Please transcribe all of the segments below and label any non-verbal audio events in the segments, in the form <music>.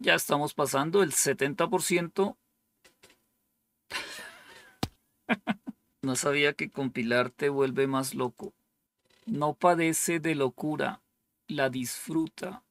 Ya estamos pasando el 70%. <laughs> no sabía que compilar te vuelve más loco. No padece de locura, la disfruta.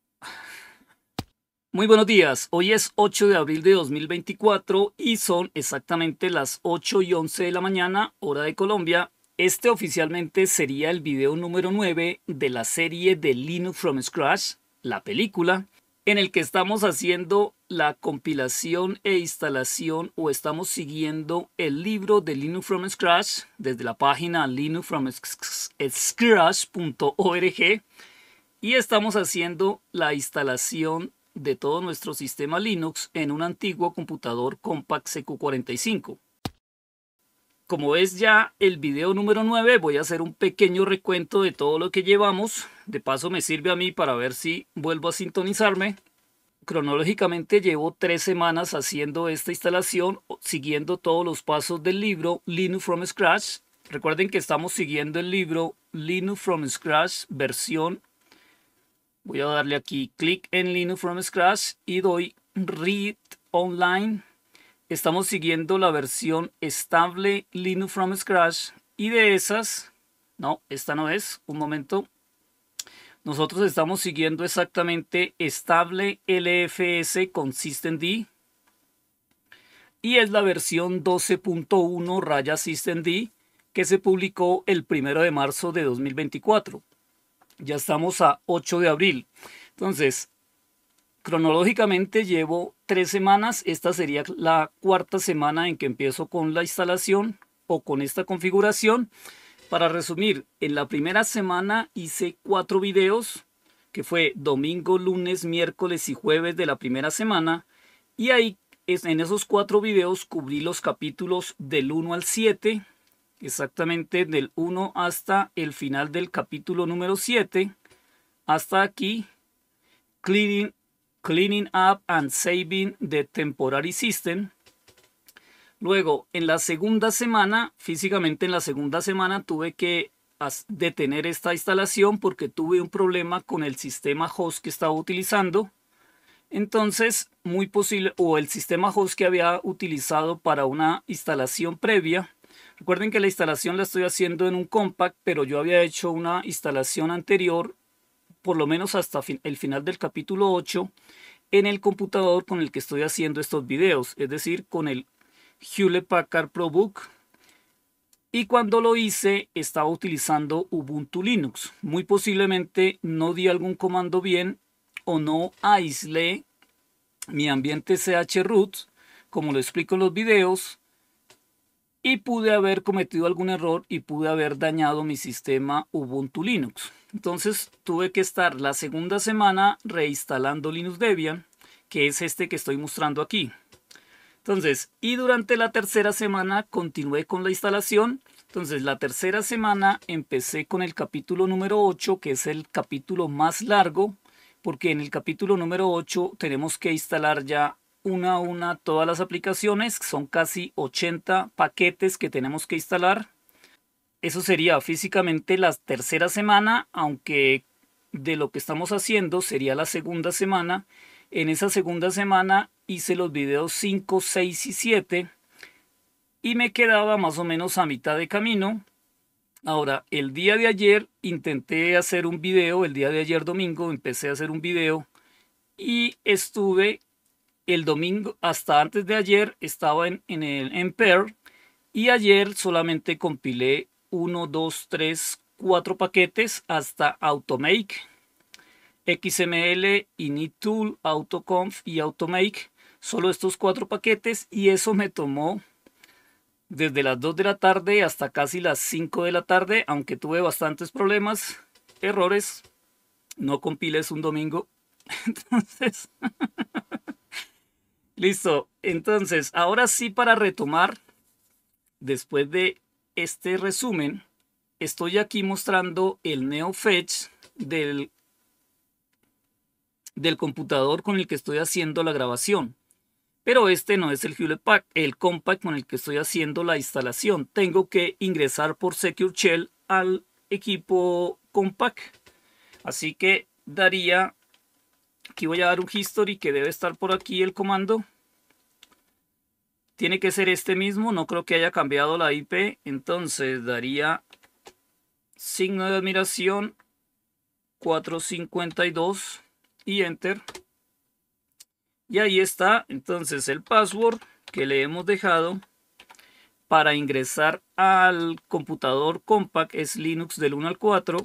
Muy buenos días, hoy es 8 de abril de 2024 y son exactamente las 8 y 11 de la mañana, hora de Colombia. Este oficialmente sería el video número 9 de la serie de Linux from Scratch, la película, en el que estamos haciendo la compilación e instalación o estamos siguiendo el libro de Linux from Scratch desde la página linuxfromscratch.org y estamos haciendo la instalación de todo nuestro sistema Linux en un antiguo computador Compaq CQ45. Como es ya el video número 9, voy a hacer un pequeño recuento de todo lo que llevamos de paso me sirve a mí para ver si vuelvo a sintonizarme. Cronológicamente llevo tres semanas haciendo esta instalación, siguiendo todos los pasos del libro Linux from Scratch. Recuerden que estamos siguiendo el libro Linux from Scratch versión. Voy a darle aquí clic en Linux from Scratch y doy Read Online. Estamos siguiendo la versión estable Linux from Scratch y de esas, no, esta no es, un momento, nosotros estamos siguiendo exactamente estable LFS Consistent y es la versión 12.1 raya D que se publicó el 1 de marzo de 2024. Ya estamos a 8 de abril. Entonces, cronológicamente llevo tres semanas. Esta sería la cuarta semana en que empiezo con la instalación o con esta configuración. Para resumir, en la primera semana hice cuatro videos, que fue domingo, lunes, miércoles y jueves de la primera semana. Y ahí, en esos cuatro videos, cubrí los capítulos del 1 al 7, exactamente del 1 hasta el final del capítulo número 7, hasta aquí, Cleaning, cleaning Up and Saving the Temporary System. Luego, en la segunda semana, físicamente en la segunda semana tuve que detener esta instalación porque tuve un problema con el sistema host que estaba utilizando. Entonces, muy posible, o el sistema host que había utilizado para una instalación previa. Recuerden que la instalación la estoy haciendo en un compact, pero yo había hecho una instalación anterior, por lo menos hasta el final del capítulo 8, en el computador con el que estoy haciendo estos videos, es decir, con el Hewlett Packard ProBook. Y cuando lo hice estaba utilizando Ubuntu Linux. Muy posiblemente no di algún comando bien o no aislé mi ambiente chroot, como lo explico en los videos, y pude haber cometido algún error y pude haber dañado mi sistema Ubuntu Linux. Entonces tuve que estar la segunda semana reinstalando Linux Debian, que es este que estoy mostrando aquí. Entonces, y durante la tercera semana continué con la instalación. Entonces, la tercera semana empecé con el capítulo número 8, que es el capítulo más largo, porque en el capítulo número 8 tenemos que instalar ya una a una todas las aplicaciones. Son casi 80 paquetes que tenemos que instalar. Eso sería físicamente la tercera semana, aunque de lo que estamos haciendo sería la segunda semana en esa segunda semana hice los videos 5, 6 y 7 y me quedaba más o menos a mitad de camino. Ahora, el día de ayer intenté hacer un video, el día de ayer domingo empecé a hacer un video y estuve el domingo, hasta antes de ayer estaba en, en el Emper y ayer solamente compilé 1, 2, 3, 4 paquetes hasta Automake XML, initTool, AutoConf y AutoMake. Solo estos cuatro paquetes y eso me tomó desde las 2 de la tarde hasta casi las 5 de la tarde, aunque tuve bastantes problemas, errores. No compiles un domingo. <laughs> Entonces, <laughs> listo. Entonces, ahora sí para retomar, después de este resumen, estoy aquí mostrando el NeoFetch del del computador con el que estoy haciendo la grabación. Pero este no es el Hewlett Pack, el Compact con el que estoy haciendo la instalación. Tengo que ingresar por Secure Shell al equipo Compact. Así que daría, aquí voy a dar un history que debe estar por aquí el comando. Tiene que ser este mismo, no creo que haya cambiado la IP. Entonces daría signo de admiración 452 y enter. Y ahí está entonces el password que le hemos dejado para ingresar al computador compact es Linux del 1 al 4.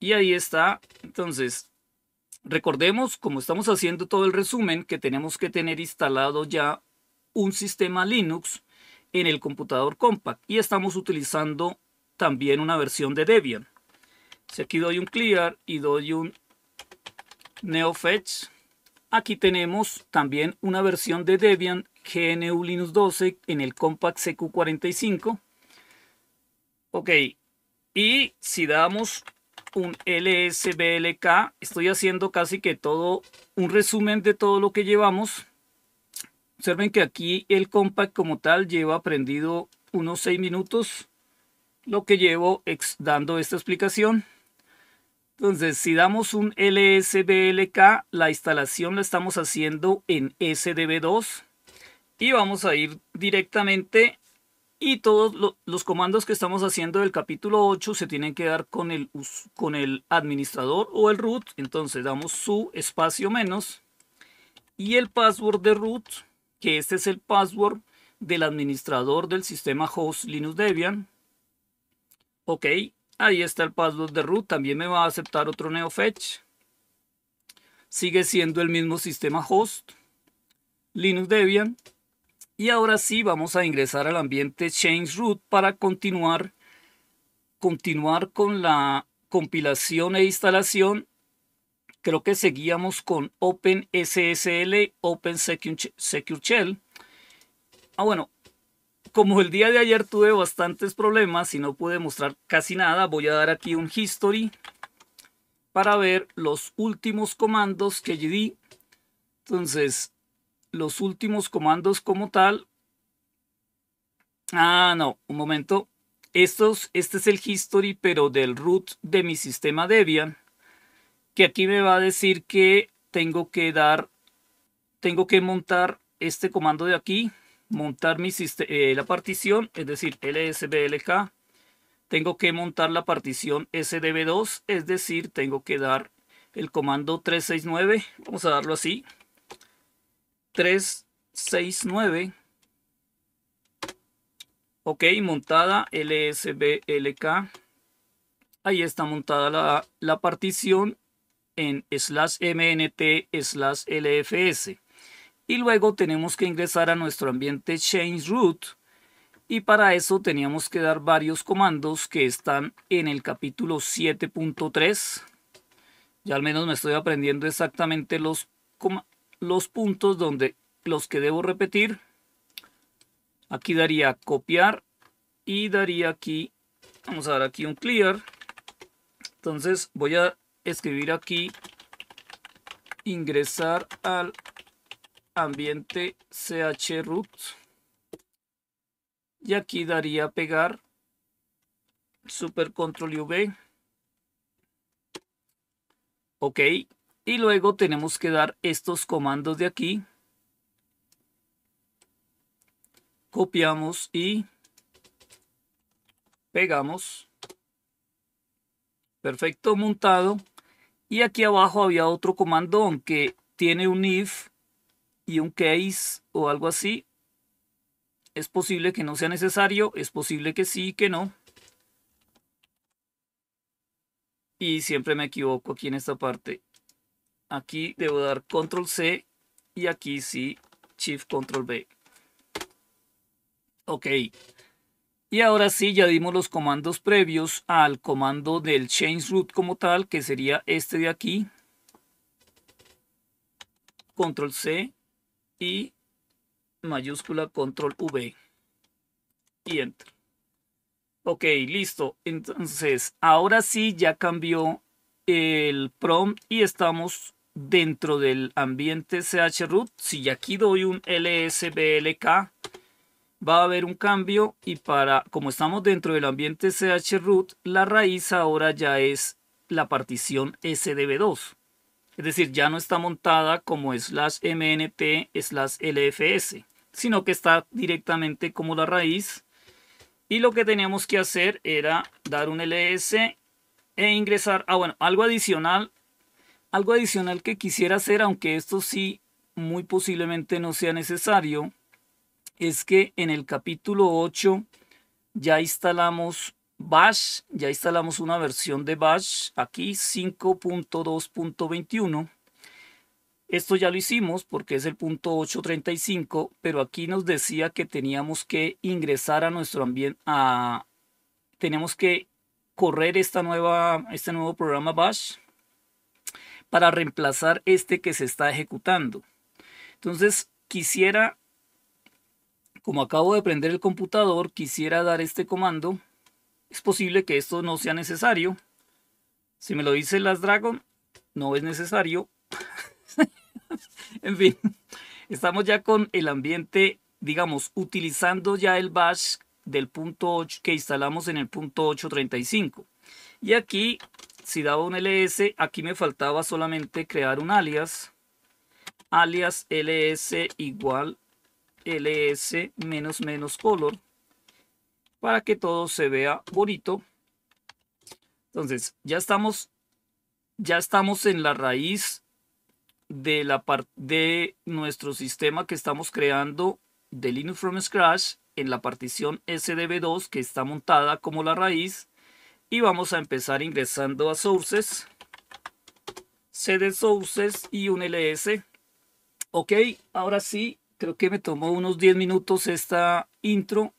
Y ahí está. Entonces, recordemos, como estamos haciendo todo el resumen, que tenemos que tener instalado ya un sistema Linux en el computador compact Y estamos utilizando también una versión de Debian. Si aquí doy un clear y doy un neo fetch. aquí tenemos también una versión de Debian GNU Linux 12 en el Compact CQ45. Ok, y si damos un LSBLK, estoy haciendo casi que todo, un resumen de todo lo que llevamos. Observen que aquí el compact como tal lleva prendido unos 6 minutos, lo que llevo dando esta explicación. Entonces, si damos un LSBLK, la instalación la estamos haciendo en SDB2 y vamos a ir directamente y todos los comandos que estamos haciendo del capítulo 8 se tienen que dar con el, con el administrador o el root. Entonces damos su espacio menos y el password de root, que este es el password del administrador del sistema host Linux Debian. Ok, Ahí está el password de root. También me va a aceptar otro NeoFetch. Sigue siendo el mismo sistema host. Linux Debian. Y ahora sí vamos a ingresar al ambiente change root para continuar, continuar con la compilación e instalación. Creo que seguíamos con OpenSSL, Open Secure Shell. Ah, bueno, como el día de ayer tuve bastantes problemas y no pude mostrar casi nada, voy a dar aquí un history para ver los últimos comandos que di. Entonces, los últimos comandos como tal. Ah, no, un momento. Estos, este es el history, pero del root de mi sistema Debian, que aquí me va a decir que tengo que dar, tengo que montar este comando de aquí, montar eh, la partición, es decir, LSBLK. Tengo que montar la partición SDB2, es decir, tengo que dar el comando 369. Vamos a darlo así. 369. Ok, montada LSBLK. Ahí está montada la, la partición en slash mnt slash lfs y luego tenemos que ingresar a nuestro ambiente change root y para eso teníamos que dar varios comandos que están en el capítulo 7.3 ya al menos me estoy aprendiendo exactamente los, los puntos donde los que debo repetir aquí daría copiar y daría aquí vamos a dar aquí un clear entonces voy a escribir aquí ingresar al ambiente root y aquí daría pegar super control v ok y luego tenemos que dar estos comandos de aquí copiamos y pegamos perfecto montado y aquí abajo había otro comando que tiene un if y un case o algo así. Es posible que no sea necesario, es posible que sí, y que no. Y siempre me equivoco aquí en esta parte. Aquí debo dar control C y aquí sí, shift control B. Ok. Y ahora sí, ya dimos los comandos previos al comando del change root como tal, que sería este de aquí. Control C, y mayúscula control V y enter. Ok, listo. Entonces, ahora sí ya cambió el prompt y estamos dentro del ambiente chroot. Si aquí doy un lsblk, va a haber un cambio y para como estamos dentro del ambiente chroot, la raíz ahora ya es la partición sdb2. Es decir, ya no está montada como slash mnt slash lfs, sino que está directamente como la raíz. Y lo que teníamos que hacer era dar un ls e ingresar. Ah, bueno, algo adicional. Algo adicional que quisiera hacer, aunque esto sí muy posiblemente no sea necesario, es que en el capítulo 8 ya instalamos Bash, ya instalamos una versión de Bash aquí, 5.2.21. Esto ya lo hicimos porque es el punto 835, pero aquí nos decía que teníamos que ingresar a nuestro ambiente, a, tenemos que correr esta nueva, este nuevo programa Bash para reemplazar este que se está ejecutando. Entonces quisiera, como acabo de prender el computador, quisiera dar este comando es posible que esto no sea necesario. Si me lo dice las Dragon, no es necesario. <laughs> en fin, estamos ya con el ambiente, digamos, utilizando ya el bash del punto 8 que instalamos en el punto 835. Y aquí, si daba un ls, aquí me faltaba solamente crear un alias. Alias ls igual ls menos menos color para que todo se vea bonito. Entonces, ya estamos, ya estamos en la raíz de, la de nuestro sistema que estamos creando de Linux from Scratch en la partición SDB2 que está montada como la raíz. Y vamos a empezar ingresando a Sources, CD Sources y un LS. Ok, ahora sí, creo que me tomó unos 10 minutos esta intro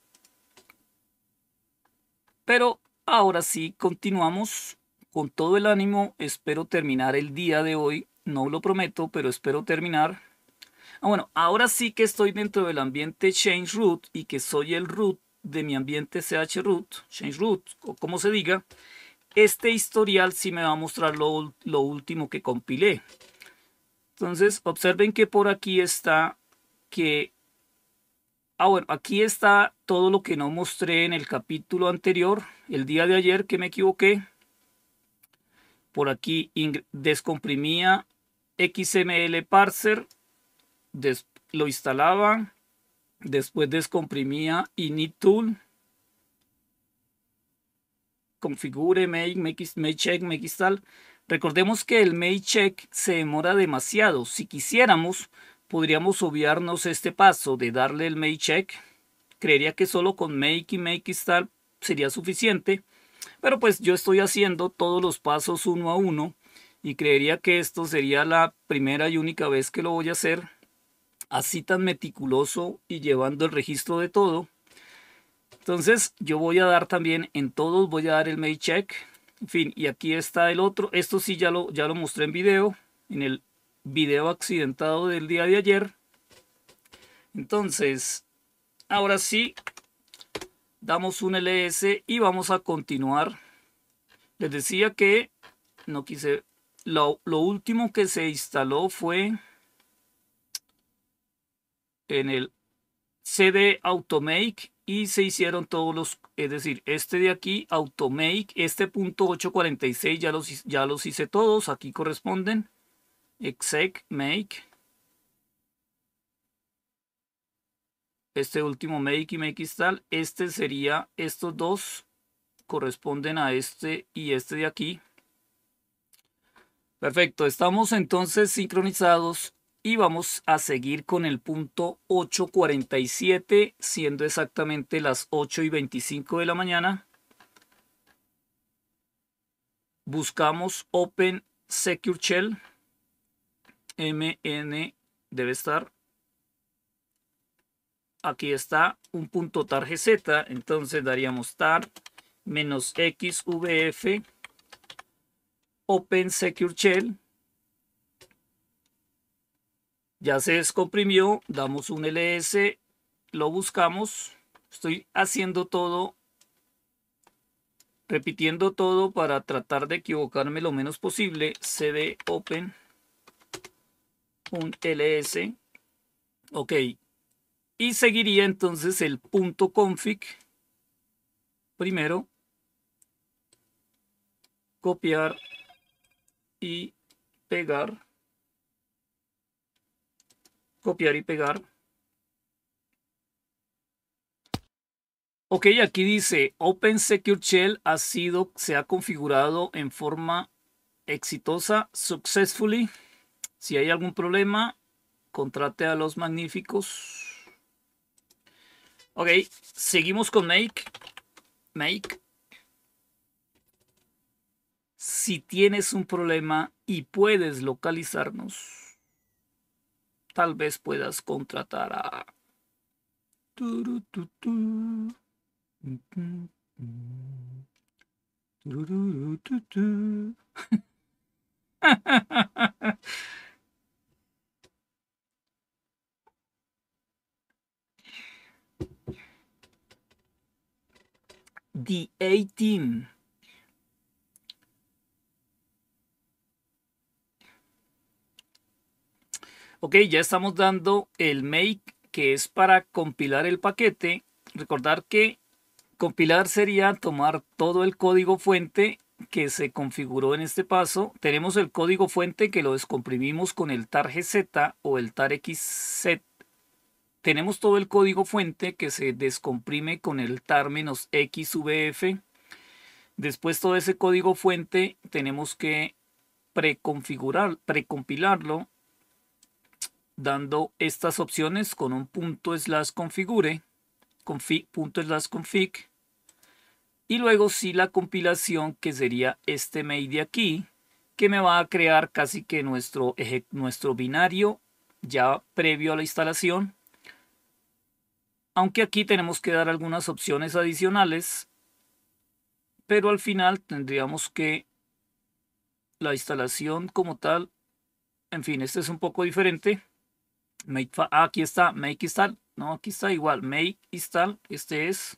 pero ahora sí, continuamos con todo el ánimo. Espero terminar el día de hoy. No lo prometo, pero espero terminar. Ah, bueno, ahora sí que estoy dentro del ambiente change root y que soy el root de mi ambiente ch root, change root, o como se diga. Este historial sí me va a mostrar lo, lo último que compilé. Entonces, observen que por aquí está que Ah, bueno, aquí está todo lo que no mostré en el capítulo anterior, el día de ayer que me equivoqué. Por aquí descomprimía XML parser, lo instalaba, después descomprimía init tool, configure, make, make, check, make install. Recordemos que el make check se demora demasiado. Si quisiéramos, podríamos obviarnos este paso de darle el make check. Creería que solo con make y make install sería suficiente. Pero pues yo estoy haciendo todos los pasos uno a uno y creería que esto sería la primera y única vez que lo voy a hacer así tan meticuloso y llevando el registro de todo. Entonces yo voy a dar también en todos, voy a dar el make check. En fin, y aquí está el otro. Esto sí ya lo, ya lo mostré en video, en el video accidentado del día de ayer. Entonces, ahora sí, damos un LS y vamos a continuar. Les decía que no quise... Lo, último que se instaló fue en el CD Automake y se hicieron todos los, es decir, este de aquí, Automake, este punto 846 ya los, ya los hice todos, aquí corresponden exec make. Este último make y make install. Este sería, estos dos corresponden a este y este de aquí. Perfecto, estamos entonces sincronizados y vamos a seguir con el punto 8.47, siendo exactamente las 8 y 25 de la mañana. Buscamos Open Secure Shell mn debe estar aquí está un punto tarjeta entonces daríamos tar menos xvf open secure shell ya se descomprimió damos un ls lo buscamos estoy haciendo todo repitiendo todo para tratar de equivocarme lo menos posible cd open un ls, ok, y seguiría entonces el punto config primero, copiar y pegar, copiar y pegar. Ok, aquí dice Open Secure Shell ha sido, se ha configurado en forma exitosa, successfully. Si hay algún problema, contrate a los magníficos. Ok, seguimos con Make. Make. Si tienes un problema y puedes localizarnos, tal vez puedas contratar a... <laughs> <laughs> The team Ok, ya estamos dando el make que es para compilar el paquete. Recordar que compilar sería tomar todo el código fuente que se configuró en este paso. Tenemos el código fuente que lo descomprimimos con el tar.gz o el tar.xz tenemos todo el código fuente que se descomprime con el tar XVF. Después todo ese código fuente tenemos que preconfigurar, precompilarlo dando estas opciones con un punto slash configure, config, config, y luego sí la compilación que sería este mail de aquí, que me va a crear casi que nuestro, nuestro binario ya previo a la instalación aunque aquí tenemos que dar algunas opciones adicionales, pero al final tendríamos que la instalación como tal, en fin, este es un poco diferente. ah, aquí está, make install, no, aquí está igual, make install, este es.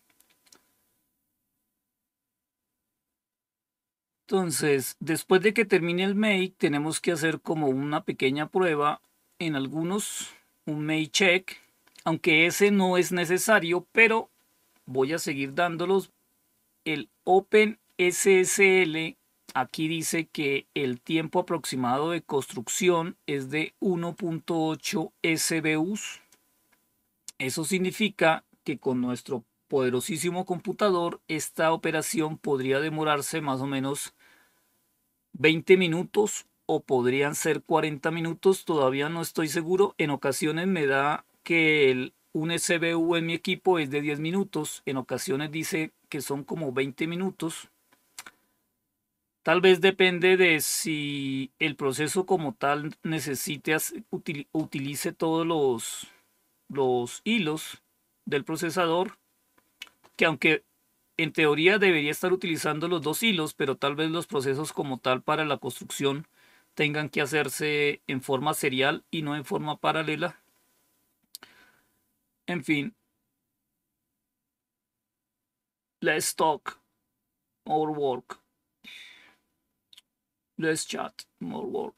Entonces, después de que termine el make, tenemos que hacer como una pequeña prueba en algunos, un make check, aunque ese no es necesario, pero voy a seguir dándolos. El OpenSSL, aquí dice que el tiempo aproximado de construcción es de 1.8 SBUs. Eso significa que con nuestro poderosísimo computador esta operación podría demorarse más o menos 20 minutos o podrían ser 40 minutos, todavía no estoy seguro. En ocasiones me da que el, un SBU en mi equipo es de 10 minutos, en ocasiones dice que son como 20 minutos. Tal vez depende de si el proceso como tal necesite, utilice todos los, los hilos del procesador, que aunque en teoría debería estar utilizando los dos hilos, pero tal vez los procesos como tal para la construcción tengan que hacerse en forma serial y no en forma paralela. En fin. Let's talk more work. Let's chat more work.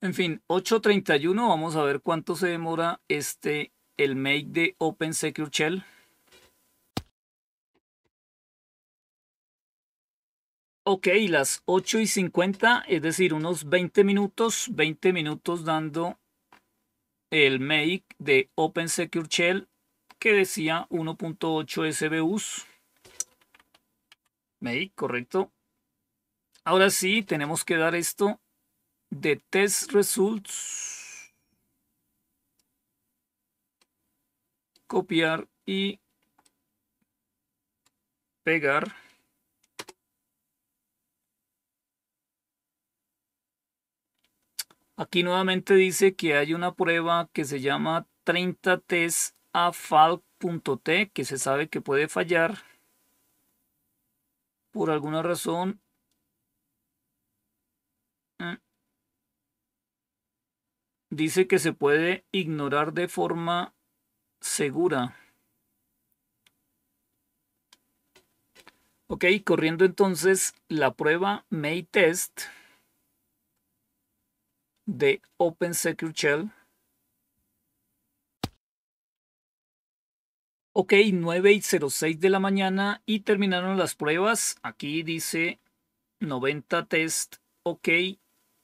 En fin, 8.31, vamos a ver cuánto se demora este, el make de Open Secure Shell. Ok, las 8 y 50, es decir, unos 20 minutos, 20 minutos dando el make de Open Secure Shell que decía 1.8 SBUs. Make, correcto. Ahora sí, tenemos que dar esto de test results. Copiar y pegar. Aquí nuevamente dice que hay una prueba que se llama 30 test a que se sabe que puede fallar por alguna razón. Mm. Dice que se puede ignorar de forma segura. Ok, corriendo entonces la prueba May Test de Open Secure Shell. Ok, 9 y 06 de la mañana y terminaron las pruebas. Aquí dice 90 test, ok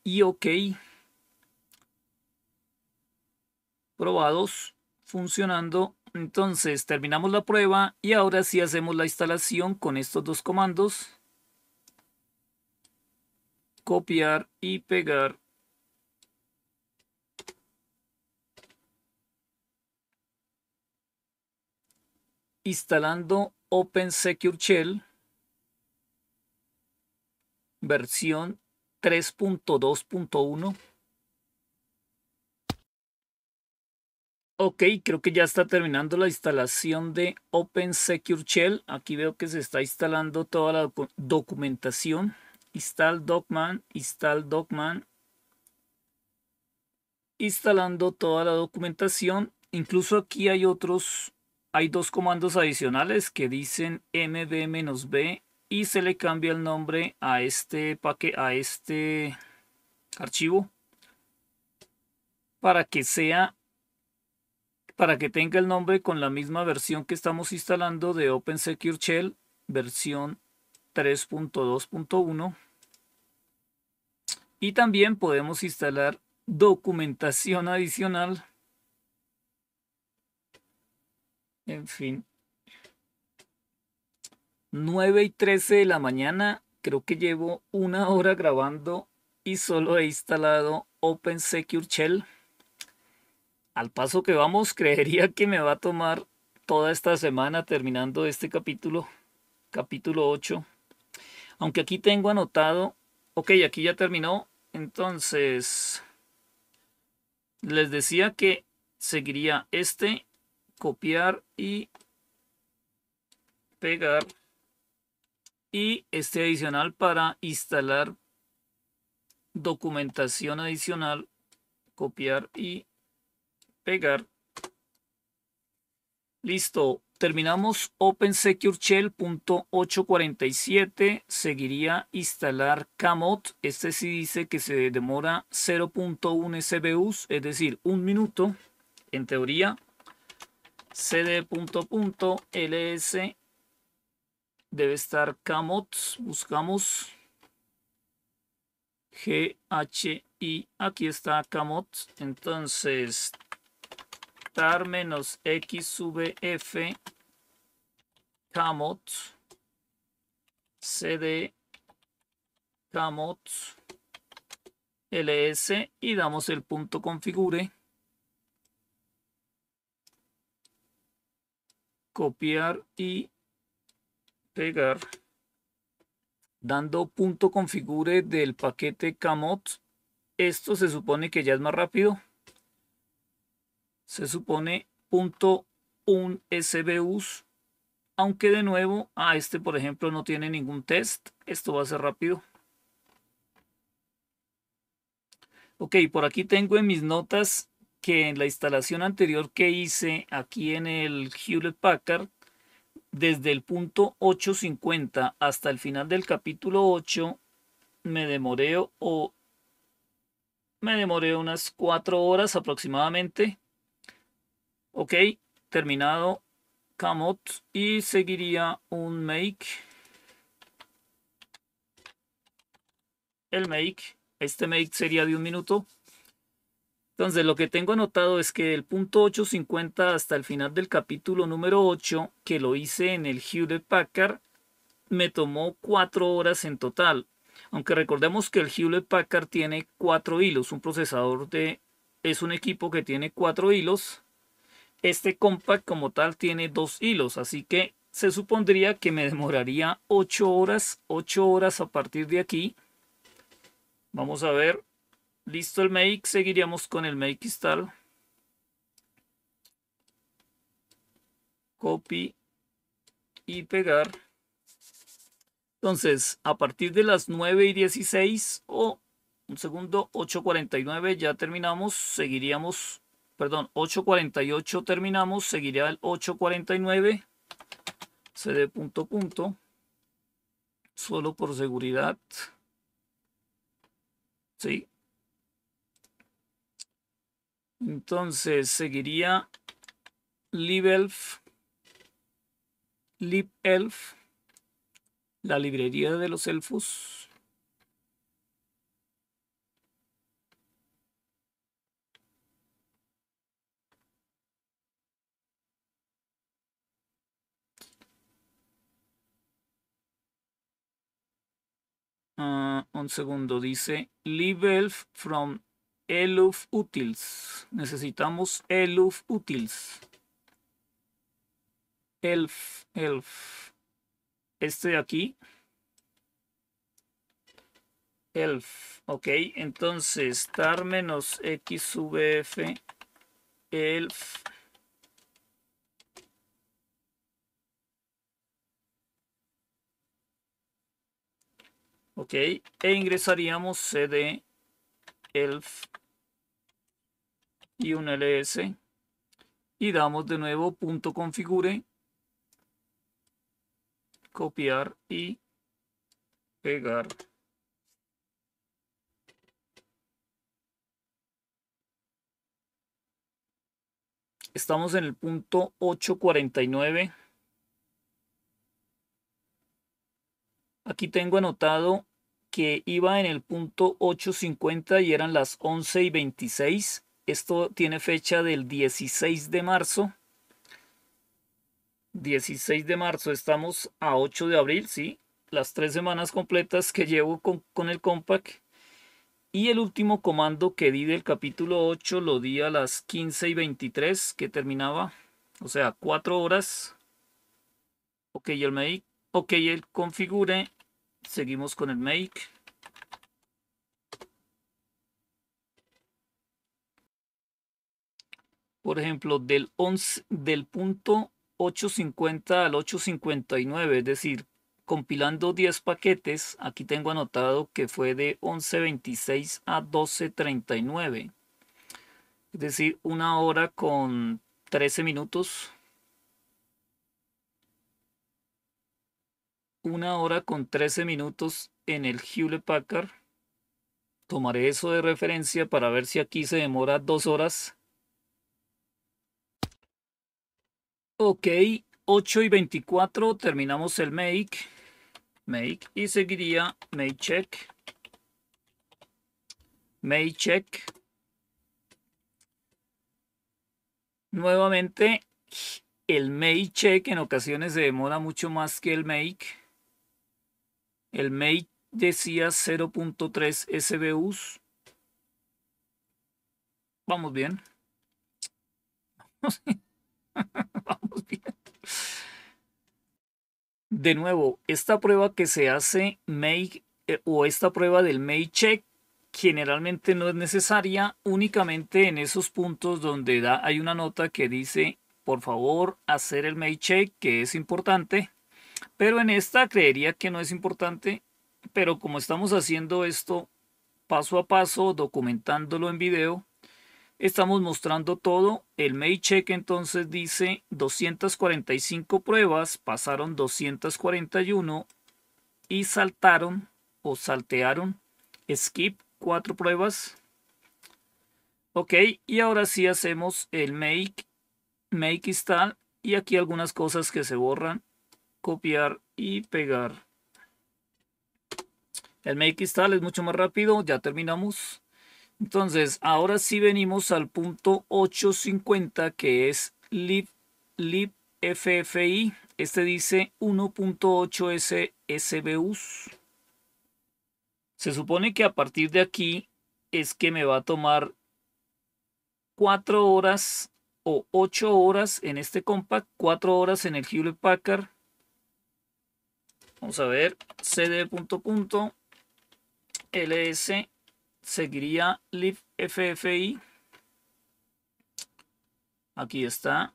y ok. Probados, funcionando. Entonces terminamos la prueba y ahora sí hacemos la instalación con estos dos comandos. Copiar y pegar instalando Open Secure Shell versión 3.2.1. Ok, creo que ya está terminando la instalación de Open Secure Shell. Aquí veo que se está instalando toda la documentación. Install Docman, install Docman. Instalando toda la documentación. Incluso aquí hay otros hay dos comandos adicionales que dicen md-b y se le cambia el nombre a este a este archivo para que sea para que tenga el nombre con la misma versión que estamos instalando de Open Shell versión 3.2.1 y también podemos instalar documentación adicional En fin. 9 y 13 de la mañana. Creo que llevo una hora grabando y solo he instalado Open Secure Shell. Al paso que vamos, creería que me va a tomar toda esta semana terminando este capítulo, capítulo 8. Aunque aquí tengo anotado, ok, aquí ya terminó. Entonces, les decía que seguiría este copiar y pegar. Y este adicional para instalar documentación adicional, copiar y pegar. Listo, terminamos OpenSecureShell.847, seguiría instalar Camot. este sí dice que se demora 0.1 SBUS, es decir, un minuto, en teoría, cd.ls debe estar camot buscamos ghi aquí está camot entonces tar menos x f camot cd camot ls y damos el punto configure copiar y pegar dando punto configure del paquete camot Esto se supone que ya es más rápido. Se supone punto un SBUs. Aunque de nuevo, a ah, este por ejemplo no tiene ningún test. Esto va a ser rápido. Ok, por aquí tengo en mis notas que en la instalación anterior que hice aquí en el Hewlett Packard, desde el punto 850 hasta el final del capítulo 8, me demoreo o me demoré unas cuatro horas aproximadamente. Ok, terminado Camot y seguiría un make. El make, este make sería de un minuto entonces, lo que tengo anotado es que del punto 850 hasta el final del capítulo número 8, que lo hice en el Hewlett Packard, me tomó 4 horas en total. Aunque recordemos que el Hewlett Packard tiene 4 hilos, un procesador de... es un equipo que tiene 4 hilos. Este compact como tal tiene 2 hilos, así que se supondría que me demoraría 8 horas, 8 horas a partir de aquí. Vamos a ver, Listo el make, seguiríamos con el make install. Copy y pegar. Entonces, a partir de las 9 y 16 o un segundo, 8.49 ya terminamos, seguiríamos, perdón, 8.48 terminamos, seguiría el 8.49, cd punto punto, solo por seguridad, sí, entonces seguiría libelf, libelf, la librería de los elfos. Ah, un segundo, dice libelf from eluf Utils. Necesitamos eluf Utils. Elf, elf. Este de aquí. Elf. Ok, entonces tar menos x Elf. Ok, e ingresaríamos cd elf y un ls y damos de nuevo punto configure copiar y pegar estamos en el punto 849 aquí tengo anotado que iba en el punto 850 y eran las 11 y 26. Esto tiene fecha del 16 de marzo. 16 de marzo, estamos a 8 de abril, ¿sí? Las tres semanas completas que llevo con, el compact. Y el último comando que di del capítulo 8 lo di a las 15 y 23 que terminaba, o sea, cuatro horas. Ok, el me ok, él configure Seguimos con el make. Por ejemplo, del, 11, del punto 850 al 859, es decir, compilando 10 paquetes, aquí tengo anotado que fue de 11.26 a 12.39. Es decir, una hora con 13 minutos una hora con 13 minutos en el Hewlett Packard. Tomaré eso de referencia para ver si aquí se demora dos horas. Ok, 8 y 24 terminamos el make. Make y seguiría make check. Make check. Nuevamente el make check en ocasiones se demora mucho más que el make. El Mate decía 0.3 SBUs. Vamos bien. <laughs> Vamos bien. De nuevo, esta prueba que se hace make eh, o esta prueba del make check generalmente no es necesaria únicamente en esos puntos donde da, hay una nota que dice por favor hacer el make check que es importante pero en esta creería que no es importante, pero como estamos haciendo esto paso a paso, documentándolo en video, estamos mostrando todo. El make check entonces dice 245 pruebas, pasaron 241 y saltaron o saltearon skip cuatro pruebas. Ok, y ahora sí hacemos el make, make install y aquí algunas cosas que se borran copiar y pegar. El make install es mucho más rápido, ya terminamos. Entonces, ahora sí venimos al punto 850 que es lib, Este dice 1.8 SBUs. Se supone que a partir de aquí es que me va a tomar 4 horas o 8 horas en este compact, 4 horas en el Hewlett Packard, Vamos a ver, cd punto punto ls seguiría libffi. Aquí está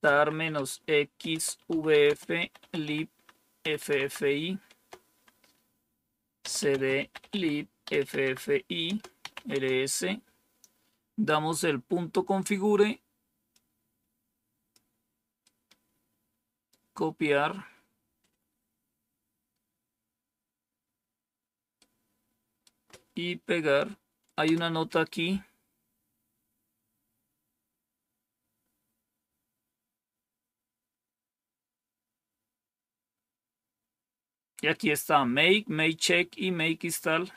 tar menos xvf libffi cd libffi ls damos el punto configure copiar y pegar. Hay una nota aquí. Y aquí está make, make check y make install.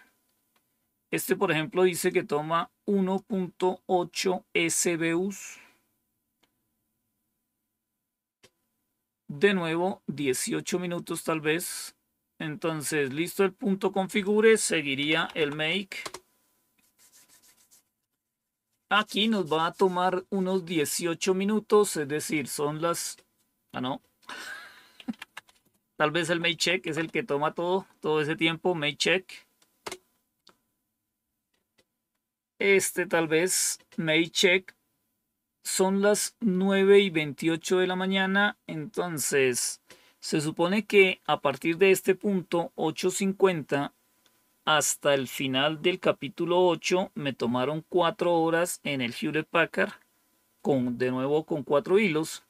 Este, por ejemplo, dice que toma 1.8 SBUs. De nuevo, 18 minutos tal vez. Entonces, listo el punto configure, seguiría el make. Aquí nos va a tomar unos 18 minutos, es decir, son las... Ah, no. Tal vez el make check es el que toma todo, todo ese tiempo, make check. Este tal vez, make check, son las 9 y 28 de la mañana, entonces... Se supone que a partir de este punto 8.50 hasta el final del capítulo 8 me tomaron 4 horas en el Hewlett Packard, con, de nuevo con 4 hilos,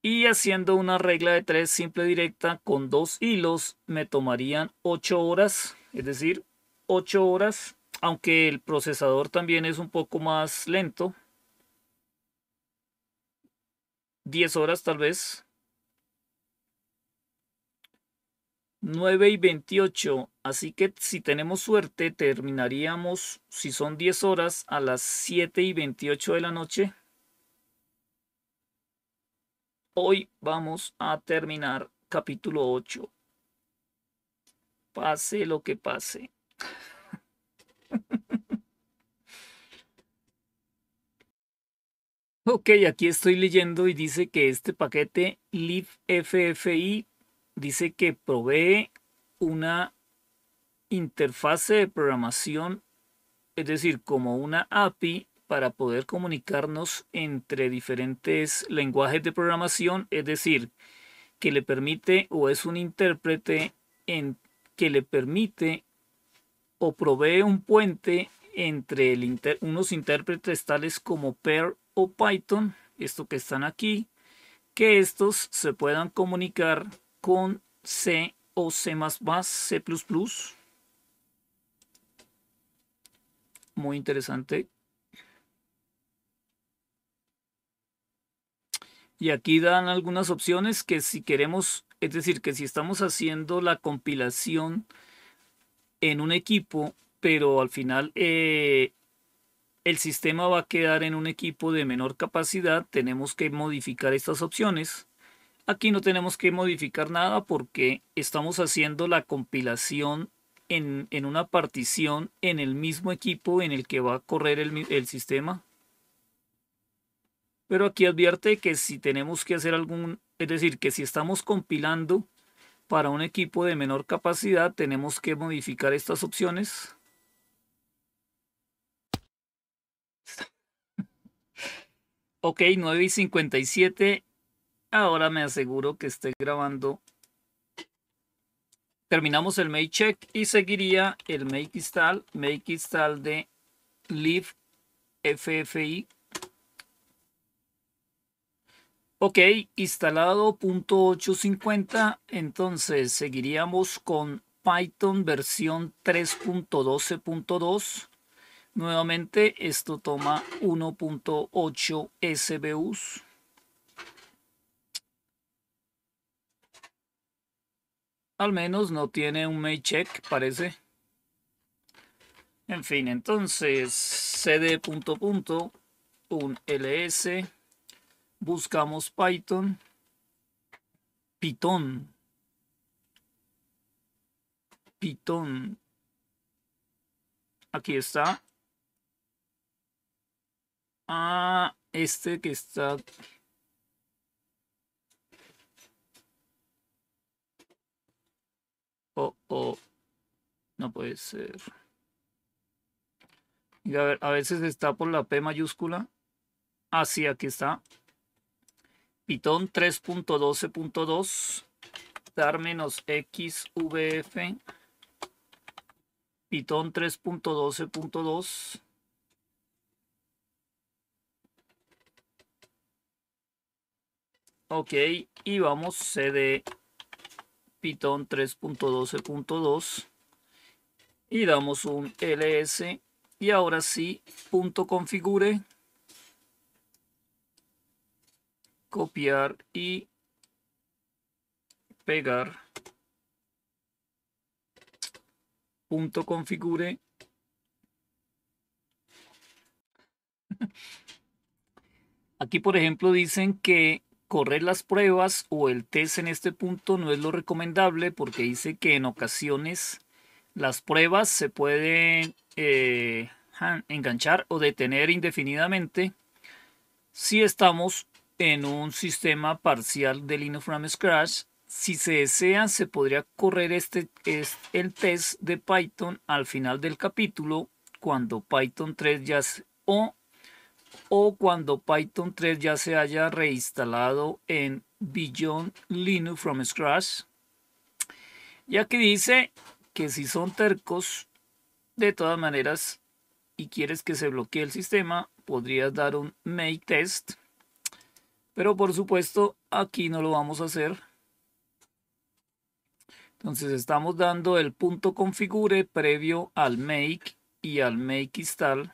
y haciendo una regla de 3 simple directa con 2 hilos me tomarían 8 horas, es decir, 8 horas, aunque el procesador también es un poco más lento, 10 horas tal vez, 9 y 28. Así que si tenemos suerte, terminaríamos, si son 10 horas, a las 7 y 28 de la noche. Hoy vamos a terminar capítulo 8. Pase lo que pase. <laughs> ok, aquí estoy leyendo y dice que este paquete liveFFI dice que provee una interfase de programación, es decir, como una API para poder comunicarnos entre diferentes lenguajes de programación, es decir, que le permite o es un intérprete en, que le permite o provee un puente entre unos intérpretes tales como Perl o Python, esto que están aquí, que estos se puedan comunicar con C o C++, C++. Muy interesante. Y aquí dan algunas opciones que si queremos, es decir, que si estamos haciendo la compilación en un equipo, pero al final eh, el sistema va a quedar en un equipo de menor capacidad, tenemos que modificar estas opciones Aquí no tenemos que modificar nada porque estamos haciendo la compilación en, una partición en el mismo equipo en el que va a correr el, el sistema. Pero aquí advierte que si tenemos que hacer algún, es decir, que si estamos compilando para un equipo de menor capacidad tenemos que modificar estas opciones. <laughs> ok, 9 y 57 Ahora me aseguro que esté grabando. Terminamos el make check y seguiría el make install, make install de live ffi. Ok, instalado .850, entonces seguiríamos con Python versión 3.12.2. Nuevamente esto toma 1.8 SBUs. Al menos no tiene un make check, parece. En fin, entonces, cd punto punto, un ls, buscamos Python, Python, Python, aquí está. Ah, este que está O, No puede ser. a, ver, a veces está por la P mayúscula. así ah, aquí está. Python 3.12.2 dar menos xvf Python 3.12.2 Ok, y vamos cd Python 3.12.2 y damos un ls y ahora sí, punto configure, copiar y pegar, punto configure. <laughs> Aquí, por ejemplo, dicen que correr las pruebas o el test en este punto no es lo recomendable porque dice que en ocasiones las pruebas se pueden eh, enganchar o detener indefinidamente si estamos en un sistema parcial de Linux from Scratch. Si se desea, se podría correr este, el test de Python al final del capítulo, cuando Python 3 ya se... o o cuando Python 3 ya se haya reinstalado en Beyond Linux from Scratch. Y aquí dice que si son tercos, de todas maneras, y quieres que se bloquee el sistema, podrías dar un make test. Pero por supuesto, aquí no lo vamos a hacer. Entonces estamos dando el punto configure previo al make y al make install.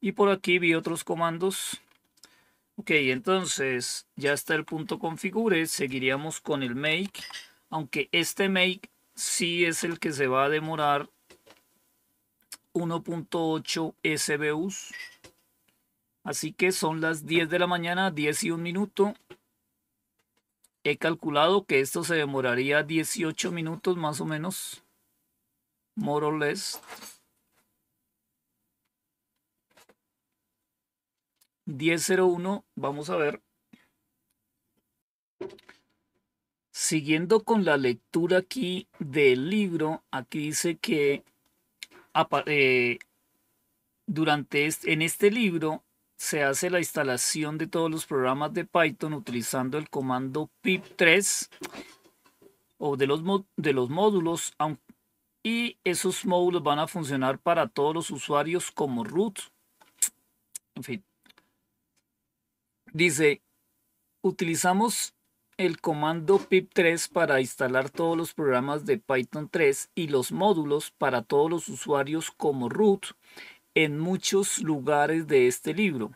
Y por aquí vi otros comandos. Ok, entonces ya está el punto configure. Seguiríamos con el make. Aunque este make sí es el que se va a demorar 1.8 SBUs. Así que son las 10 de la mañana, 10 y un minuto. He calculado que esto se demoraría 18 minutos más o menos. More or less. 1001, vamos a ver. Siguiendo con la lectura aquí del libro, aquí dice que eh, durante en este libro se hace la instalación de todos los programas de Python utilizando el comando pip3 o de los, de los módulos y esos módulos van a funcionar para todos los usuarios como root. En fin, Dice, utilizamos el comando pip3 para instalar todos los programas de Python 3 y los módulos para todos los usuarios como root en muchos lugares de este libro.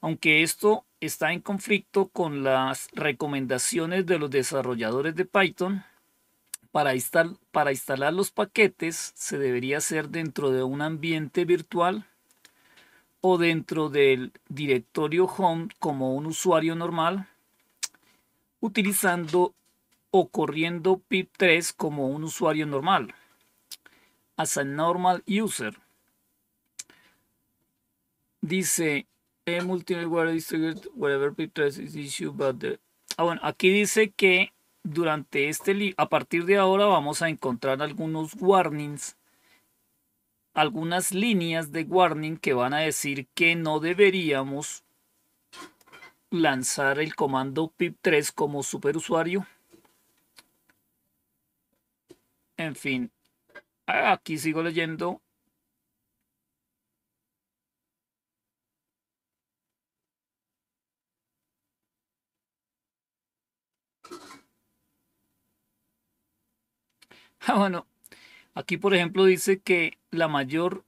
Aunque esto está en conflicto con las recomendaciones de los desarrolladores de Python, para, para instalar los paquetes se debería hacer dentro de un ambiente virtual o dentro del directorio home como un usuario normal utilizando o corriendo pip3 como un usuario normal as a normal user dice eh, to distributed whatever pip3 is issue but ah, bueno, aquí dice que durante este a partir de ahora vamos a encontrar algunos warnings algunas líneas de warning que van a decir que no deberíamos lanzar el comando pip3 como superusuario. En fin, aquí sigo leyendo. <laughs> Ah, bueno, Aquí, por ejemplo, dice que la mayor,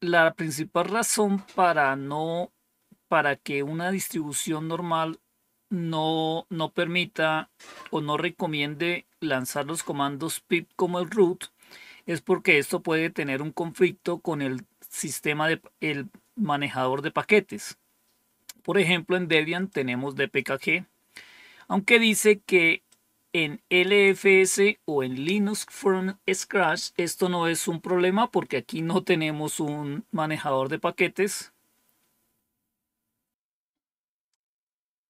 la principal razón para no, para que una distribución normal no, no permita o no recomiende lanzar los comandos pip como el root es porque esto puede tener un conflicto con el sistema de el manejador de paquetes. Por ejemplo, en Debian tenemos dpkg, aunque dice que en LFS o en Linux from scratch esto no es un problema porque aquí no tenemos un manejador de paquetes.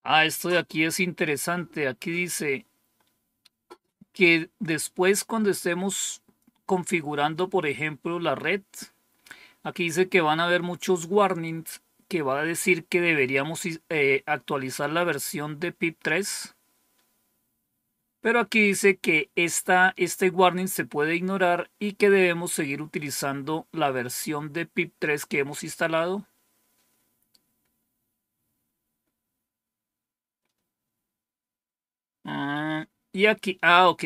Ah, esto de aquí es interesante. Aquí dice que después cuando estemos configurando, por ejemplo, la red, aquí dice que van a haber muchos warnings que va a decir que deberíamos eh, actualizar la versión de PIP 3 pero aquí dice que esta, este warning se puede ignorar y que debemos seguir utilizando la versión de pip3 que hemos instalado. Ah, y aquí, ah, ok.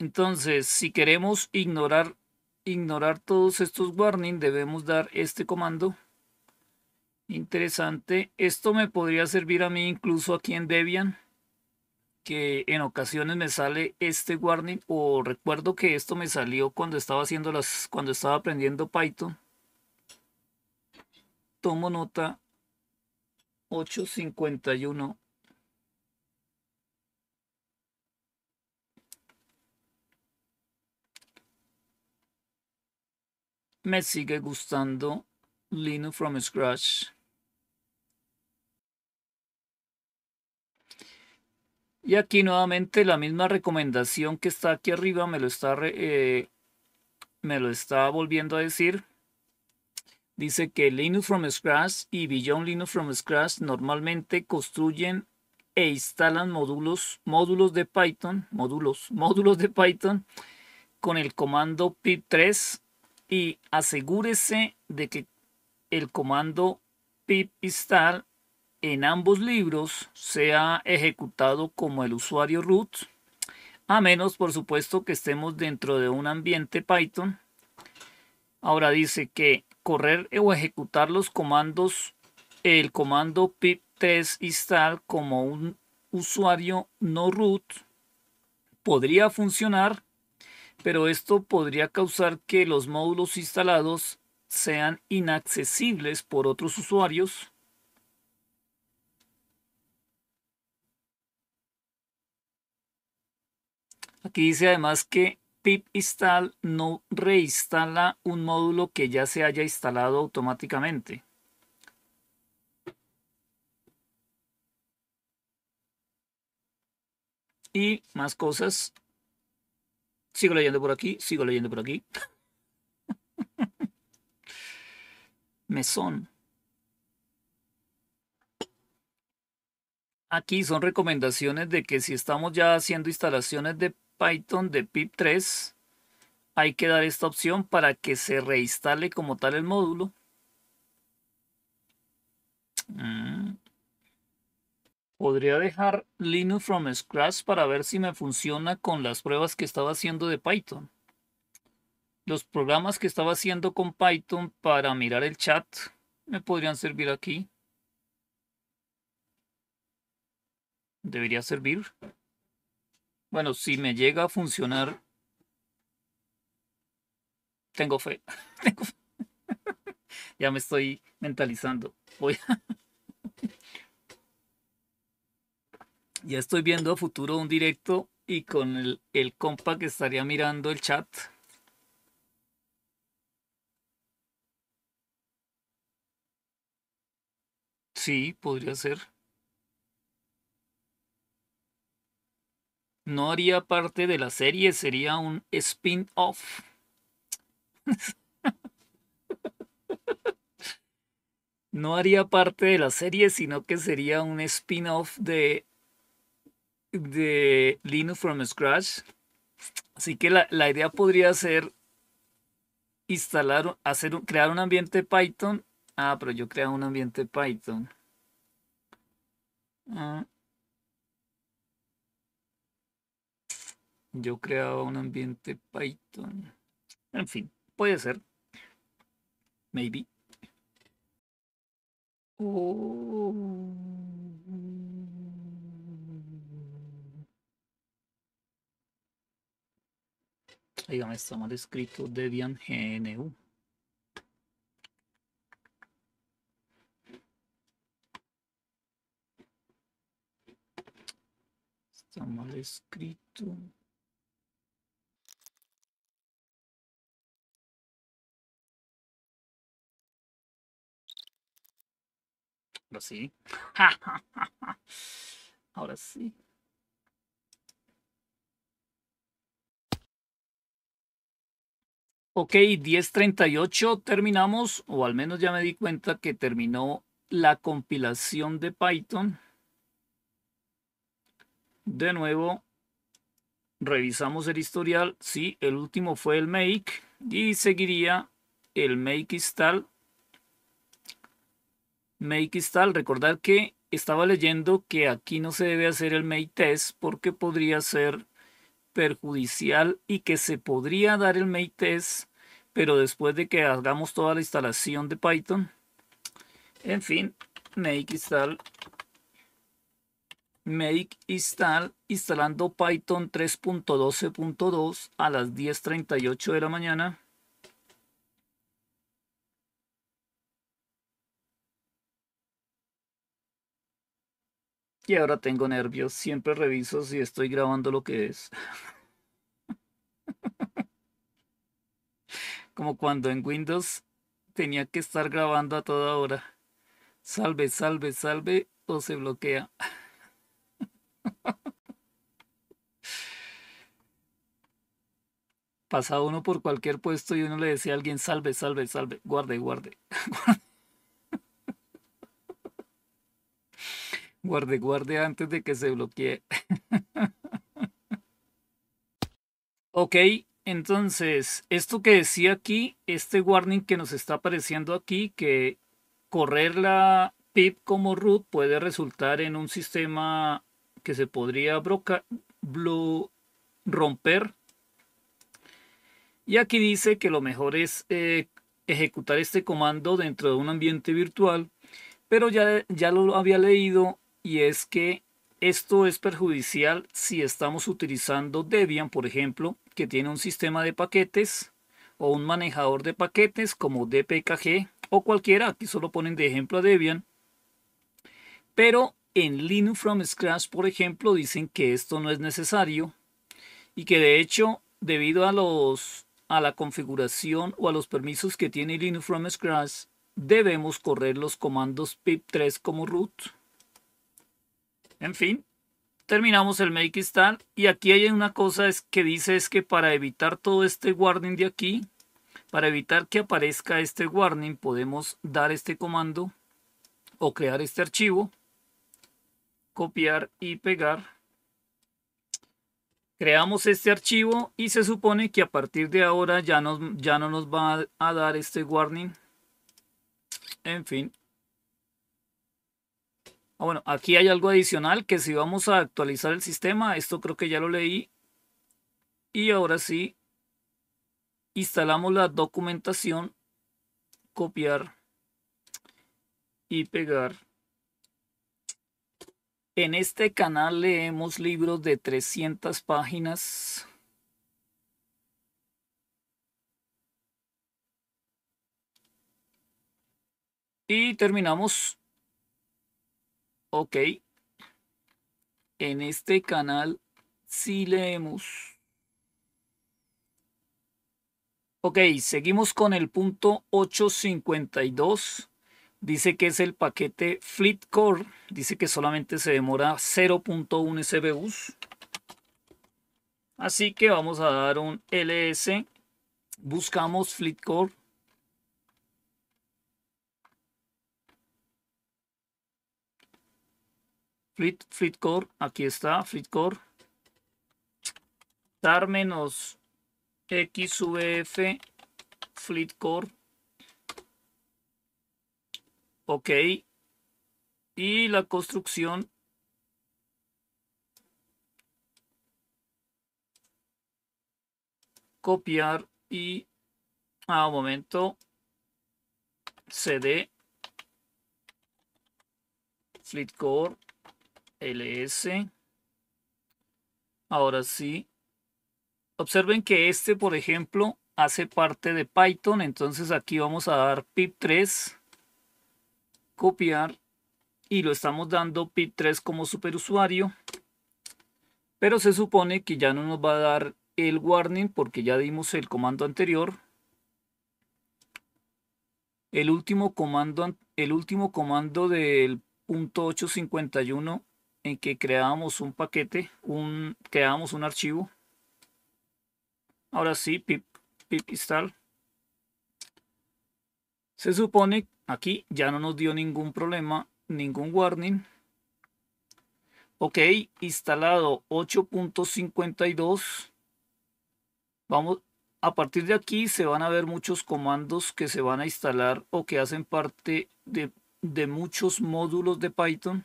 Entonces, si queremos ignorar, ignorar todos estos warnings, debemos dar este comando. Interesante. Esto me podría servir a mí incluso aquí en Debian que en ocasiones me sale este warning o recuerdo que esto me salió cuando estaba haciendo las cuando estaba aprendiendo Python. Tomo nota 851 me sigue gustando Linux from scratch Y aquí nuevamente la misma recomendación que está aquí arriba me lo está, eh, me lo volviendo a decir. Dice que Linux from Scratch y Beyond Linux from Scratch normalmente construyen e instalan módulos, módulos de Python, módulos, <laughs> módulos de Python con el comando pip3 y asegúrese de que el comando pip install en ambos libros sea ejecutado como el usuario root, a menos por supuesto que estemos dentro de un ambiente Python. Ahora dice que correr o ejecutar los comandos, el comando pip test install como un usuario no root podría funcionar, pero esto podría causar que los módulos instalados sean inaccesibles por otros usuarios Aquí dice además que pip install no reinstala un módulo que ya se haya instalado automáticamente. Y más cosas. Sigo leyendo por aquí, sigo leyendo por aquí. <laughs> Mesón. Aquí son recomendaciones de que si estamos ya haciendo instalaciones de Python de pip3 hay que dar esta opción para que se reinstale como tal el módulo. Mm. Podría dejar Linux from scratch para ver si me funciona con las pruebas que estaba haciendo de Python. Los programas que estaba haciendo con Python para mirar el chat me podrían servir aquí. Debería servir. Bueno, si me llega a funcionar, tengo fe. <laughs> <laughs> ya me estoy mentalizando. Voy <laughs> ya estoy viendo a futuro un directo y con el, el compa que estaría mirando el chat. Sí, podría ser. no haría parte de la serie, sería un spin-off. <laughs> no haría parte de la serie, sino que sería un spin-off de, de Linux from Scratch. Así que la, idea podría ser instalar, hacer, crear un ambiente Python. Ah, pero yo creo un ambiente Python. Ah... Yo creaba un ambiente Python. En fin, puede ser. Maybe. Oh. está mal escrito Debian GNU. Está mal escrito. Ahora sí. <laughs> Ahora sí. Ok, 10.38 terminamos, o al menos ya me di cuenta que terminó la compilación de Python. De nuevo, revisamos el historial. Sí, el último fue el make y seguiría el make install make install, recordar que estaba leyendo que aquí no se debe hacer el make test porque podría ser perjudicial y que se podría dar el make test, pero después de que hagamos toda la instalación de Python. En fin, make install make install instalando Python 3.12.2 a las 10.38 de la mañana. Y ahora tengo nervios. Siempre reviso si estoy grabando lo que es. <laughs> Como cuando en Windows tenía que estar grabando a toda hora. Salve, salve, salve o se bloquea. <laughs> Pasa uno por cualquier puesto y uno le decía a alguien, salve, salve, salve, guarde, guarde. <laughs> guarde. Guarde, guarde antes de que se bloquee. <laughs> ok, entonces, esto que decía aquí, este warning que nos está apareciendo aquí, que correr la pip como root puede resultar en un sistema que se podría romper. Y aquí dice que lo mejor es eh, ejecutar este comando dentro de un ambiente virtual, pero ya, ya lo había leído y es que esto es perjudicial si estamos utilizando Debian, por ejemplo, que tiene un sistema de paquetes o un manejador de paquetes como DPKG o cualquiera, aquí solo ponen de ejemplo a Debian. Pero en Linux from Scratch, por ejemplo, dicen que esto no es necesario y que de hecho, debido a los a la configuración o a los permisos que tiene Linux from Scratch, debemos correr los comandos pip3 como root en fin, terminamos el make install y aquí hay una cosa es que dice es que para evitar todo este warning de aquí, para evitar que aparezca este warning, podemos dar este comando o crear este archivo, copiar y pegar. Creamos este archivo y se supone que a partir de ahora ya, ya no nos va a dar este warning. En fin, Ah, bueno, aquí hay algo adicional que si vamos a actualizar el sistema, esto creo que ya lo leí. Y ahora sí, instalamos la documentación, copiar y pegar. En este canal leemos libros de 300 páginas. Y terminamos Ok. En este canal sí leemos. Ok, seguimos con el punto 852. Dice que es el paquete Core. Dice que solamente se demora 0.1 SBUs. Así que vamos a dar un ls. Buscamos Core. Fleet, core, aquí está, core, dar menos XVF core, Ok. Y la construcción. Copiar y... a ah, momento. CD. core, ls. Ahora sí. Observen que este, por ejemplo, hace parte de Python. Entonces aquí vamos a dar pip3, copiar y lo estamos dando pip3 como superusuario. Pero se supone que ya no nos va a dar el warning porque ya dimos el comando anterior. El último comando, el último comando del punto .851 en que creábamos un paquete, un, creábamos un archivo. Ahora sí, pip, pip install. Se supone aquí ya no nos dio ningún problema, ningún warning. Ok, instalado 8.52. Vamos, a partir de aquí se van a ver muchos comandos que se van a instalar o que hacen parte de muchos módulos de Python.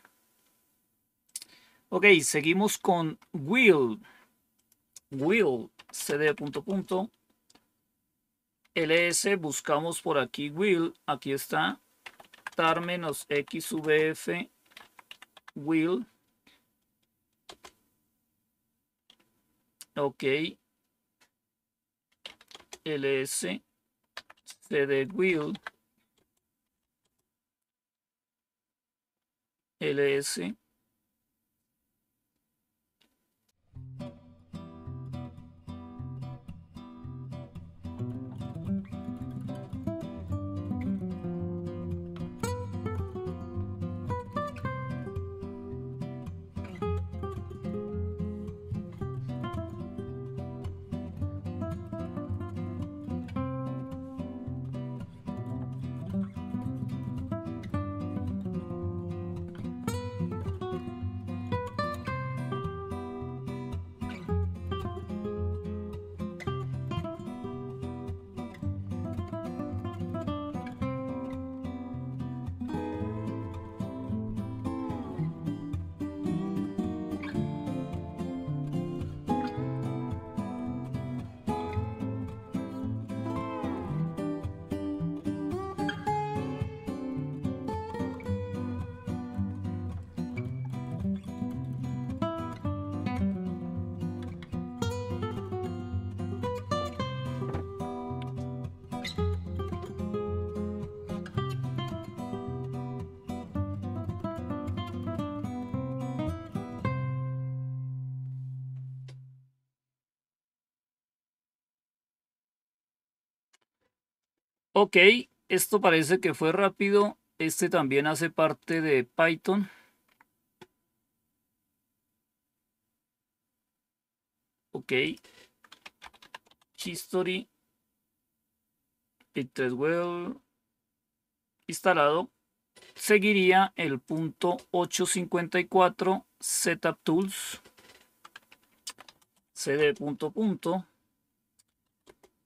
Ok, seguimos con will. Will, cd punto punto. ls, buscamos por aquí will. Aquí está. tar menos xvf will. Ok. ls, cd will. ls Ok, esto parece que fue rápido. Este también hace parte de Python. Ok. History. well instalado. Seguiría el punto 854 setup tools. CD punto punto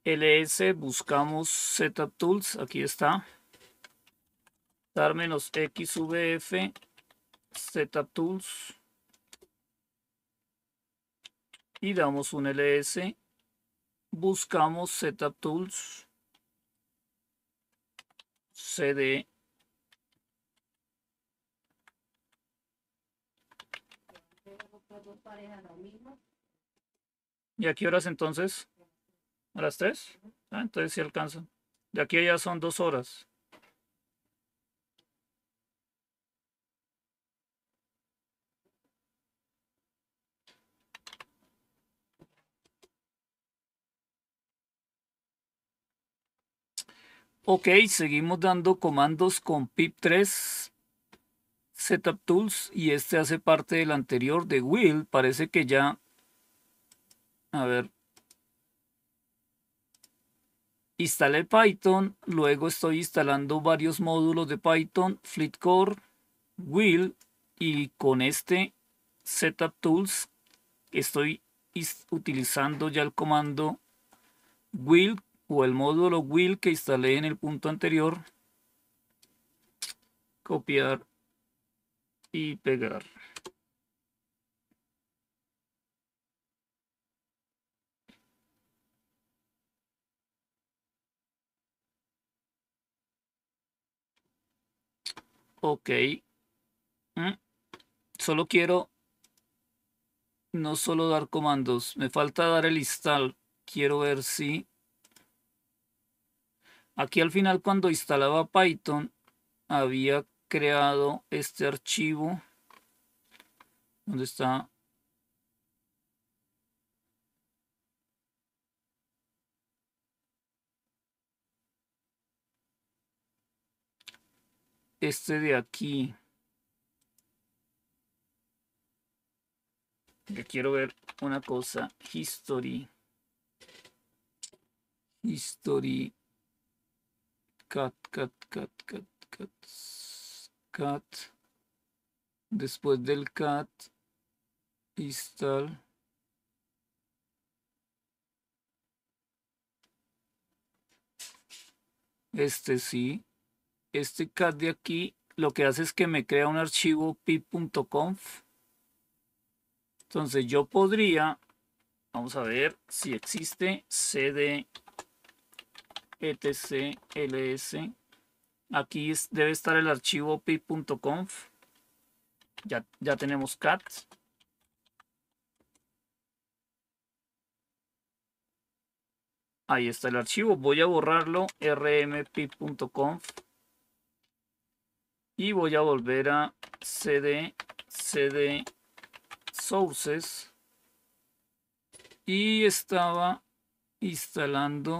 ls, buscamos tools aquí está, dar menos xvf, tools y damos un ls, buscamos tools cd, ¿Y a qué horas entonces? A las 3. Ah, entonces sí alcanzan. De aquí ya son dos horas. Ok, seguimos dando comandos con pip3 setup tools y este hace parte del anterior de will. Parece que ya... A ver, instalé Python, luego estoy instalando varios módulos de Python, Core, Will y con este Setup Tools estoy utilizando ya el comando will o el módulo will que instalé en el punto anterior copiar y pegar Ok. Mm. Solo quiero no solo dar comandos. Me falta dar el install. Quiero ver si... Aquí al final cuando instalaba Python había creado este archivo. ¿Dónde está? este de aquí. le quiero ver una cosa. History. History. Cat, cat, cat, cat, cat. Cat. Después del cat. Install. Este sí este cat de aquí lo que hace es que me crea un archivo pi.conf. Entonces yo podría, vamos a ver si existe cd etc ls. Aquí debe estar el archivo pi.conf. Ya, ya tenemos cat. Ahí está el archivo. Voy a borrarlo rmpip.conf y voy a volver a cd cd sources y estaba instalando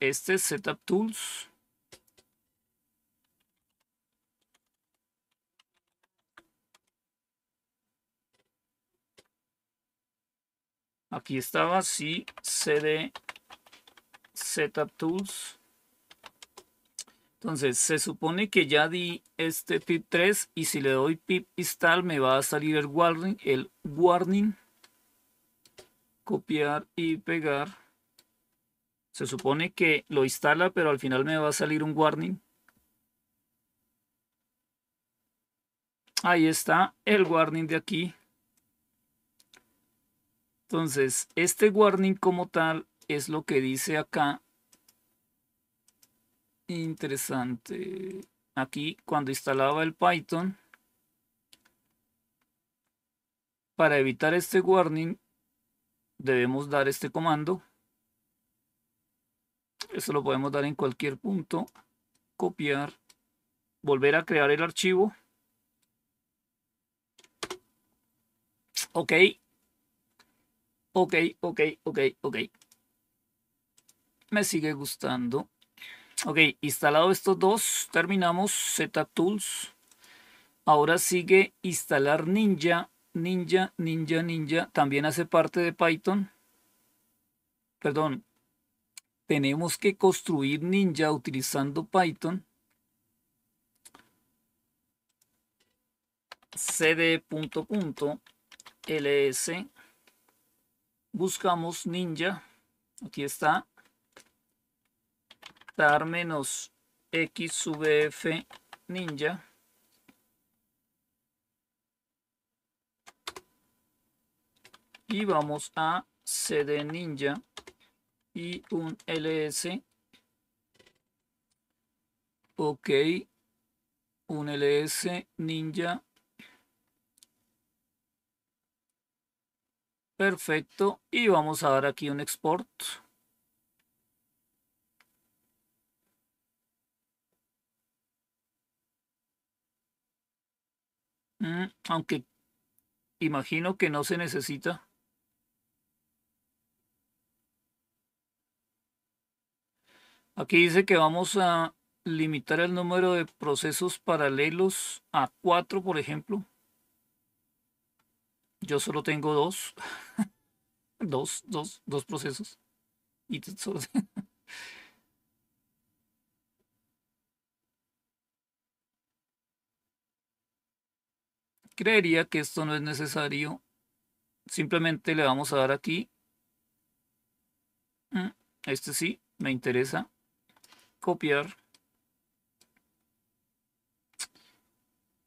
este setup tools aquí estaba sí cd Setup Tools. Entonces, se supone que ya di este pip 3 y si le doy pip install me va a salir el warning, el warning. Copiar y pegar. Se supone que lo instala, pero al final me va a salir un warning. Ahí está el warning de aquí. Entonces, este warning como tal es lo que dice acá Interesante. Aquí cuando instalaba el Python, para evitar este warning, debemos dar este comando. Eso lo podemos dar en cualquier punto. Copiar. Volver a crear el archivo. Ok. Ok, ok, ok, ok. Me sigue gustando. Ok, instalado estos dos, terminamos Tools. Ahora sigue instalar Ninja. Ninja, Ninja, Ninja. También hace parte de Python. Perdón. Tenemos que construir Ninja utilizando Python. cd punto punto ls buscamos ninja aquí está dar menos x ninja y vamos a cd ninja y un ls ok un ls ninja perfecto y vamos a dar aquí un export Mm, aunque imagino que no se necesita. Aquí dice que vamos a limitar el número de procesos paralelos a cuatro, por ejemplo. Yo solo tengo dos. <laughs> dos, dos, dos procesos. Y <laughs> creería que esto no es necesario. Simplemente le vamos a dar aquí. Mm, este sí, me interesa. Copiar.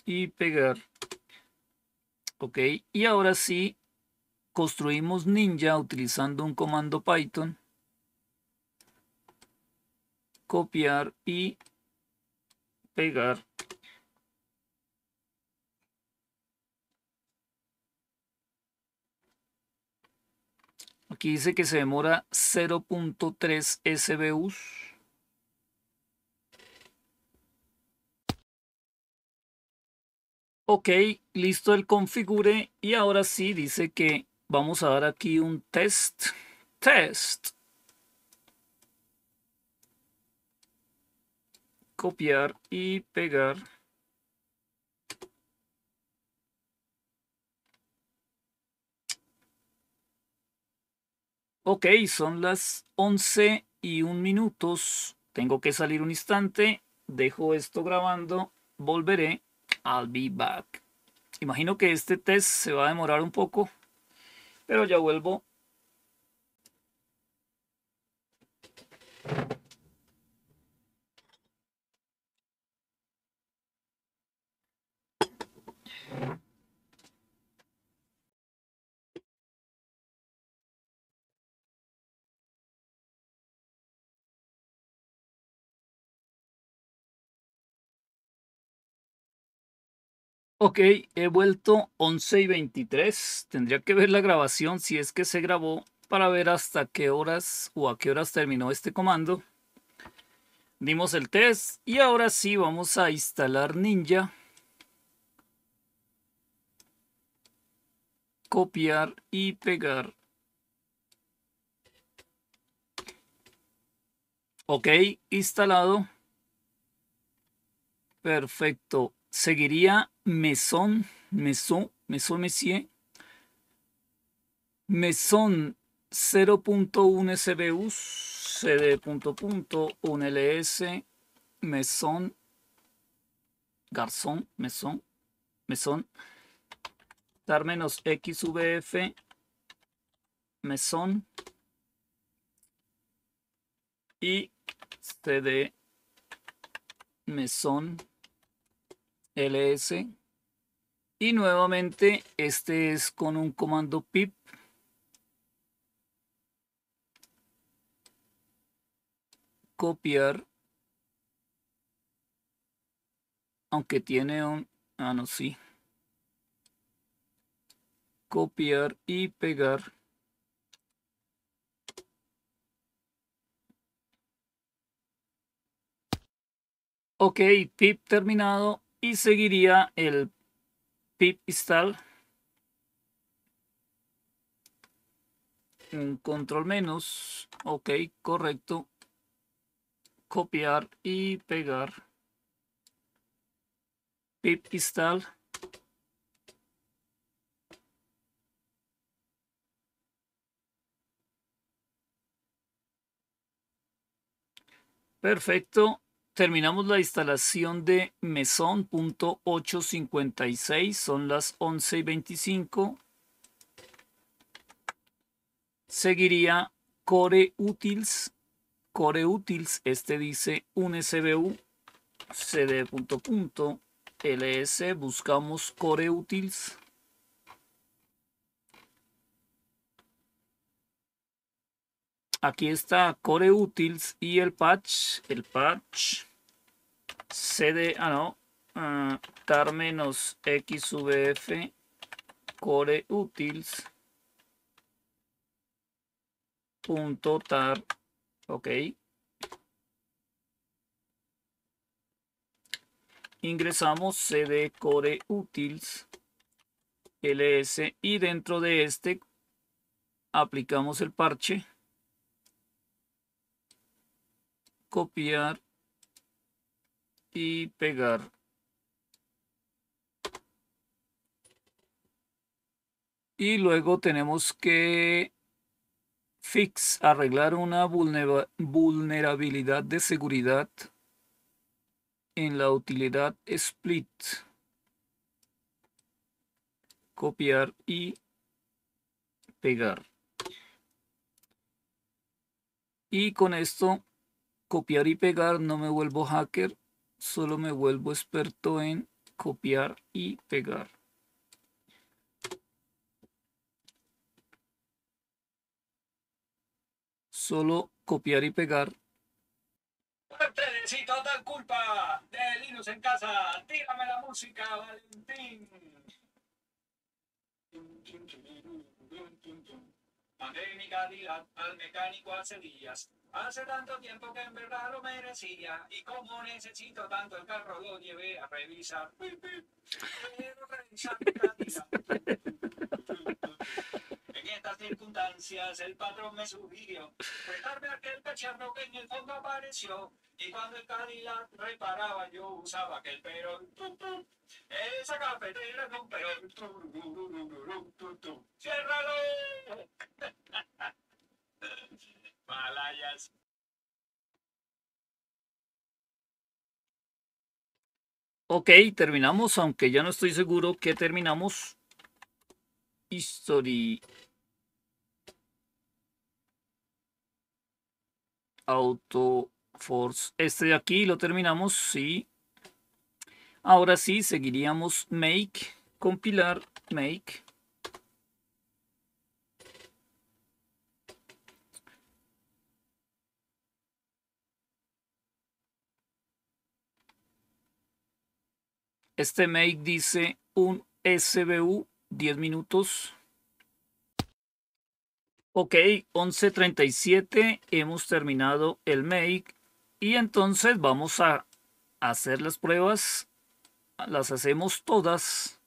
Y pegar. Ok, y ahora sí construimos Ninja utilizando un comando Python. Copiar y pegar Aquí dice que se demora 0.3 SBUs. Ok, listo el configure y ahora sí dice que vamos a dar aquí un test. Test. Copiar y pegar. Ok, son las 11 y un minutos. Tengo que salir un instante. Dejo esto grabando. Volveré. I'll be back. Imagino que este test se va a demorar un poco. Pero ya vuelvo. Ok, he vuelto 11 y 23. Tendría que ver la grabación si es que se grabó para ver hasta qué horas o a qué horas terminó este comando. Dimos el test y ahora sí vamos a instalar Ninja. Copiar y pegar. Ok, instalado. Perfecto seguiría Meson, Meson, Meson Messier. Meson 0.1 SBU, CD punto punto, un LS, Meson, Garzón, Meson, Meson. dar menos XVF, Meson, y CD Meson ls y nuevamente este es con un comando pip copiar aunque tiene un ah no sí copiar y pegar ok pip terminado y seguiría el pip install control menos ok correcto copiar y pegar pip install perfecto Terminamos la instalación de seis. son las 11 y 25. Seguiría Core Coreutils. Core este dice un SBU, cd. ls, buscamos Core Aquí está Core y el patch. El patch CD, ah no, tar ah, xvf core punto tar, ok. Ingresamos cd core ls y dentro de este aplicamos el parche copiar y pegar. Y luego tenemos que fix, arreglar una vulnerabilidad de seguridad en la utilidad split. Copiar y pegar. Y con esto copiar y pegar, no me vuelvo hacker, solo me vuelvo experto en copiar y pegar. Solo copiar y pegar. sí, total culpa de Linus en casa. Dígame la música, Valentín. Pandémica, al mecánico hace días. Hace tanto tiempo que en verdad lo merecía y como necesito tanto el carro lo llevé a revisar. En estas circunstancias el patrón me sugirió prestarme aquel cacharro que en el fondo apareció y cuando el Cadillac reparaba yo usaba aquel perón. Esa cafetera es un perón. Ciérralo. Ok, terminamos, aunque ya no estoy seguro que terminamos. History. Auto Force. Este de aquí lo terminamos, sí. Ahora sí, seguiríamos make, compilar, make. Este make dice un SBU 10 minutos. Ok, 11.37 hemos terminado el make y entonces vamos a hacer las pruebas. Las hacemos todas.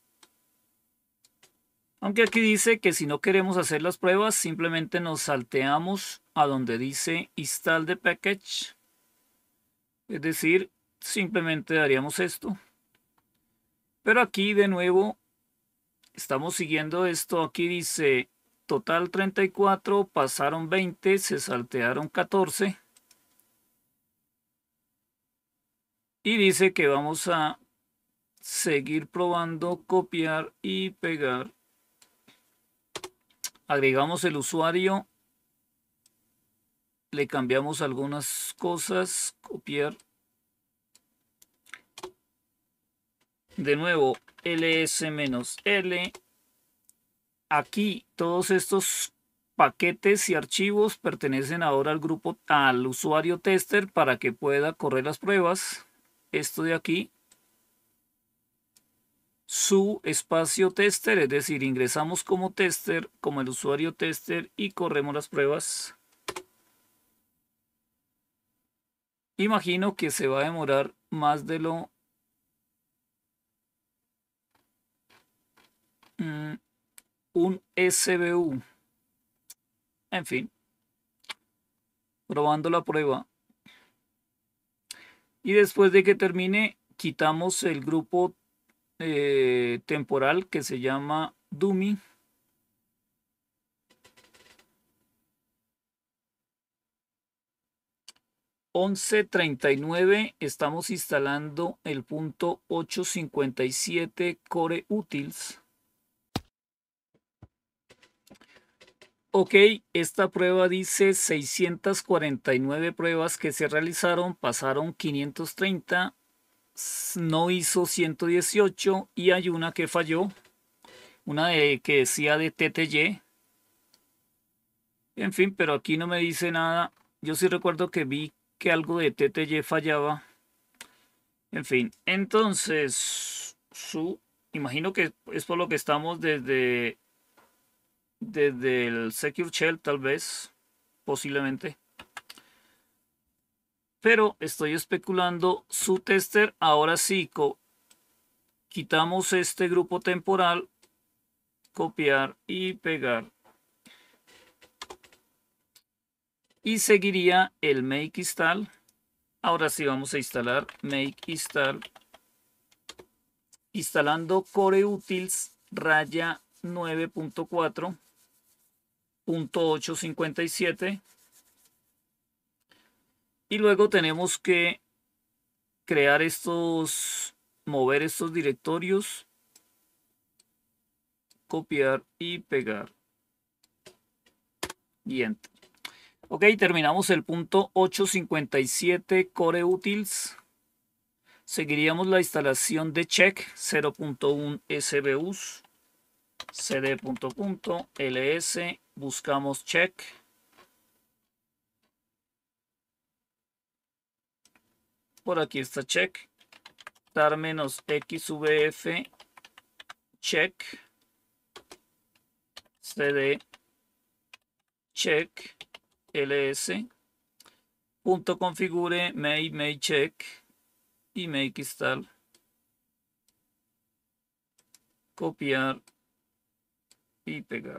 Aunque aquí dice que si no queremos hacer las pruebas, simplemente nos salteamos a donde dice install the package. Es decir, simplemente daríamos esto. Pero aquí de nuevo estamos siguiendo esto. Aquí dice total 34, pasaron 20, se saltearon 14. Y dice que vamos a seguir probando, copiar y pegar. Agregamos el usuario. Le cambiamos algunas cosas. Copiar de nuevo ls l. Aquí todos estos paquetes y archivos pertenecen ahora al grupo, al usuario tester para que pueda correr las pruebas. Esto de aquí, su espacio tester, es decir, ingresamos como tester, como el usuario tester y corremos las pruebas. Imagino que se va a demorar más de lo Mm, un SBU. En fin. Probando la prueba. Y después de que termine, quitamos el grupo eh, temporal que se llama dummy. 11.39 estamos instalando el punto 857 core utils. Ok, esta prueba dice 649 pruebas que se realizaron, pasaron 530, no hizo 118 y hay una que falló, una que decía de TTY. En fin, pero aquí no me dice nada. Yo sí recuerdo que vi que algo de TTY fallaba. En fin, entonces, su, imagino que es por lo que estamos desde desde el Secure Shell tal vez, posiblemente. Pero estoy especulando su tester. Ahora sí, quitamos este grupo temporal, copiar y pegar. Y seguiría el make install. Ahora sí vamos a instalar make install. Instalando core utils raya 9.4 .857 y luego tenemos que crear estos, mover estos directorios, copiar y pegar. Y Ok, terminamos el punto 857 core utils. Seguiríamos la instalación de check 0.1 sbus cd.ls buscamos check. Por aquí está check. Dar menos xvf check. cd check ls. Punto configure make make check y make install. Copiar y pegar.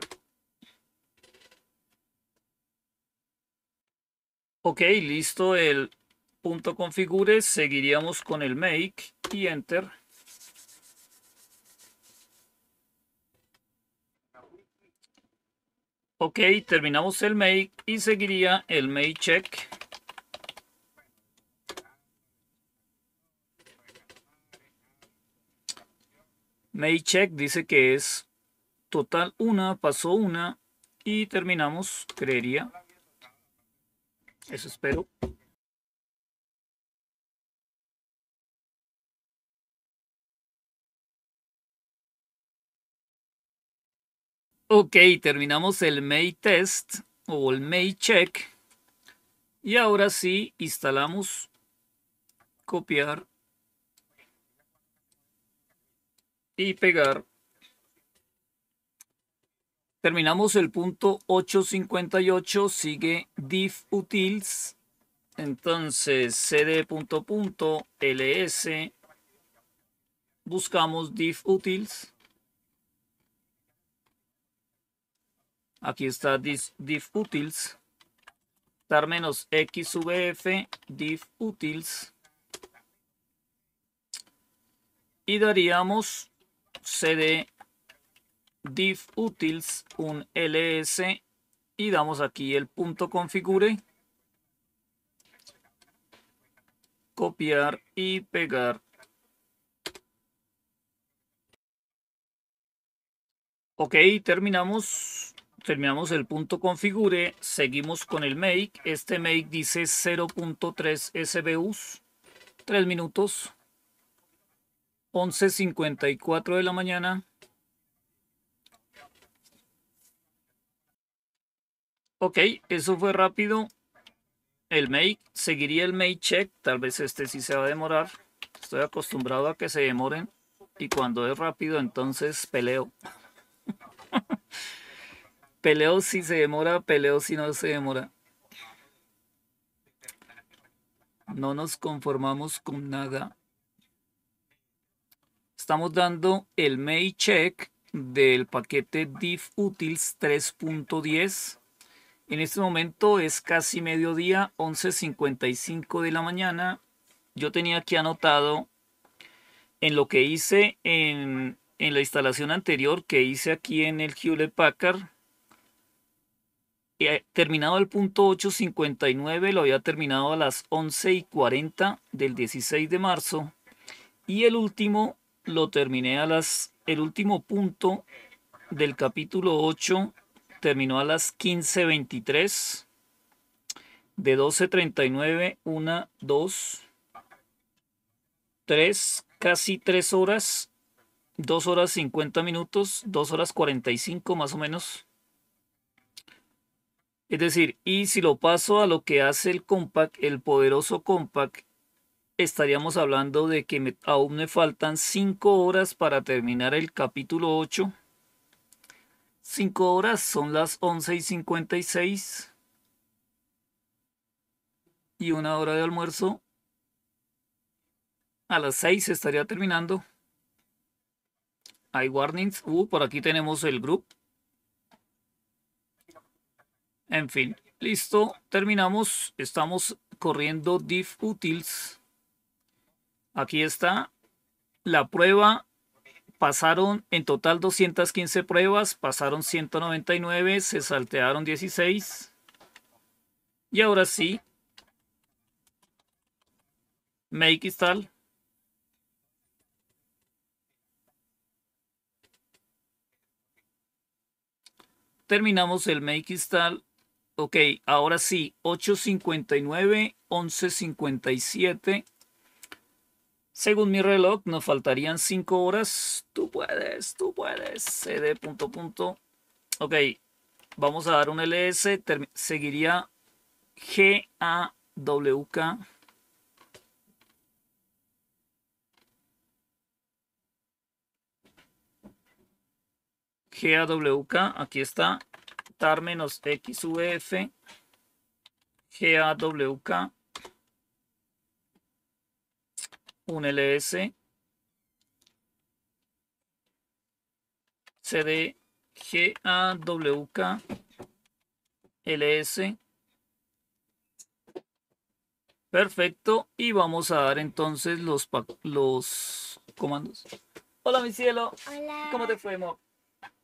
Ok, listo el punto configure. Seguiríamos con el make y enter. Ok, terminamos el make y seguiría el make check. Make check dice que es total una, pasó una y terminamos, creería. Eso espero. Ok, terminamos el May Test o el May Check. Y ahora sí, instalamos, copiar y pegar Terminamos el punto 858, sigue diff utils. Entonces, cd punto punto ls. Buscamos div utils. Aquí está div utils. dar menos xvf Y daríamos cd div utils, un ls y damos aquí el punto configure. Copiar y pegar. Ok, terminamos. Terminamos el punto configure. Seguimos con el make. Este make dice 0.3 SBUs. tres minutos. 54 de la mañana. Ok, eso fue rápido. El make, seguiría el make check. Tal vez este sí se va a demorar. Estoy acostumbrado a que se demoren. Y cuando es rápido, entonces peleo. <laughs> peleo si se demora, peleo si no se demora. No nos conformamos con nada. Estamos dando el make check del paquete Diff utils 3.10 en este momento es casi mediodía, 11.55 de la mañana. Yo tenía aquí anotado en lo que hice en, la instalación anterior que hice aquí en el Hewlett Packard. Eh, terminado el punto 859, lo había terminado a las 11.40 y del 16 de marzo. Y el último lo terminé a las, el último punto del capítulo 8 terminó a las 15.23. De 12.39, 1, 2, 3, casi 3 horas, 2 horas 50 minutos, 2 horas 45 más o menos. Es decir, y si lo paso a lo que hace el compact, el poderoso compact, estaríamos hablando de que aún me faltan 5 horas para terminar el capítulo 8 Cinco horas, son las 11 y 56. Y una hora de almuerzo. A las 6 estaría terminando. Hay warnings. Uh, por aquí tenemos el group. En fin, listo. Terminamos. Estamos corriendo diff utils. Aquí está la prueba pasaron en total 215 pruebas, pasaron 199, se saltearon 16. Y ahora sí, make install. Terminamos el make install. Ok, ahora sí, 8.59, 11.57. Según mi reloj, nos faltarían 5 horas. Tú puedes, tú puedes. CD punto punto. Ok, vamos a dar un LS. Seguiría G, A, W, K. aquí está, tar W, GAWK, un ls cd wk ls perfecto y vamos a dar entonces los los comandos hola mi cielo hola cómo te fue amor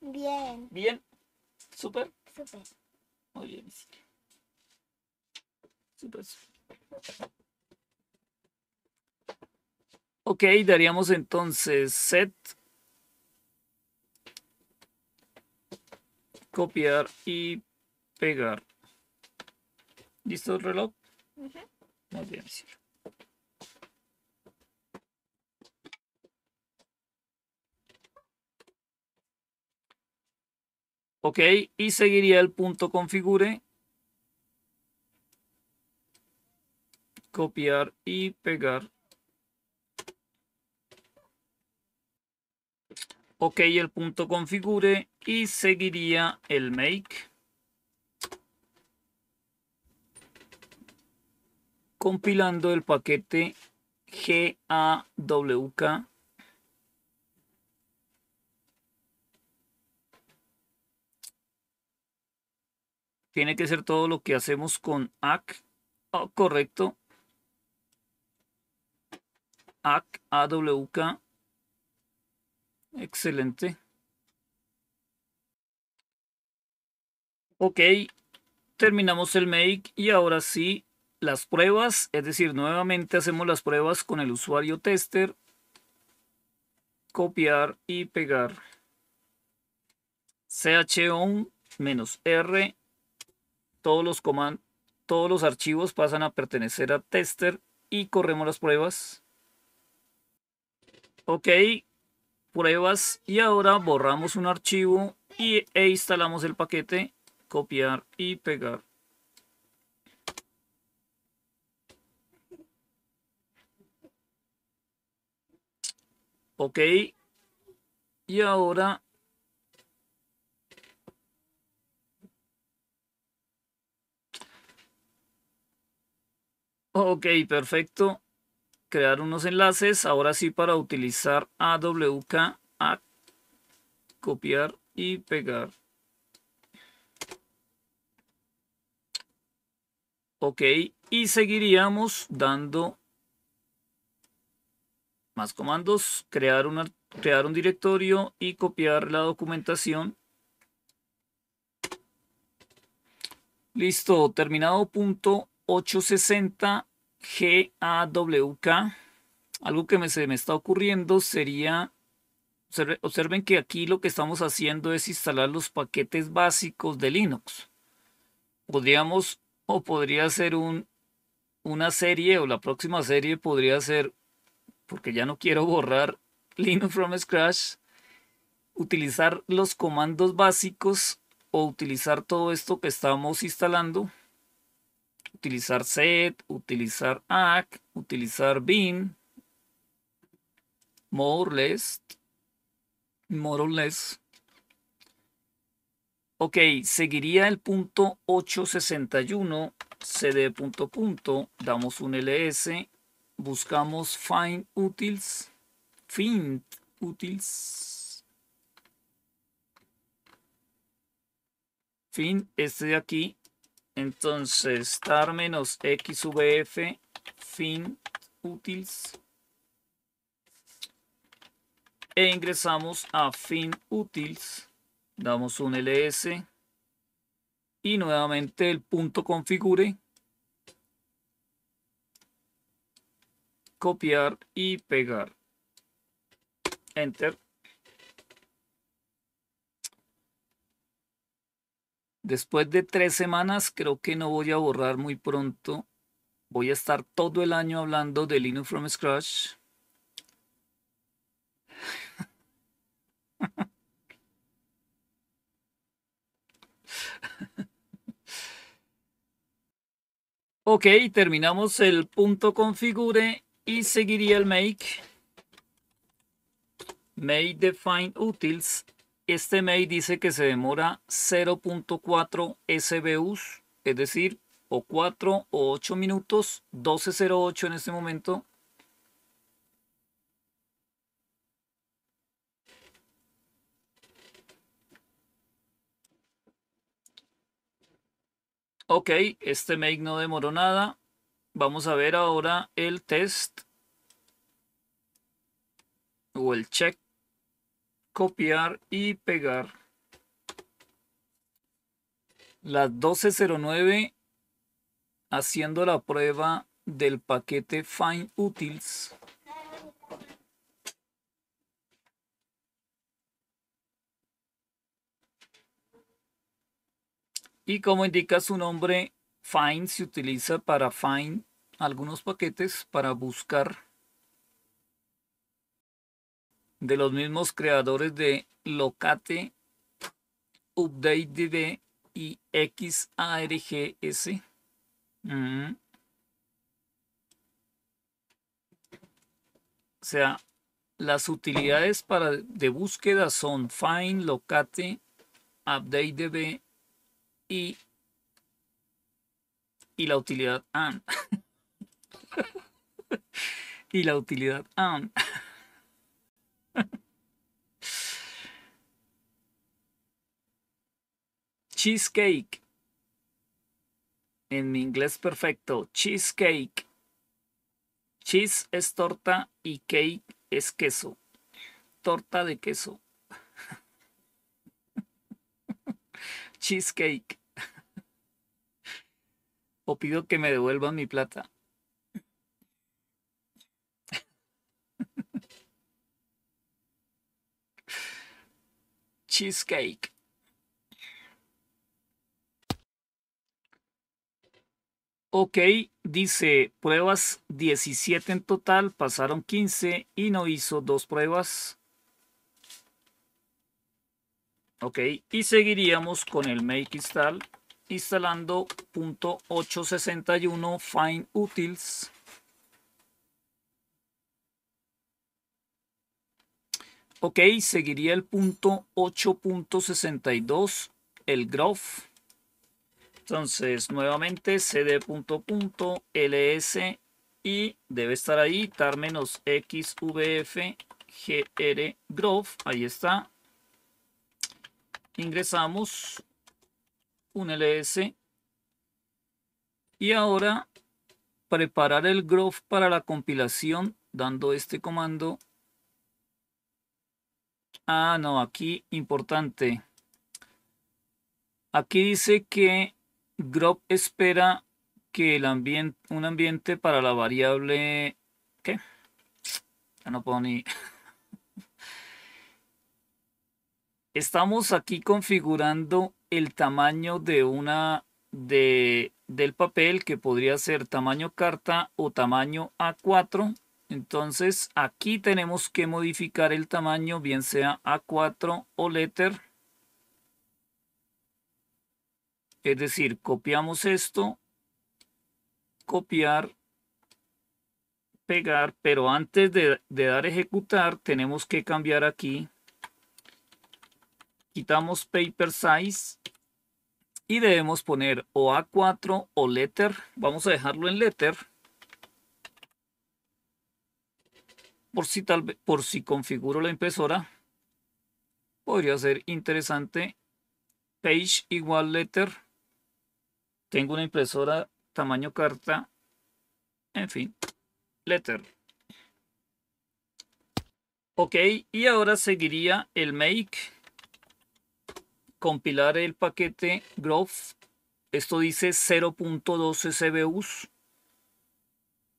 bien bien súper súper muy bien mi cielo súper súper Ok, daríamos entonces set copiar y pegar. ¿Listo el reloj? Ok, y seguiría el punto configure. Copiar y pegar. OK el punto configure y seguiría el make. Compilando el paquete GAWK. Tiene que ser todo lo que hacemos con ACK. Oh, correcto. ACK, AWK. Excelente. Ok, terminamos el make y ahora sí las pruebas, es decir, nuevamente hacemos las pruebas con el usuario tester, copiar y pegar. ch 1 R, todos los, comandos, todos los archivos pasan a pertenecer a tester y corremos las pruebas. Ok, pruebas y ahora borramos un archivo y, e instalamos el paquete copiar y pegar. Ok. Y ahora Ok, perfecto crear unos enlaces. Ahora sí para utilizar AWK, a copiar y pegar. Ok, y seguiríamos dando más comandos, crear, una, crear un directorio y copiar la documentación. Listo, terminado punto 860 G-A-W-K. Algo que me, se me está ocurriendo sería, observen que aquí lo que estamos haciendo es instalar los paquetes básicos de Linux. Podríamos, o podría ser un, una serie, o la próxima serie podría ser, porque ya no quiero borrar <laughs> Linux from scratch, utilizar los comandos básicos o utilizar todo esto que estamos instalando utilizar set, utilizar act, utilizar bin, more or less, more or less. Ok, seguiría el punto 861, cd punto punto, damos un ls, buscamos find utils, find utils. Find este de aquí entonces, tar menos xvf fin utils E ingresamos a fin utils Damos un ls. Y nuevamente el punto configure. Copiar y pegar. Enter. Después de tres semanas, creo que no voy a borrar muy pronto. Voy a estar todo el año hablando de Linux from Scratch. <laughs> ok, terminamos el punto configure y seguiría el make. Make define utils este mail dice que se demora 0.4 SBUs, es decir, o 4 o 8 minutos, 12.08 en este momento. Ok, este mail no demoró nada. Vamos a ver ahora el test o el check copiar y pegar. Las 1209 haciendo la prueba del paquete Find Utils. Y como indica su nombre, find se utiliza para find algunos paquetes para buscar de los mismos creadores de Locate, UpdateDB y XARGS. Mm. O sea, las utilidades para de búsqueda son Find, Locate, UpdateDB y, y la utilidad AND. <laughs> y la utilidad AND. <laughs> <laughs> cheesecake. En mi inglés perfecto, cheesecake. Cheese es torta y cake es queso. Torta de queso. <laughs> cheesecake. <laughs> O pido que me devuelvan mi plata. cheesecake. Ok, dice pruebas 17 en total, pasaron 15 y no hizo dos pruebas. Ok, y seguiríamos con el make install instalando .861 find utils. Ok, seguiría el punto 8.62, el grof. Entonces, nuevamente, cd ls y debe estar ahí tar menos xvf gr Ahí está. Ingresamos un ls y ahora preparar el grof para la compilación dando este comando Ah, no, aquí importante. Aquí dice que Grop espera que el ambiente, un ambiente para la variable... ¿Qué? Ya no puedo ni... <laughs> Estamos aquí configurando el tamaño de una de, del papel que podría ser tamaño carta o tamaño A4 entonces aquí tenemos que modificar el tamaño, bien sea A4 o letter. Es decir, copiamos esto, copiar, pegar, pero antes de, dar ejecutar tenemos que cambiar aquí. Quitamos paper size y debemos poner o A4 o letter. Vamos a dejarlo en letter. por si, tal vez, por si configuro la impresora, podría ser interesante. Page igual letter. Tengo una impresora tamaño carta. En fin, letter. Ok, y ahora seguiría el make. Compilar el paquete growth. Esto dice 0.12 CBUs.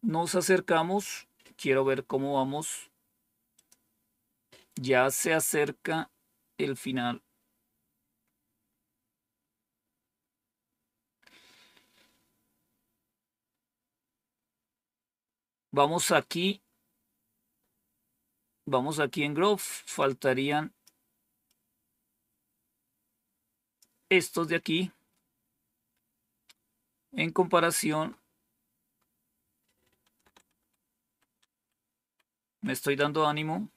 Nos acercamos quiero ver cómo vamos. Ya se acerca el final. Vamos aquí. Vamos aquí en growth. Faltarían estos de aquí en comparación Me estoy dando ánimo.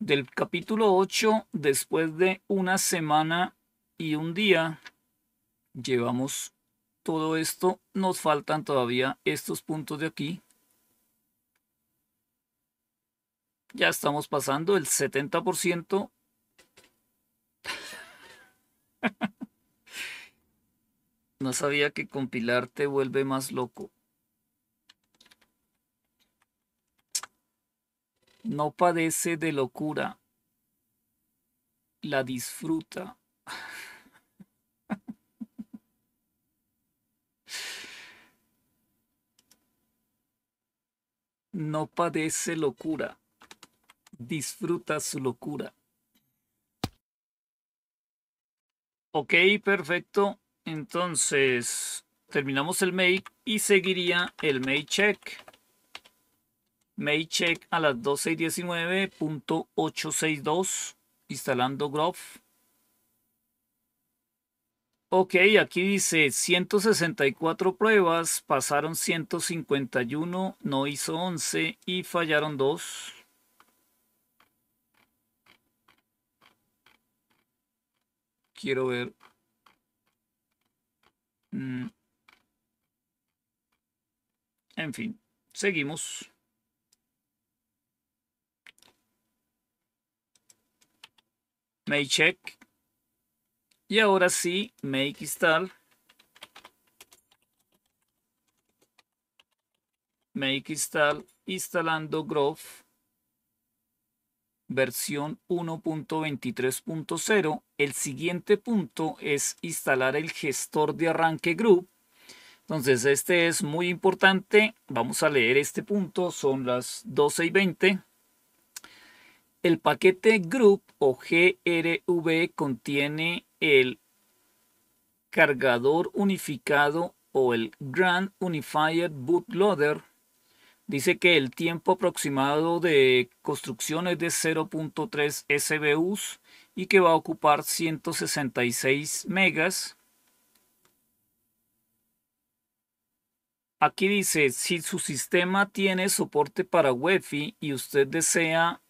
Del capítulo 8, después de una semana y un día, llevamos todo esto. Nos faltan todavía estos puntos de aquí. Ya estamos pasando el 70%. <laughs> no sabía que compilar te vuelve más loco. no padece de locura, la disfruta. <laughs> no padece locura, disfruta su locura. Ok, perfecto. Entonces, terminamos el make y seguiría el make check. Maycheck a las 12 instalando Grof. Ok, aquí dice 164 pruebas, pasaron 151, no hizo 11 y fallaron 2. Quiero ver. Mm. En fin, seguimos. make check Y ahora sí, make install. Make install instalando Grove versión 1.23.0. El siguiente punto es instalar el gestor de arranque Group. Entonces, este es muy importante. Vamos a leer este punto. Son las 12 y 20. El paquete Group o GRV contiene el cargador unificado o el Grand Unified Bootloader. Dice que el tiempo aproximado de construcción es de 0.3 SBUs y que va a ocupar 166 megas. Aquí dice, si su sistema tiene soporte para Wi-Fi y usted desea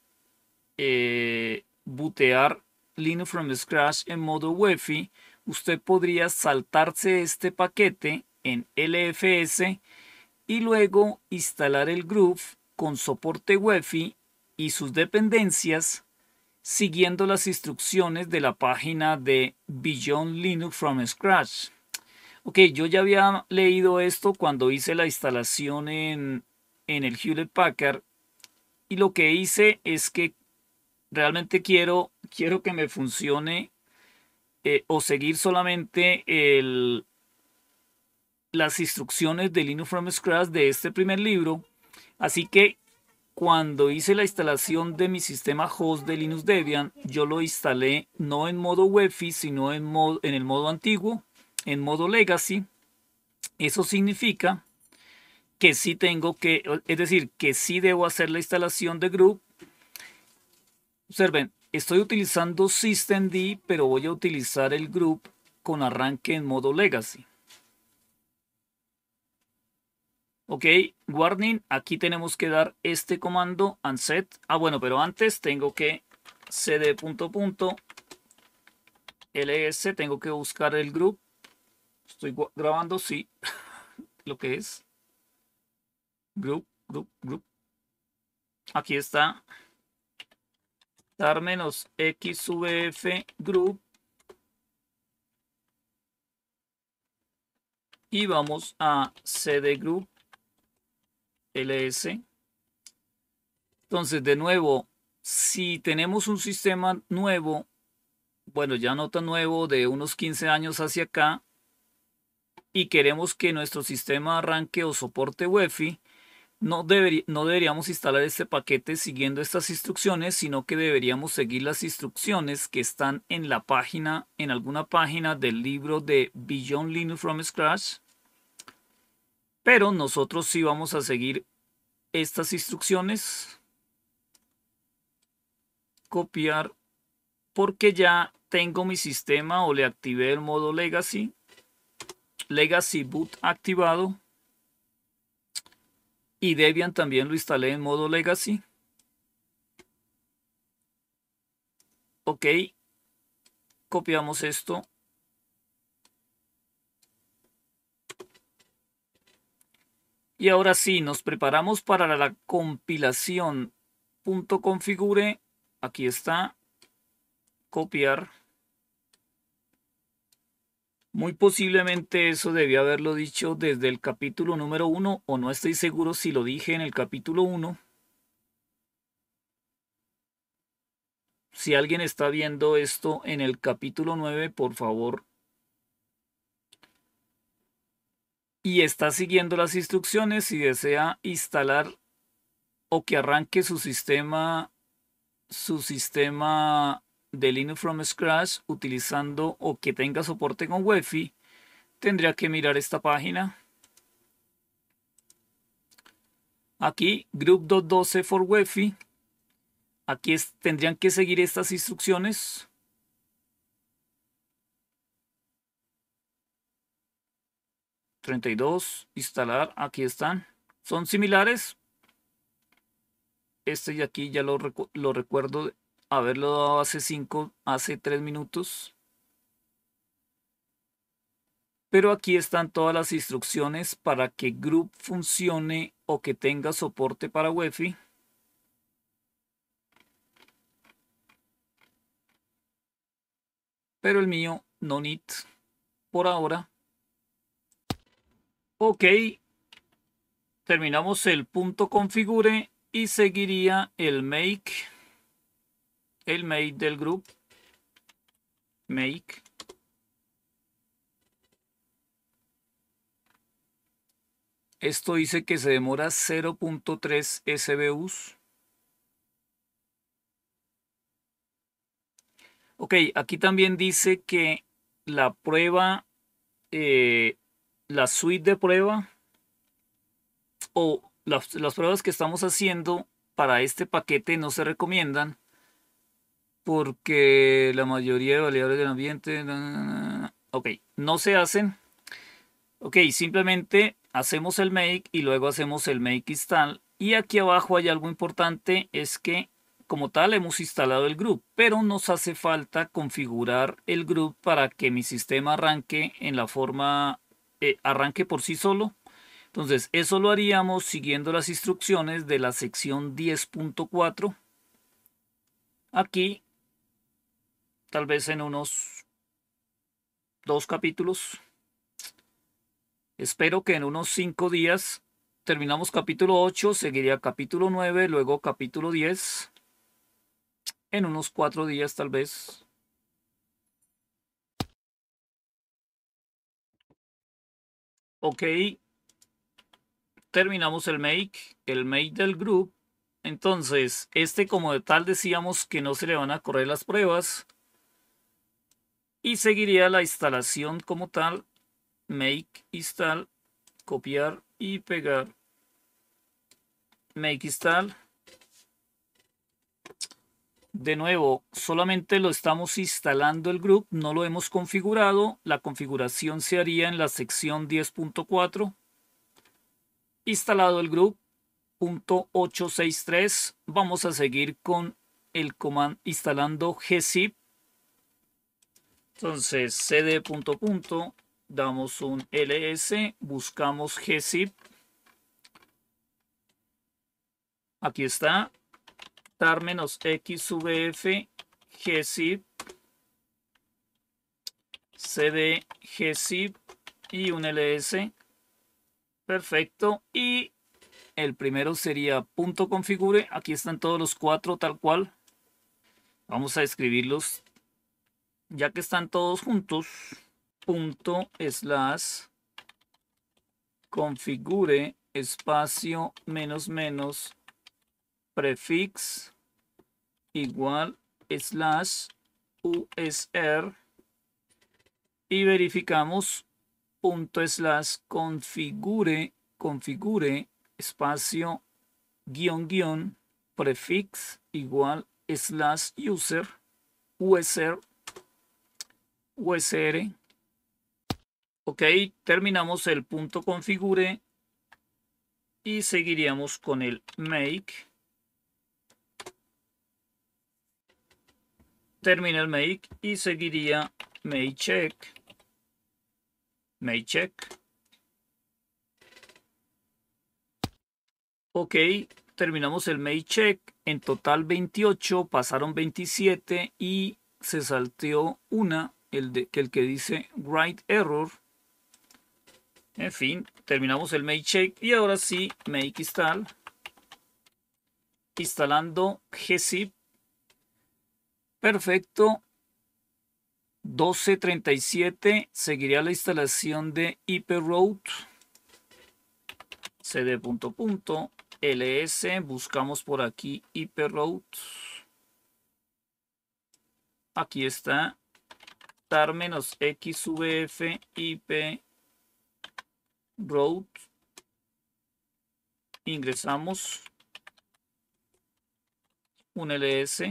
eh, bootear Linux from scratch en modo UEFI, usted podría saltarse este paquete en LFS y luego instalar el Groove con soporte UEFI y sus dependencias siguiendo las instrucciones de la página de Beyond Linux from Scratch. Ok, yo ya había leído esto cuando hice la instalación en, en el Hewlett Packard y lo que hice es que realmente quiero, quiero que me funcione eh, o seguir solamente las instrucciones de Linux from Scratch de este primer libro. Así que cuando hice la instalación de mi sistema host de Linux Debian, yo lo instalé no en modo WebFi, sino en, en el modo antiguo, en modo legacy. Eso significa que sí tengo que, es decir, que sí debo hacer la instalación de group Observen, estoy utilizando systemd, pero voy a utilizar el group con arranque en modo legacy. Ok, warning, aquí tenemos que dar este comando unset. Ah, bueno, pero antes tengo que cd punto punto ls, tengo que buscar el group. Estoy grabando, sí, <laughs> lo que es. Group, group, group. Aquí está dar menos Xvf group y vamos a cd group ls. Entonces, de nuevo, si tenemos un sistema nuevo, bueno, ya no tan nuevo, de unos 15 años hacia acá, y queremos que nuestro sistema arranque o soporte UEFI, no, deberíamos instalar este paquete siguiendo estas instrucciones, sino que deberíamos seguir las instrucciones que están en la página, en alguna página del libro de Beyond Linux from Scratch. Pero nosotros sí vamos a seguir estas instrucciones. Copiar porque ya tengo mi sistema o le activé el modo Legacy. Legacy Boot activado y Debian también lo instalé en modo legacy. Ok, copiamos esto. Y ahora sí, nos preparamos para la compilación. configure, aquí está, copiar. Muy posiblemente eso debía haberlo dicho desde el capítulo número 1 o no estoy seguro si lo dije en el capítulo 1. Si alguien está viendo esto en el capítulo 9, por favor. Y está siguiendo las instrucciones y desea instalar o que arranque su sistema su sistema de Linux from scratch utilizando o que tenga soporte con Wi-Fi, tendría que mirar esta página. Aquí, 212 for Wi-Fi. Aquí tendrían que seguir estas instrucciones. ...32, instalar, aquí están. Son similares. Este y aquí ya lo, lo recuerdo haberlo dado hace 5, hace tres minutos. Pero aquí están todas las instrucciones para que Group funcione o que tenga soporte para wi Pero el mío no need por ahora. Ok. Terminamos el punto configure y seguiría el make el make del grupo make esto dice que se demora 0.3 SBUs ok aquí también dice que la prueba eh, la suite de prueba o las pruebas que estamos haciendo para este paquete no se recomiendan porque la mayoría de validadores del ambiente, ok, no se hacen. Ok, simplemente hacemos el make y luego hacemos el make install. Y aquí abajo hay algo importante, es que como tal hemos instalado el group, pero nos hace falta configurar el group para que mi sistema arranque en la forma, eh, arranque por sí solo. Entonces, eso lo haríamos siguiendo las instrucciones de la sección 10.4. Aquí tal vez en unos dos capítulos. Espero que en unos cinco días terminamos capítulo 8, seguiría capítulo 9, luego capítulo 10. En unos cuatro días tal vez. Ok. Terminamos el make, el make del group. Entonces, este como de tal decíamos que no se le van a correr las pruebas y seguiría la instalación como tal, make install, copiar y pegar, make install. De nuevo, solamente lo estamos instalando el group, no lo hemos configurado. La configuración se haría en la sección 10.4. Instalado el group, punto 863. Vamos a seguir con el comando instalando gzip entonces, cd punto punto, damos un ls, buscamos gzip. Aquí está, tar menos xvf gzip cd gzip y un ls. Perfecto. Y el primero sería punto configure. Aquí están todos los cuatro tal cual. Vamos a escribirlos ya que están todos juntos, punto slash configure espacio menos menos prefix igual slash usr y verificamos punto slash configure configure espacio guión guión prefix igual slash user usr USR. Ok, terminamos el punto configure y seguiríamos con el make. Termina el make y seguiría make check. Make check. Ok, terminamos el make check. En total 28, pasaron 27 y se salteó una el, que dice write error. En fin, terminamos el make check y ahora sí make install. Instalando gzip. Perfecto. 12.37 seguiría la instalación de ipRoute cd. Punto, ls buscamos por aquí ipRoute aquí está tar menos xvf ip root ingresamos un ls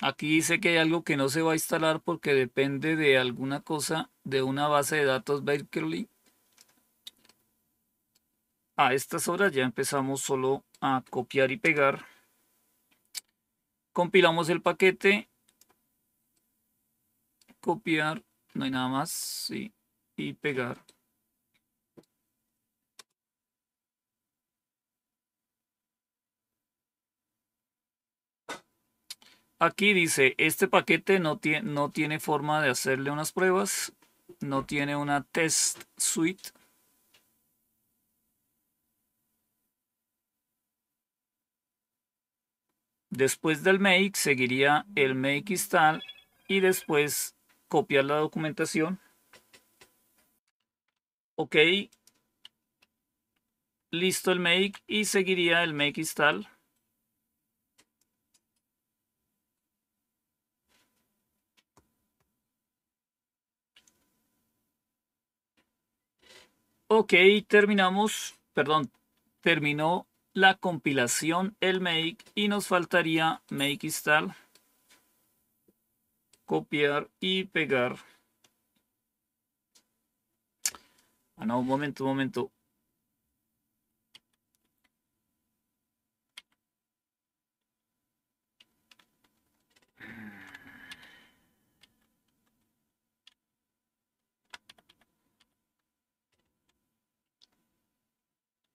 aquí dice que hay algo que no se va a instalar porque depende de alguna cosa de una base de datos Berkeley a estas horas ya empezamos solo a copiar y pegar compilamos el paquete copiar, no hay nada más, y pegar. Aquí dice, este paquete no, tiene, no tiene forma de hacerle unas pruebas, no tiene una test suite. Después del make seguiría el make install y después copiar la documentación. Ok. Listo el make y seguiría el make install. Ok, terminamos, perdón, terminó la compilación, el make, y nos faltaría make install copiar y pegar. Ah, no, un momento, momento.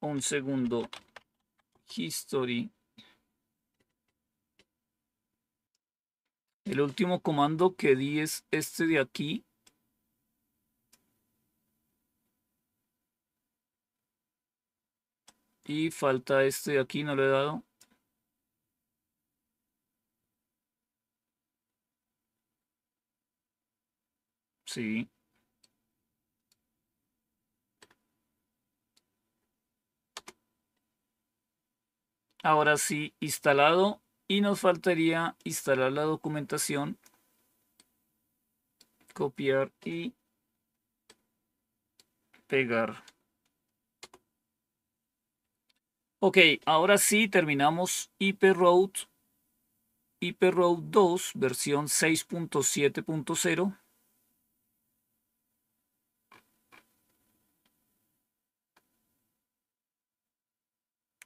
Un segundo. History. El último comando que di es este de aquí. Y falta este de aquí, no lo he dado. Sí. Ahora sí, instalado y nos faltaría instalar la documentación, copiar y pegar. Ok, ahora sí terminamos IP Road 2, versión 6.7.0.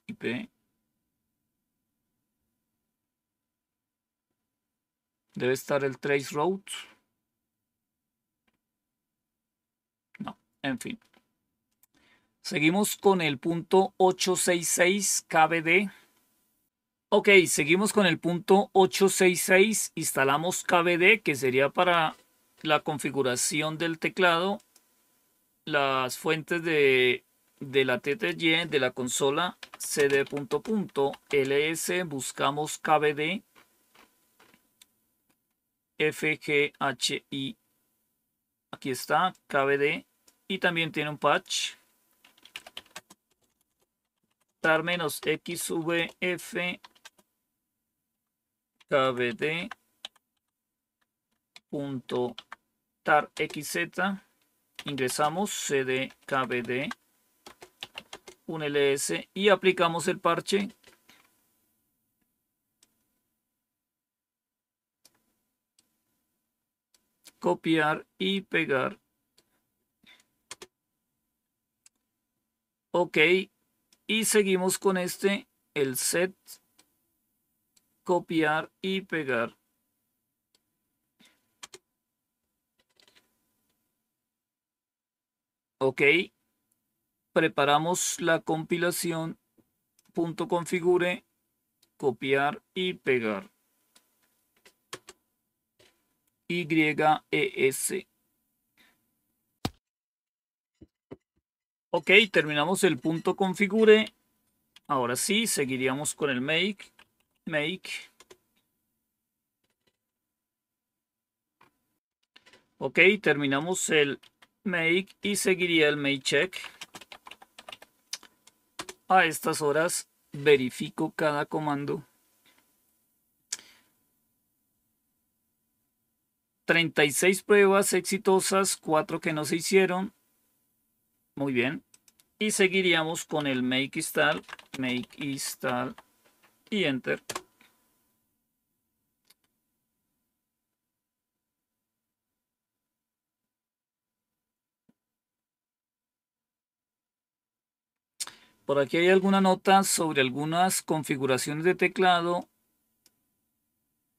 IP Debe estar el trace route. No, en fin. Seguimos con el punto 866 KBD. Ok, seguimos con el punto 866. Instalamos KBD, que sería para la configuración del teclado, las fuentes de, de la TTY de la consola CD.ls. Buscamos KBD FGHI. Aquí está, KBD. Y también tiene un patch. Tar menos XVF KBD punto tar XZ. Ingresamos CD KBD. Un LS y aplicamos el parche copiar y pegar. Ok. Y seguimos con este, el set, copiar y pegar. Ok. Preparamos la compilación, punto configure, copiar y pegar y e Ok, terminamos el punto configure. Ahora sí, seguiríamos con el make. Make. Ok, terminamos el make y seguiría el make check. A estas horas verifico cada comando. 36 pruebas exitosas, 4 que no se hicieron. Muy bien. Y seguiríamos con el make install, make install y enter. Por aquí hay alguna nota sobre algunas configuraciones de teclado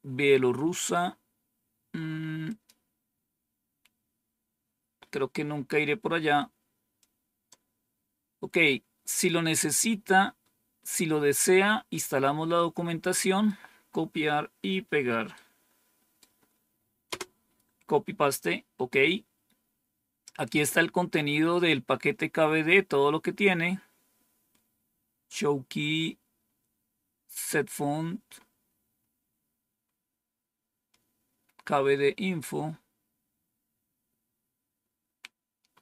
bielorrusa Mm. Creo que nunca iré por allá. Ok, si lo necesita, si lo desea, instalamos la documentación, copiar y pegar. Copy paste, ok. Aquí está el contenido del paquete KBD, todo lo que tiene. Show key, set font, de info.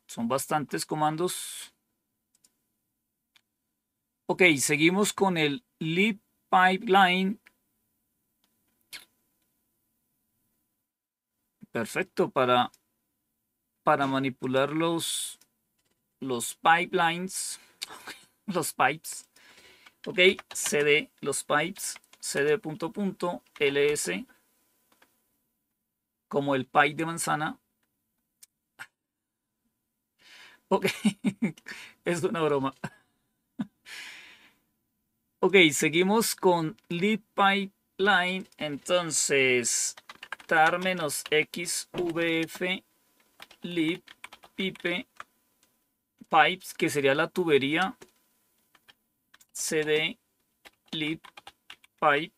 Son bastantes comandos. Ok, seguimos con el lead pipeline. Perfecto para, para manipular los, pipelines, <laughs> los pipes. Ok, cd, los pipes, cd ls como el pipe de manzana. Ok, <laughs> es una broma. <laughs> Ok, seguimos con lead pipeline. Entonces, tar menos xvf lead pipe pipes, que sería la tubería cd lead pipe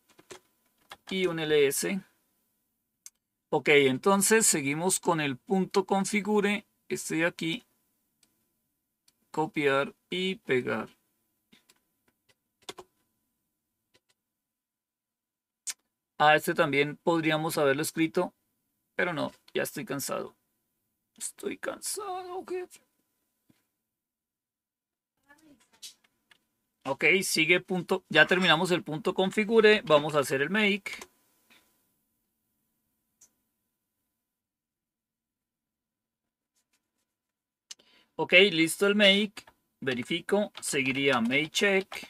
y un ls Ok, entonces seguimos con el punto configure. Estoy aquí. Copiar y pegar. A este también podríamos haberlo escrito, pero no, ya estoy cansado. Estoy cansado, Ok, sigue punto. Ya terminamos el punto configure. Vamos a hacer el make. Ok, listo el make. Verifico. Seguiría make check.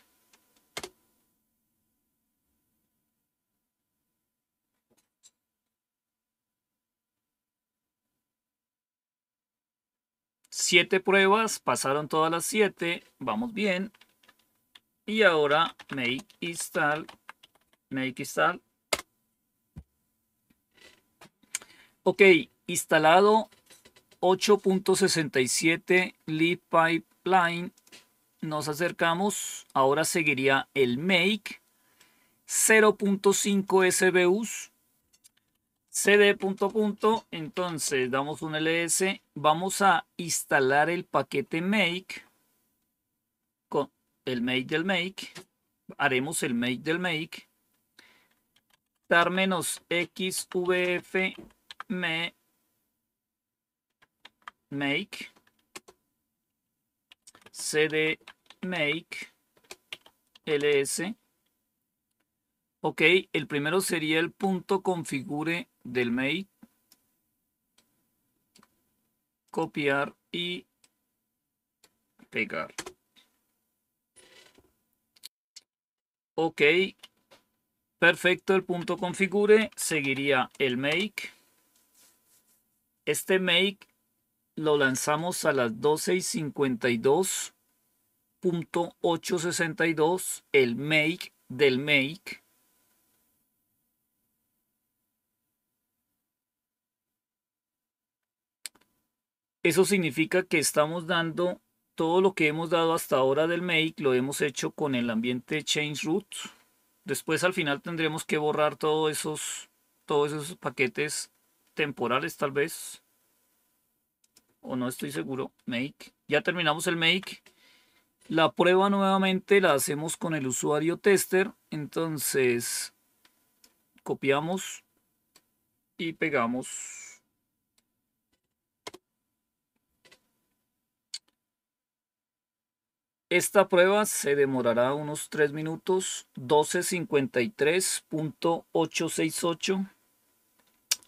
Siete pruebas, pasaron todas las siete, vamos bien. Y ahora make install, make install. Ok, instalado 8.67 lead pipeline. Nos acercamos. Ahora seguiría el make. 0.5 SBUs. CD punto punto. Entonces damos un LS. Vamos a instalar el paquete make. Con el make del make. Haremos el make del make. dar menos XVF me make cd make ls ok el primero sería el punto configure del make copiar y pegar ok perfecto el punto configure seguiría el make este make lo lanzamos a las 12 y 52. 862, el make del make. Eso significa que estamos dando todo lo que hemos dado hasta ahora del make, lo hemos hecho con el ambiente change root. Después al final tendremos que borrar todos esos, todos esos paquetes temporales tal vez o no estoy seguro, make. Ya terminamos el make. La prueba nuevamente la hacemos con el usuario tester. Entonces, copiamos y pegamos. Esta prueba se demorará unos 3 minutos, 1253.868.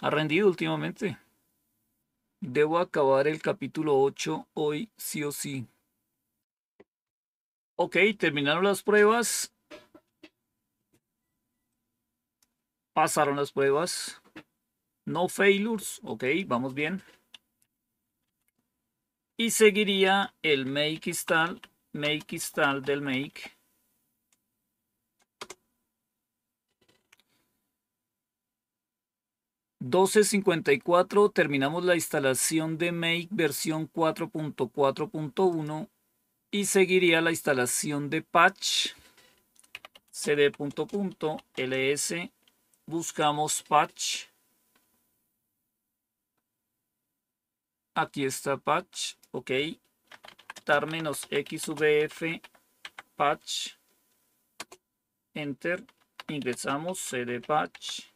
Ha rendido últimamente. Debo acabar el capítulo 8 hoy sí o sí. Ok, terminaron las pruebas. Pasaron las pruebas. No failures. Ok, vamos bien. Y seguiría el make install, make install del make. 12.54 terminamos la instalación de Make versión 4.4.1 y seguiría la instalación de patch CD.ls, buscamos patch aquí está patch ok tar xvf patch enter ingresamos cd patch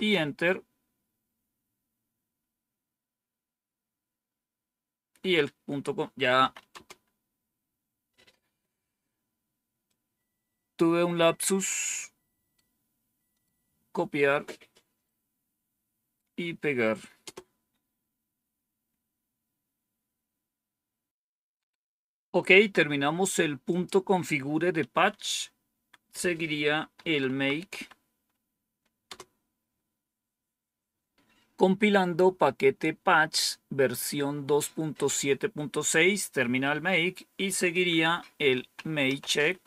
y enter. Y el punto ya tuve un lapsus. Copiar y pegar. Ok, terminamos el punto configure de patch. Seguiría el make. compilando paquete patch versión 2.7.6 terminal make y seguiría el make check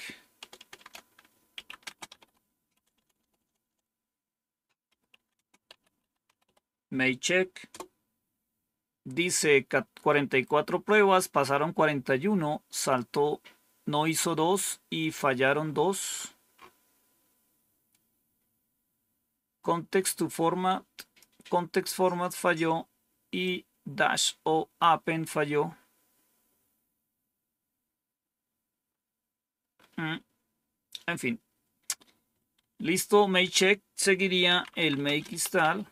make check dice 44 pruebas pasaron 41 saltó no hizo 2 y fallaron 2 context to format context format falló y dash o append falló. Mm. En fin. Listo, make check seguiría el make install.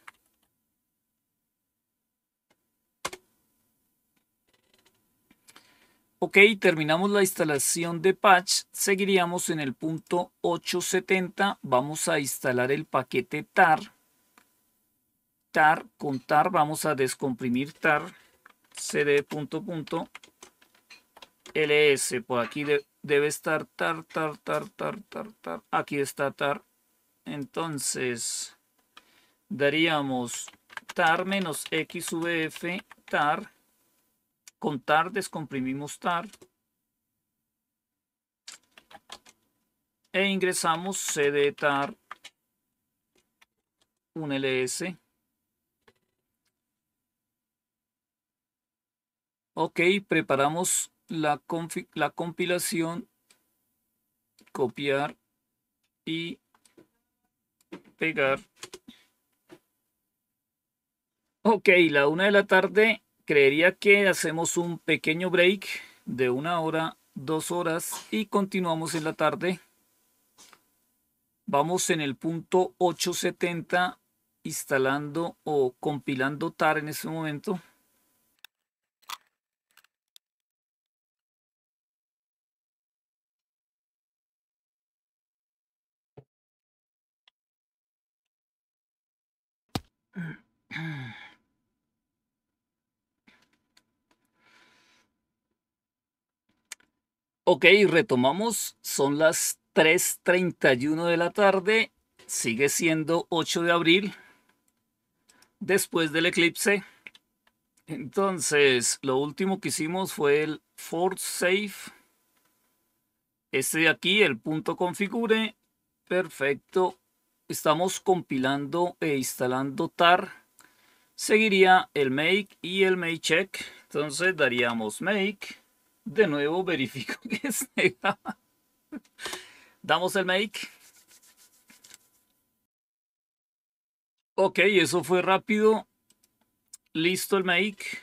Ok, terminamos la instalación de patch. Seguiríamos en el punto 870. Vamos a instalar el paquete tar tar contar vamos a descomprimir tar cd punto punto ls por aquí debe estar tar tar tar tar tar tar aquí está tar entonces daríamos tar menos xvf tar contar descomprimimos tar e ingresamos cd tar un ls Ok, preparamos la, compilación, copiar y pegar. Ok, la una de la tarde, creería que hacemos un pequeño break de una hora, dos horas y continuamos en la tarde. Vamos en el punto 870 instalando o compilando TAR en este momento. <clears throat> Ok, retomamos. Son las 3.31 de la tarde. Sigue siendo 8 de abril, después del eclipse. Entonces, lo último que hicimos fue el force Safe. Este de aquí, el punto configure. Perfecto estamos compilando e instalando tar, seguiría el make y el make check. Entonces daríamos make. De nuevo <laughs> verifico que es negado Damos el make. Ok, eso fue rápido. Listo el make.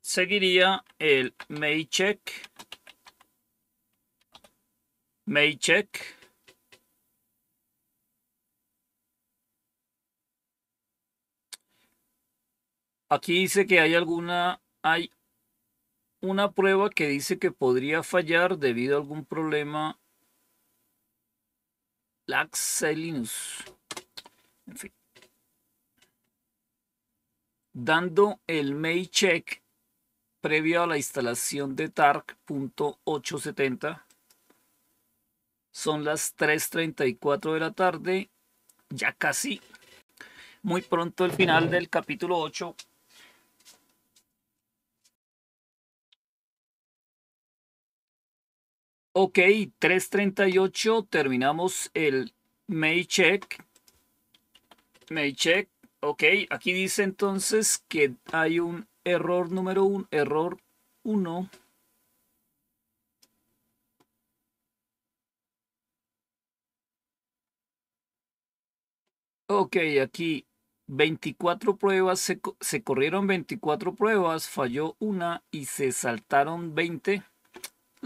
Seguiría el make check. Make check. Aquí dice que hay alguna, hay una prueba que dice que podría fallar debido a algún problema. Laxelinus. En fin. Dando el May check previo a la instalación de TARC.870. Son las 3.34 de la tarde. Ya casi. Muy pronto el final del capítulo 8. Ok, 3.38, terminamos el Maycheck. Maycheck, ok, aquí dice entonces que hay un error número 1, error 1. Ok, aquí 24 pruebas, se, se corrieron 24 pruebas, falló una y se saltaron 20.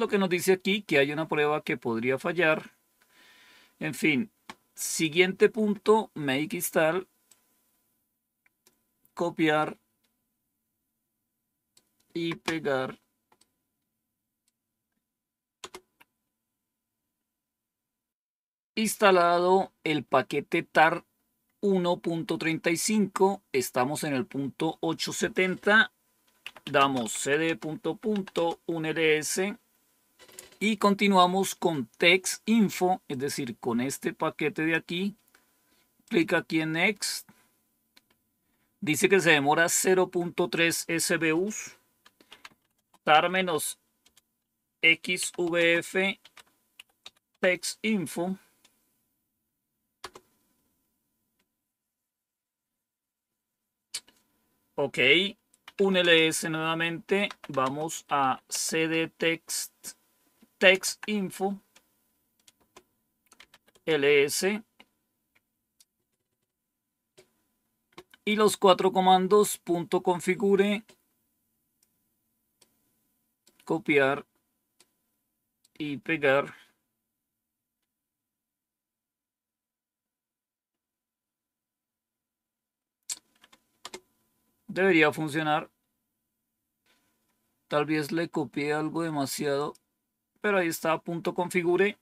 Lo que nos dice aquí que hay una prueba que podría fallar. En fin, siguiente punto, make install, copiar y pegar. Instalado el paquete TAR 1.35, estamos en el punto 870, damos cd e y continuamos con text info, es decir, con este paquete de aquí. Clic aquí en next. Dice que se demora 0.3 SBUs. Dar menos XVF text info. Ok, un LS nuevamente. Vamos a cd text text info ls y los cuatro comandos punto configure copiar y pegar debería funcionar tal vez le copié algo demasiado pero ahí está punto configure.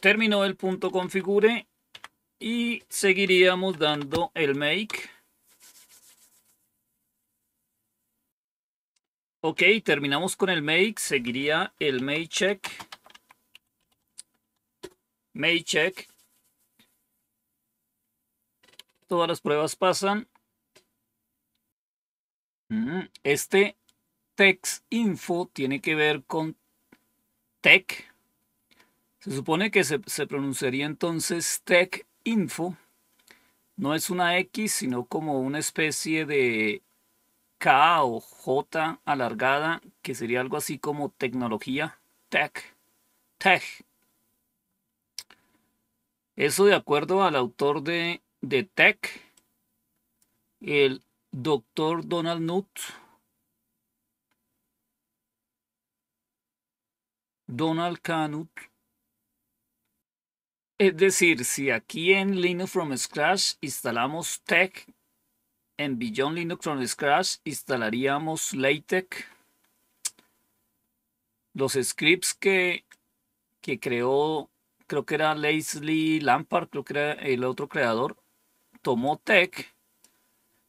Terminó el punto configure y seguiríamos dando el make. Ok, terminamos con el make, seguiría el make check. Make check. Todas las pruebas pasan. Mm, este TEX-INFO tiene que ver con tech. Se supone que se, pronunciaría entonces Tech TEK-INFO. No es una X, sino como una especie de K o J alargada, que sería algo así como tecnología, tech, tech. Eso de acuerdo al autor de, Tech, el doctor Donald Nutt, Donald Canut. Es decir, si aquí en Linux from Scratch instalamos Tech, en Beyond Linux from Scratch instalaríamos LaTeX. Los scripts que, que creó, creo que era Leslie Lampard, creo que era el otro creador, tomó Tech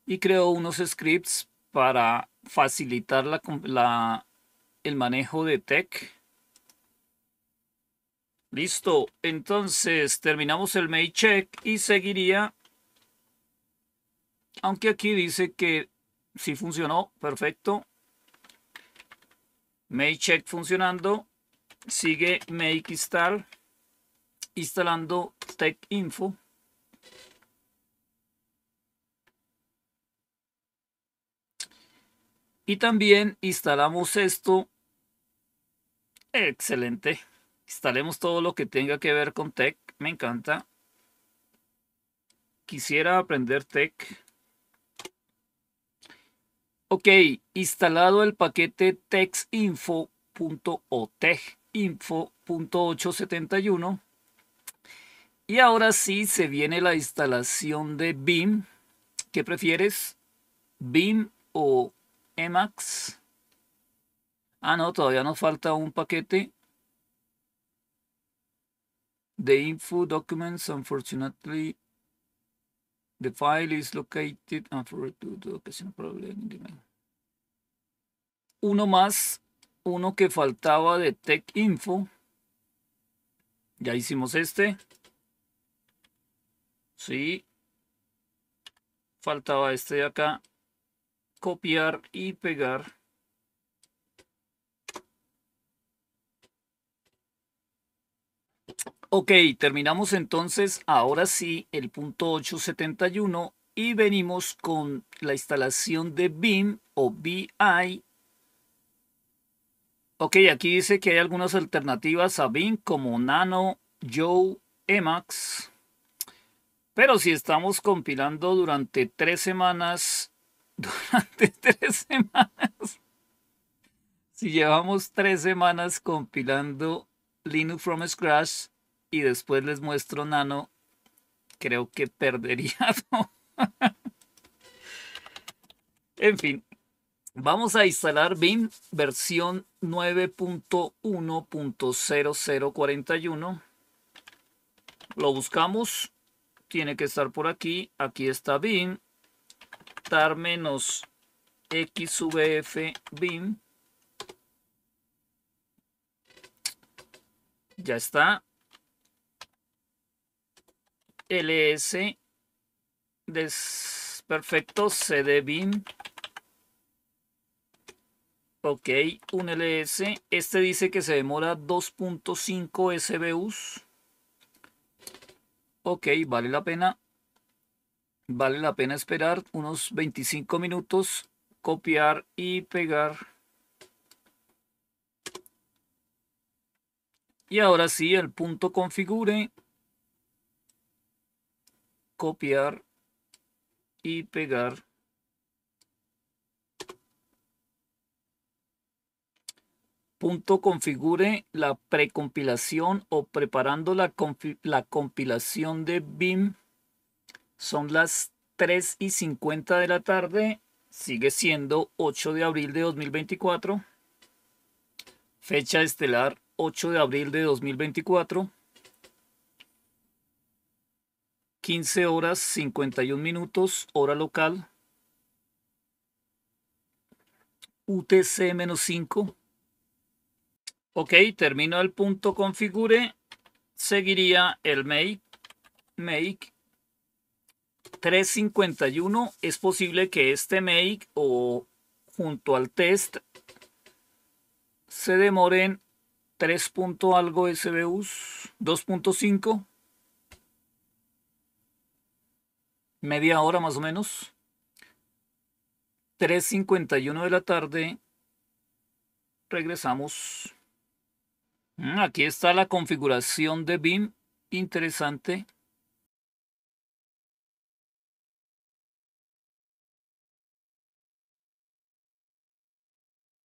y creó unos scripts para facilitar la, el manejo de Tech Listo, entonces terminamos el make check y seguiría, aunque aquí dice que sí funcionó, perfecto. Make check funcionando, sigue make install, instalando tech info. Y también instalamos esto. Excelente. Instalemos todo lo que tenga que ver con tech. Me encanta. Quisiera aprender tech. Ok, instalado el paquete texinfo.o Y ahora sí se viene la instalación de BIM. ¿Qué prefieres? ¿BIM o Emacs? Ah, no, todavía nos falta un paquete the info documents, unfortunately, the file is located ah, for location problem. Uno más, uno que faltaba de tech info. Ya hicimos este. Sí. Faltaba este de acá. Copiar y pegar. Ok, terminamos entonces ahora sí el punto 871 y venimos con la instalación de BIM o BI. Ok, aquí dice que hay algunas alternativas a BIM como Nano, Joe, Emacs. Pero si estamos compilando durante tres semanas, <laughs> durante tres semanas, si llevamos tres semanas compilando Linux from scratch, y después les muestro Nano, creo que perdería. <laughs> en fin, vamos a instalar BIM versión 9.1.0041. Lo buscamos. Tiene que estar por aquí. Aquí está BIM. Tar menos XVF BIM. Ya está ls perfecto, CD-BIM, ok un ls este dice que se demora 2.5 sbus ok vale la pena vale la pena esperar unos 25 minutos copiar y pegar y ahora sí el punto configure copiar y pegar punto configure la precompilación o preparando la, la compilación de BIM. Son las 3 y 50 de la tarde. Sigue siendo 8 de abril de 2024. Fecha estelar 8 de abril de 2024. 15 horas 51 minutos, hora local. UTC-5. Ok, termino el punto configure. Seguiría el make. Make 351. Es posible que este make o junto al test se demoren 3. algo SBUs 2.5. media hora más o menos. 3.51 de la tarde. Regresamos. Mm, aquí está la configuración de BIM. Interesante.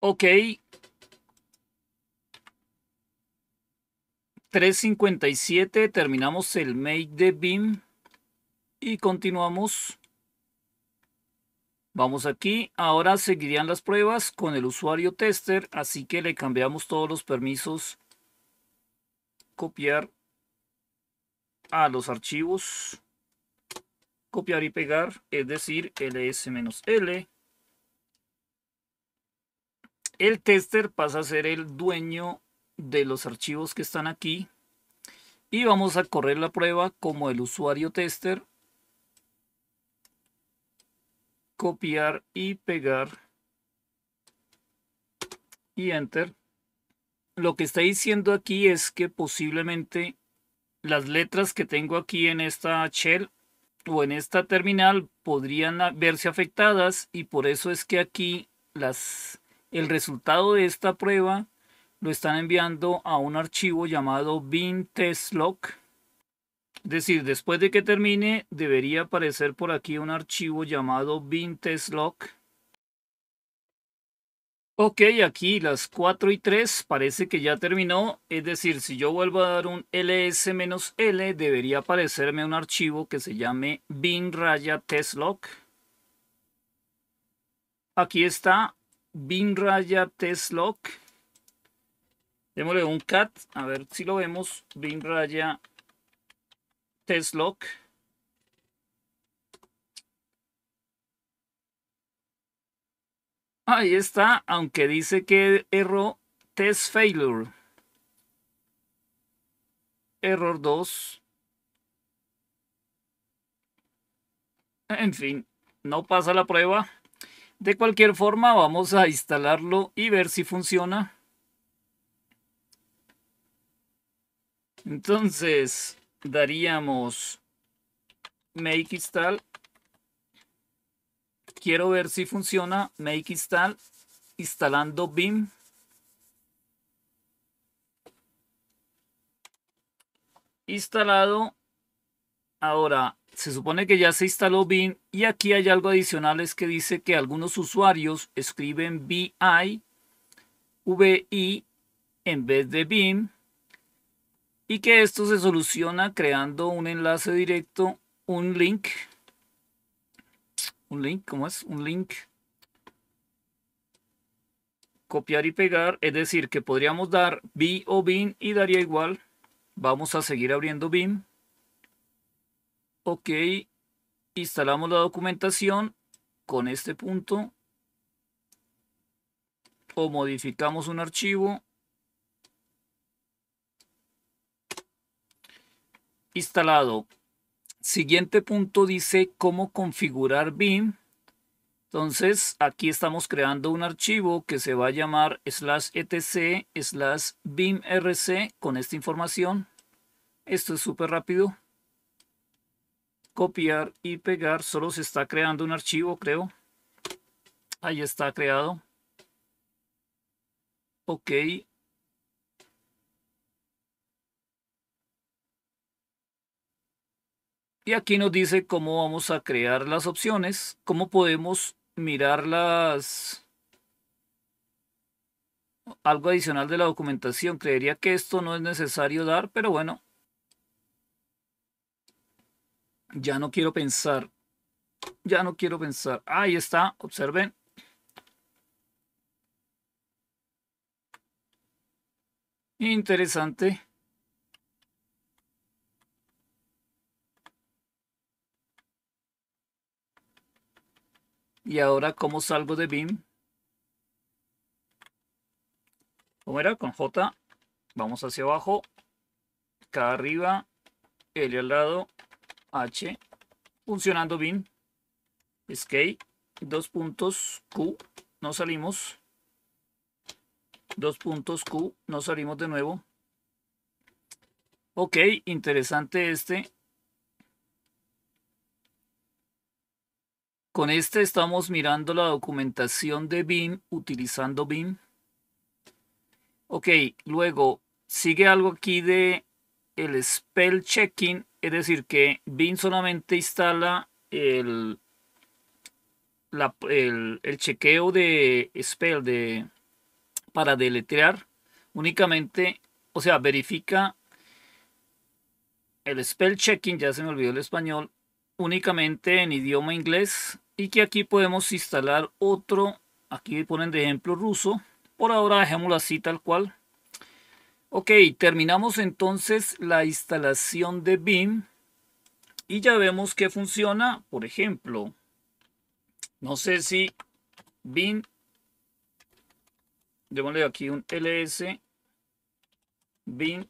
Ok. 3.57. Terminamos el make de BIM y continuamos. Vamos aquí, ahora seguirían las pruebas con el usuario tester, así que le cambiamos todos los permisos, copiar a los archivos, copiar y pegar, es decir, ls-l. El tester pasa a ser el dueño de los archivos que están aquí y vamos a correr la prueba como el usuario tester copiar y pegar y enter. Lo que está diciendo aquí es que posiblemente las letras que tengo aquí en esta shell o en esta terminal podrían verse afectadas y por eso es que aquí las, el resultado de esta prueba lo están enviando a un archivo llamado bin es decir, después de que termine, debería aparecer por aquí un archivo llamado bin Ok, aquí las 4 y 3 parece que ya terminó. Es decir, si yo vuelvo a dar un ls-l, debería aparecerme un archivo que se llame bin raya testlog. Aquí está bin raya testlog. Démosle un cat, a ver si lo vemos. Bin raya Test lock. Ahí está, aunque dice que error test failure. Error 2. En fin, no pasa la prueba. De cualquier forma, vamos a instalarlo y ver si funciona. Entonces, daríamos make install. Quiero ver si funciona make install instalando BIM. Instalado. Ahora, se supone que ya se instaló BIM y aquí hay algo adicional es que dice que algunos usuarios escriben BI, VI en vez de BIM y que esto se soluciona creando un enlace directo, un link. Un link, ¿cómo es? Un link. Copiar y pegar, es decir, que podríamos dar B o BIM y daría igual. Vamos a seguir abriendo BIM. Ok, instalamos la documentación con este punto o modificamos un archivo instalado. Siguiente punto dice cómo configurar BIM. Entonces aquí estamos creando un archivo que se va a llamar slash etc slash bimrc con esta información. Esto es súper rápido. Copiar y pegar. Solo se está creando un archivo, creo. Ahí está creado. Ok, Y aquí nos dice cómo vamos a crear las opciones, cómo podemos mirarlas. Algo adicional de la documentación. Creería que esto no es necesario dar, pero bueno. Ya no quiero pensar. Ya no quiero pensar. Ahí está, observen. Interesante. Y ahora, ¿cómo salgo de BIM? ¿Cómo era? Con J. Vamos hacia abajo. K arriba. L al lado. H. Funcionando BIM. Escape. Dos puntos. Q. No salimos. Dos puntos. Q. No salimos de nuevo. Ok, interesante este. Con este estamos mirando la documentación de BIM utilizando BIM. Ok, luego sigue algo aquí de el spell checking, es decir, que BIM solamente instala el, el, chequeo de spell de, para deletrear únicamente, o sea, verifica el spell checking, ya se me olvidó el español, únicamente en idioma inglés y que aquí podemos instalar otro aquí ponen de ejemplo ruso por ahora dejémoslo así tal cual ok terminamos entonces la instalación de BIM y ya vemos que funciona por ejemplo no sé si BIM démosle aquí un ls BIM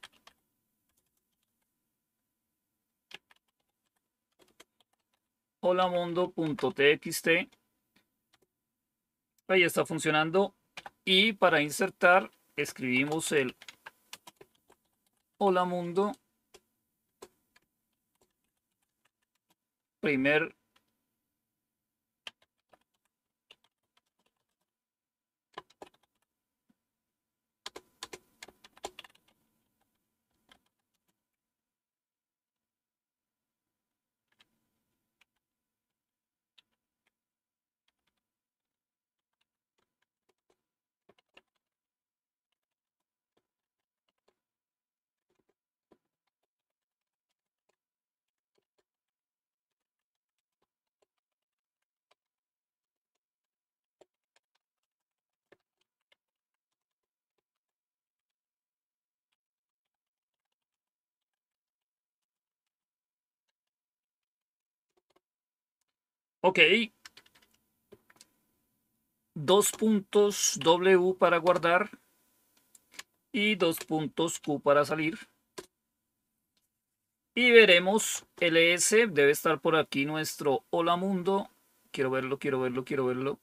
mundo.txt. Ahí está funcionando. Y para insertar, escribimos el hola mundo. Primer Ok. Dos puntos W para guardar y dos puntos Q para salir. Y veremos LS, debe estar por aquí nuestro hola mundo. Quiero verlo, quiero verlo, quiero verlo.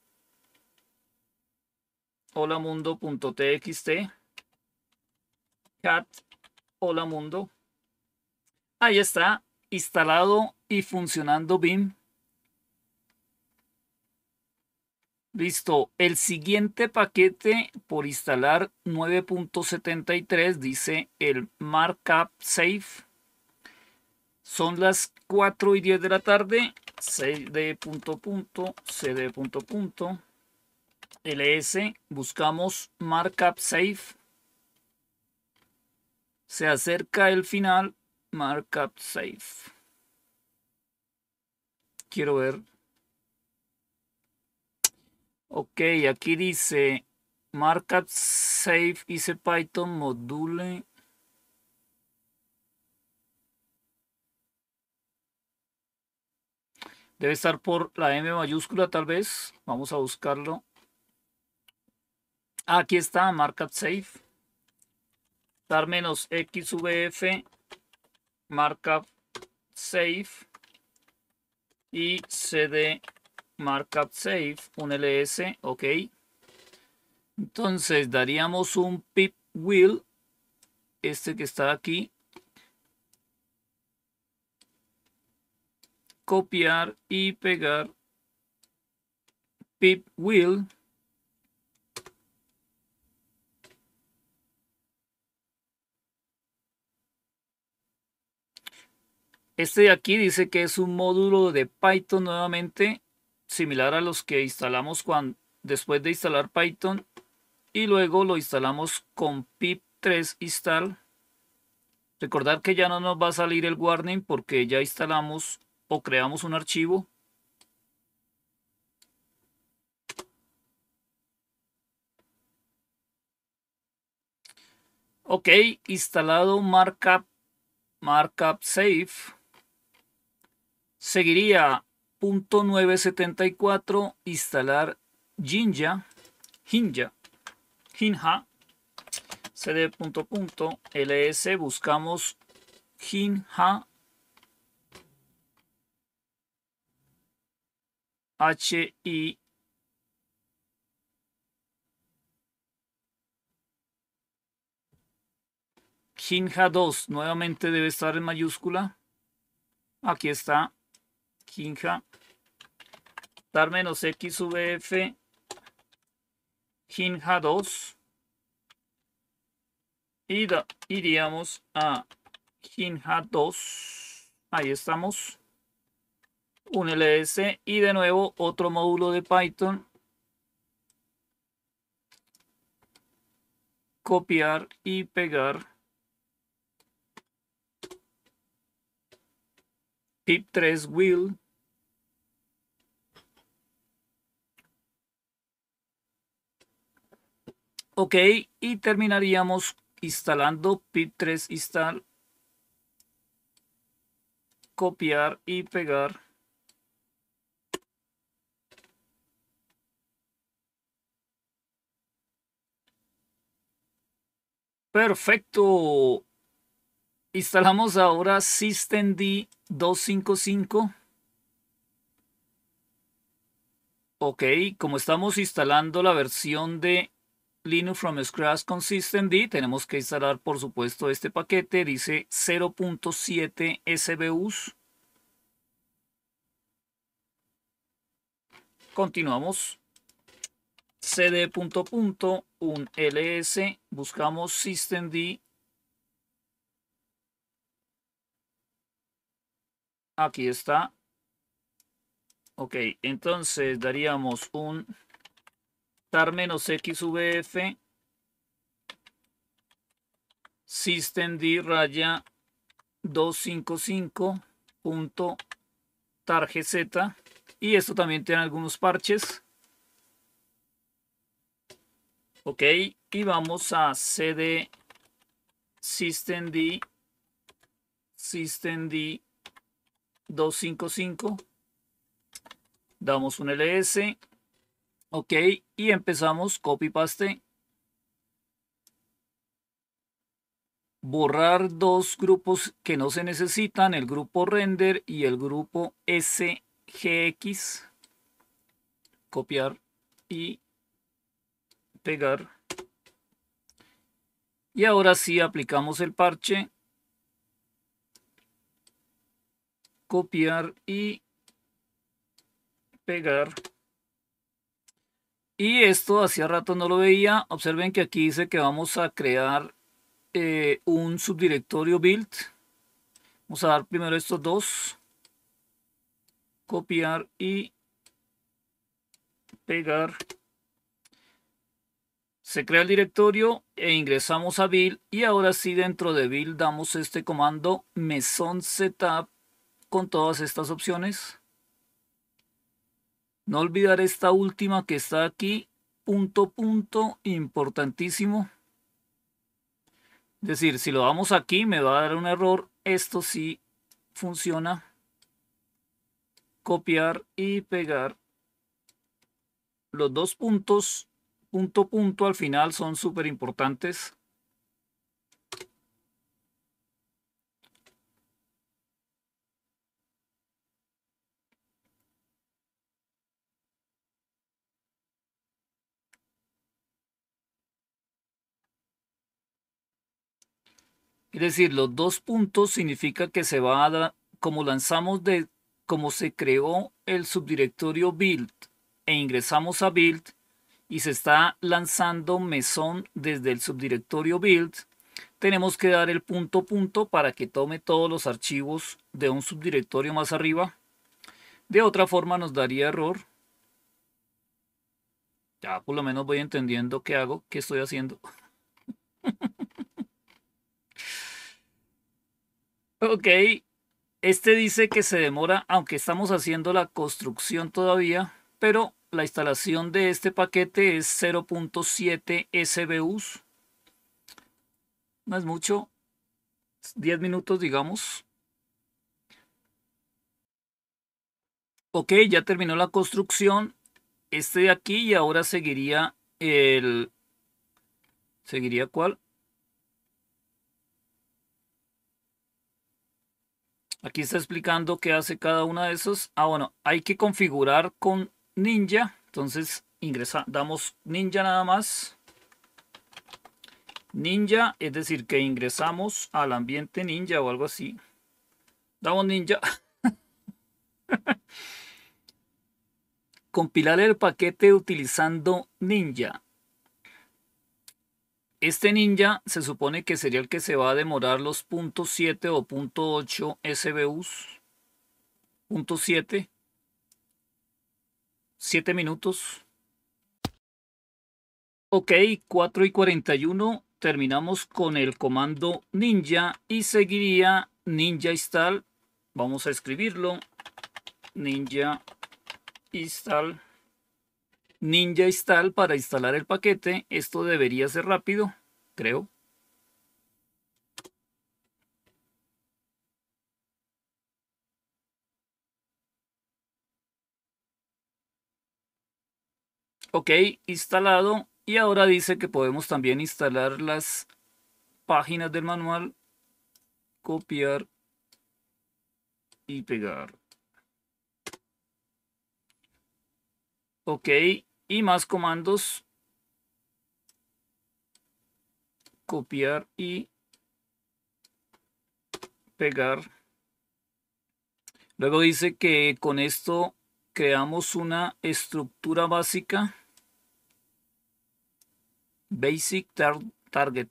Hola mundo.txt cat hola mundo. Ahí está instalado y funcionando BIM Listo. El siguiente paquete por instalar 9.73 dice el markup safe. Son las 4 y 10 de la tarde. CD punto punto, CD punto punto, LS. Buscamos markup safe. Se acerca el final. Markup safe. Quiero ver Ok, aquí dice markup y se Python module. Debe estar por la M mayúscula tal vez. Vamos a buscarlo. Ah, aquí está, markup safe, Dar menos xvf markup safe y cd markup save, un ls, ok. Entonces daríamos un pip will, este que está aquí. Copiar y pegar pip will. Este de aquí dice que es un módulo de Python nuevamente similar a los que instalamos cuando, después de instalar Python y luego lo instalamos con pip3 install. Recordar que ya no nos va a salir el warning porque ya instalamos o creamos un archivo. Ok, instalado markup, markup safe. Seguiría Punto 974, instalar Jinja, Jinja, Jinja, cd. Punto, punto, ls, buscamos Jinja hi Jinja 2, nuevamente debe estar en mayúscula. Aquí está quinja dar menos x sub 2 y iríamos a quinja 2 ahí estamos un ls y de nuevo otro módulo de python copiar y pegar pip 3, will. Ok, y terminaríamos instalando pip 3 install, copiar y pegar. Perfecto. Instalamos ahora systemd 255. Ok, como estamos instalando la versión de Linux from scratch con systemd, tenemos que instalar por supuesto este paquete, dice 0.7 SBUs. Continuamos. cd. ls, buscamos systemd Aquí está. Ok, entonces daríamos un tar menos xvf systemd raya 255.targz y esto también tiene algunos parches. Ok, y vamos a cd systemd systemd 255. Damos un ls. Ok, y empezamos copy paste. Borrar dos grupos que no se necesitan, el grupo render y el grupo sgx. Copiar y pegar. Y ahora sí aplicamos el parche copiar y pegar. Y esto hacía rato no lo veía. Observen que aquí dice que vamos a crear eh, un subdirectorio build. Vamos a dar primero estos dos. Copiar y pegar. Se crea el directorio e ingresamos a build. Y ahora sí dentro de build damos este comando meson setup con todas estas opciones. No olvidar esta última que está aquí, punto, punto, importantísimo. Es decir, si lo damos aquí me va a dar un error. Esto sí funciona. Copiar y pegar. Los dos puntos, punto, punto al final son súper importantes. Es decir, los dos puntos significa que se va a dar, como lanzamos de, como se creó el subdirectorio build e ingresamos a build y se está lanzando mesón desde el subdirectorio build, tenemos que dar el punto punto para que tome todos los archivos de un subdirectorio más arriba. De otra forma nos daría error. Ya por lo menos voy entendiendo qué hago, qué estoy haciendo. <laughs> Ok, este dice que se demora, aunque estamos haciendo la construcción todavía, pero la instalación de este paquete es 0.7 SBUs. No es mucho, 10 minutos digamos. Ok, ya terminó la construcción. Este de aquí y ahora seguiría el... ¿Seguiría cuál? Aquí está explicando qué hace cada una de esos. Ah, bueno, hay que configurar con Ninja. Entonces, ingresa, damos Ninja nada más. Ninja, es decir, que ingresamos al ambiente Ninja o algo así. Damos Ninja. <laughs> Compilar el paquete utilizando Ninja. Este ninja se supone que sería el que se va a demorar los .7 o .8 SBUs. .7. 7 minutos. Ok, 4 y 41. Terminamos con el comando ninja y seguiría ninja install. Vamos a escribirlo. Ninja install Ninja Install para instalar el paquete. Esto debería ser rápido, creo. Ok, instalado. Y ahora dice que podemos también instalar las páginas del manual, copiar y pegar. Ok, y más comandos copiar y pegar luego dice que con esto creamos una estructura básica basic target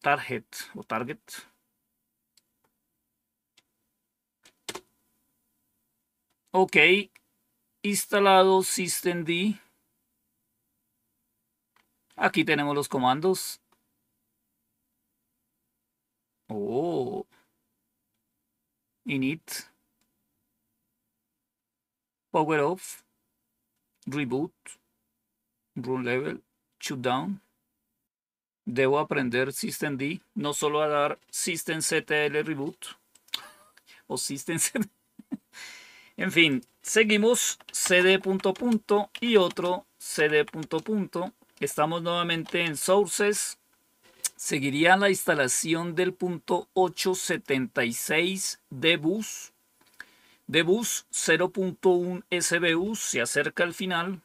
target o target ok instalado systemd Aquí tenemos los comandos. Oh. Init. Power off. Reboot. Run level. Shutdown. Debo aprender systemd, no solo a dar systemctl reboot <laughs> o systemctl. <laughs> en fin, seguimos cd punto punto y otro cd punto punto Estamos nuevamente en Sources. Seguiría la instalación del punto 876 de bus. De bus 0.1 SBU se acerca al final.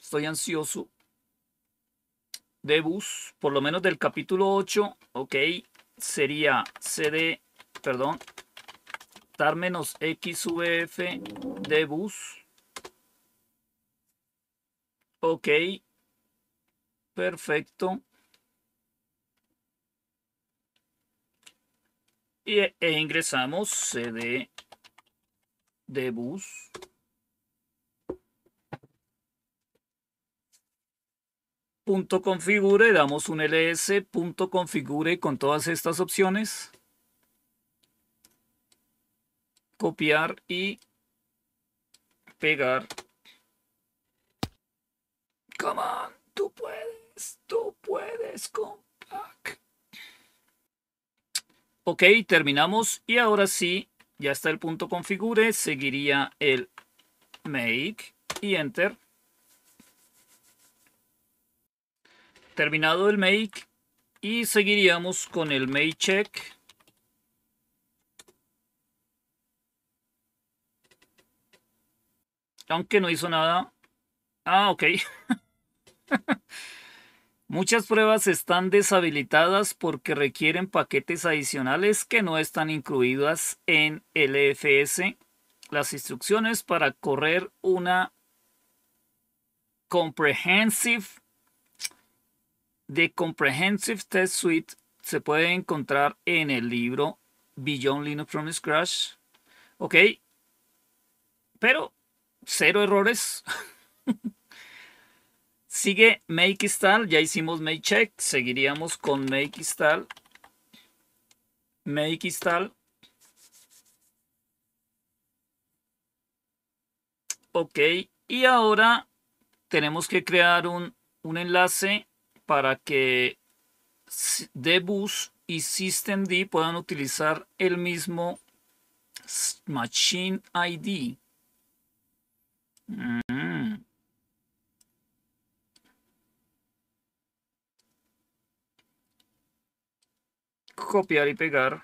Estoy ansioso. De bus, por lo menos del capítulo 8, ok, sería CD, perdón, tar XVF de bus Ok. Perfecto. Y, e, e ingresamos cd de bus. Punto configure, damos un ls, punto configure con todas estas opciones. Copiar y pegar Come on, tú puedes, tú puedes, compact. Ok, terminamos y ahora sí, ya está el punto configure, seguiría el make y enter. Terminado el make y seguiríamos con el make check. Aunque no hizo nada. Ah, ok. <laughs> <laughs> Muchas pruebas están deshabilitadas porque requieren paquetes adicionales que no están incluidas en LFS. Las instrucciones para correr una Comprehensive de Comprehensive Test Suite se pueden encontrar en el libro Beyond Linux from Scratch. Ok. Pero cero errores. <laughs> Sigue make install, ya hicimos make check, seguiríamos con make install. Make install. Ok, y ahora tenemos que crear un, enlace para que debus y systemd puedan utilizar el mismo machine ID. Mm. copiar y pegar.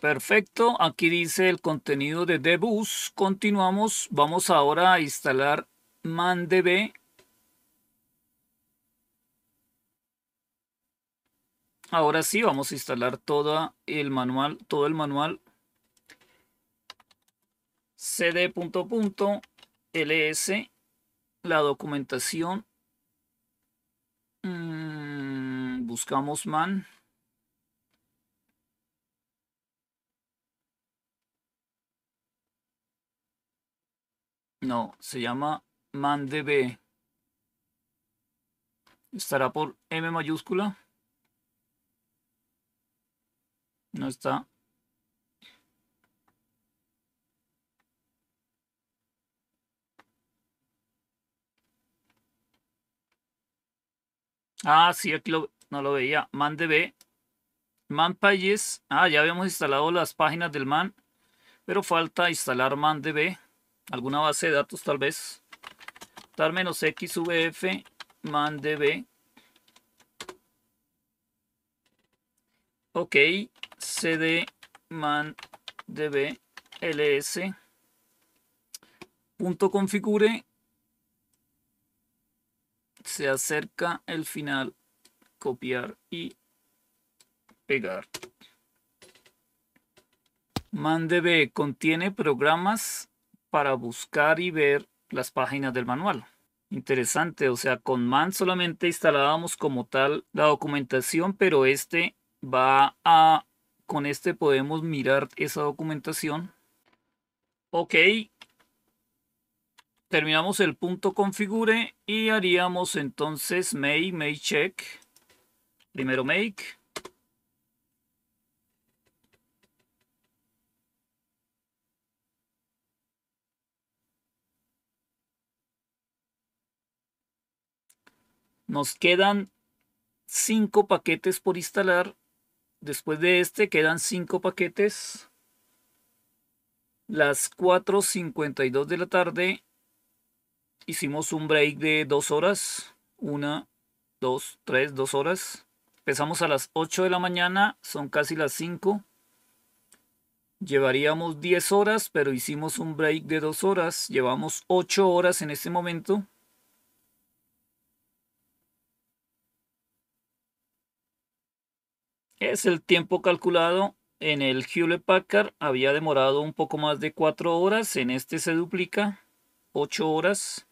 Perfecto, aquí dice el contenido de debus Continuamos, vamos ahora a instalar ManDB. Ahora sí, vamos a instalar todo el manual, todo el manual ls la documentación. Mm, buscamos man. No, se llama ManDB. ¿Estará por M mayúscula? No está. Ah, sí, aquí lo, no lo veía. ManDB. ManPages. Ah, ya habíamos instalado las páginas del Man. Pero falta instalar ManDB. Alguna base de datos tal vez. Tar menos XVF ManDB. Ok. CD ManDB ls. Punto configure. Se acerca el final copiar y pegar. ManDB contiene programas para buscar y ver las páginas del manual. Interesante, o sea, con man solamente instalábamos como tal la documentación, pero este va a, con este podemos mirar esa documentación. Ok, terminamos el punto configure y haríamos entonces may, may check. Primero make. Nos quedan cinco paquetes por instalar. Después de este quedan cinco paquetes. Las 4.52 de la tarde hicimos un break de dos horas. Una, dos, tres, dos horas. Empezamos a las 8 de la mañana, son casi las 5. Llevaríamos 10 horas, pero hicimos un break de 2 horas. Llevamos 8 horas en este momento. Es el tiempo calculado en el Hewlett Packard. Había demorado un poco más de 4 horas. En este se duplica 8 horas.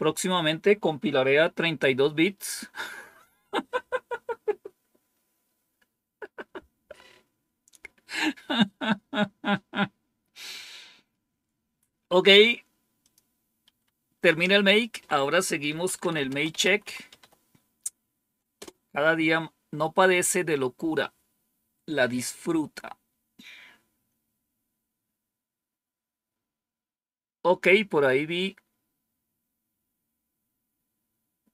Próximamente compilaré a 32 bits. <laughs> ok. Termina el make. Ahora seguimos con el make check. Cada día no padece de locura. La disfruta. Ok, por ahí vi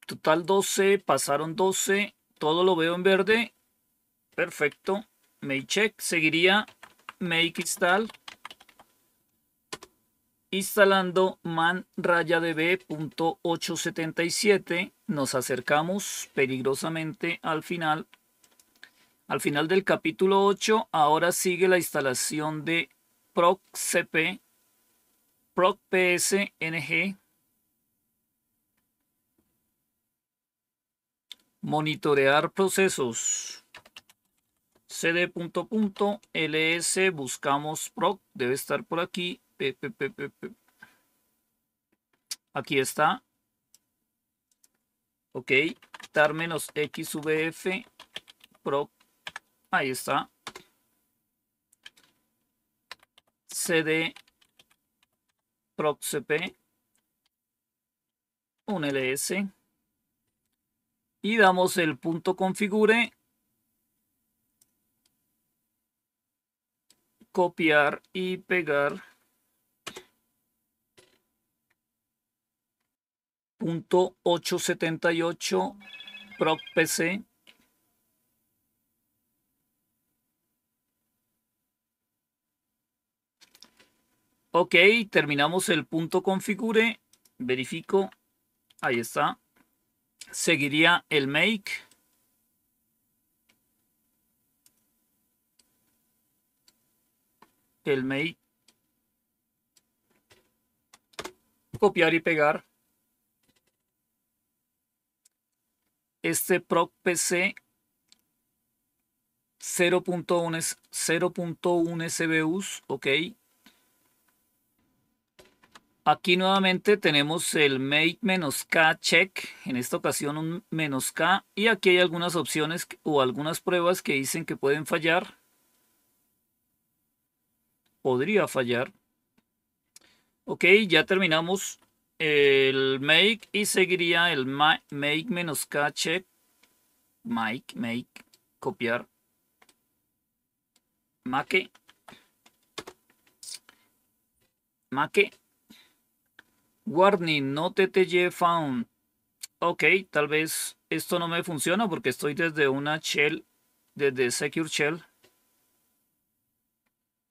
Total 12, pasaron 12, todo lo veo en verde. Perfecto. Make check. Seguiría make install. Instalando man raya db.877. Nos acercamos peligrosamente al final. Al final del capítulo 8, ahora sigue la instalación de procp, procpsng, monitorear procesos. cd punto punto ls buscamos proc debe estar por aquí aquí está ok tar menos xvf proc ahí está cd proccp un ls y damos el punto configure, copiar y pegar punto 878 proc pc ok terminamos el punto configure verifico ahí está seguiría el make. El make. Copiar y pegar. Este PROC PC 0.1 SBUs, ok. Aquí nuevamente tenemos el make menos k check, en esta ocasión un menos k, y aquí hay algunas opciones o algunas pruebas que dicen que pueden fallar. Podría fallar. Ok, ya terminamos el make y seguiría el make menos k check, make, make, copiar, make, make. Warning, no TTG found. Ok, tal vez esto no me funciona porque estoy desde una shell, desde Secure Shell.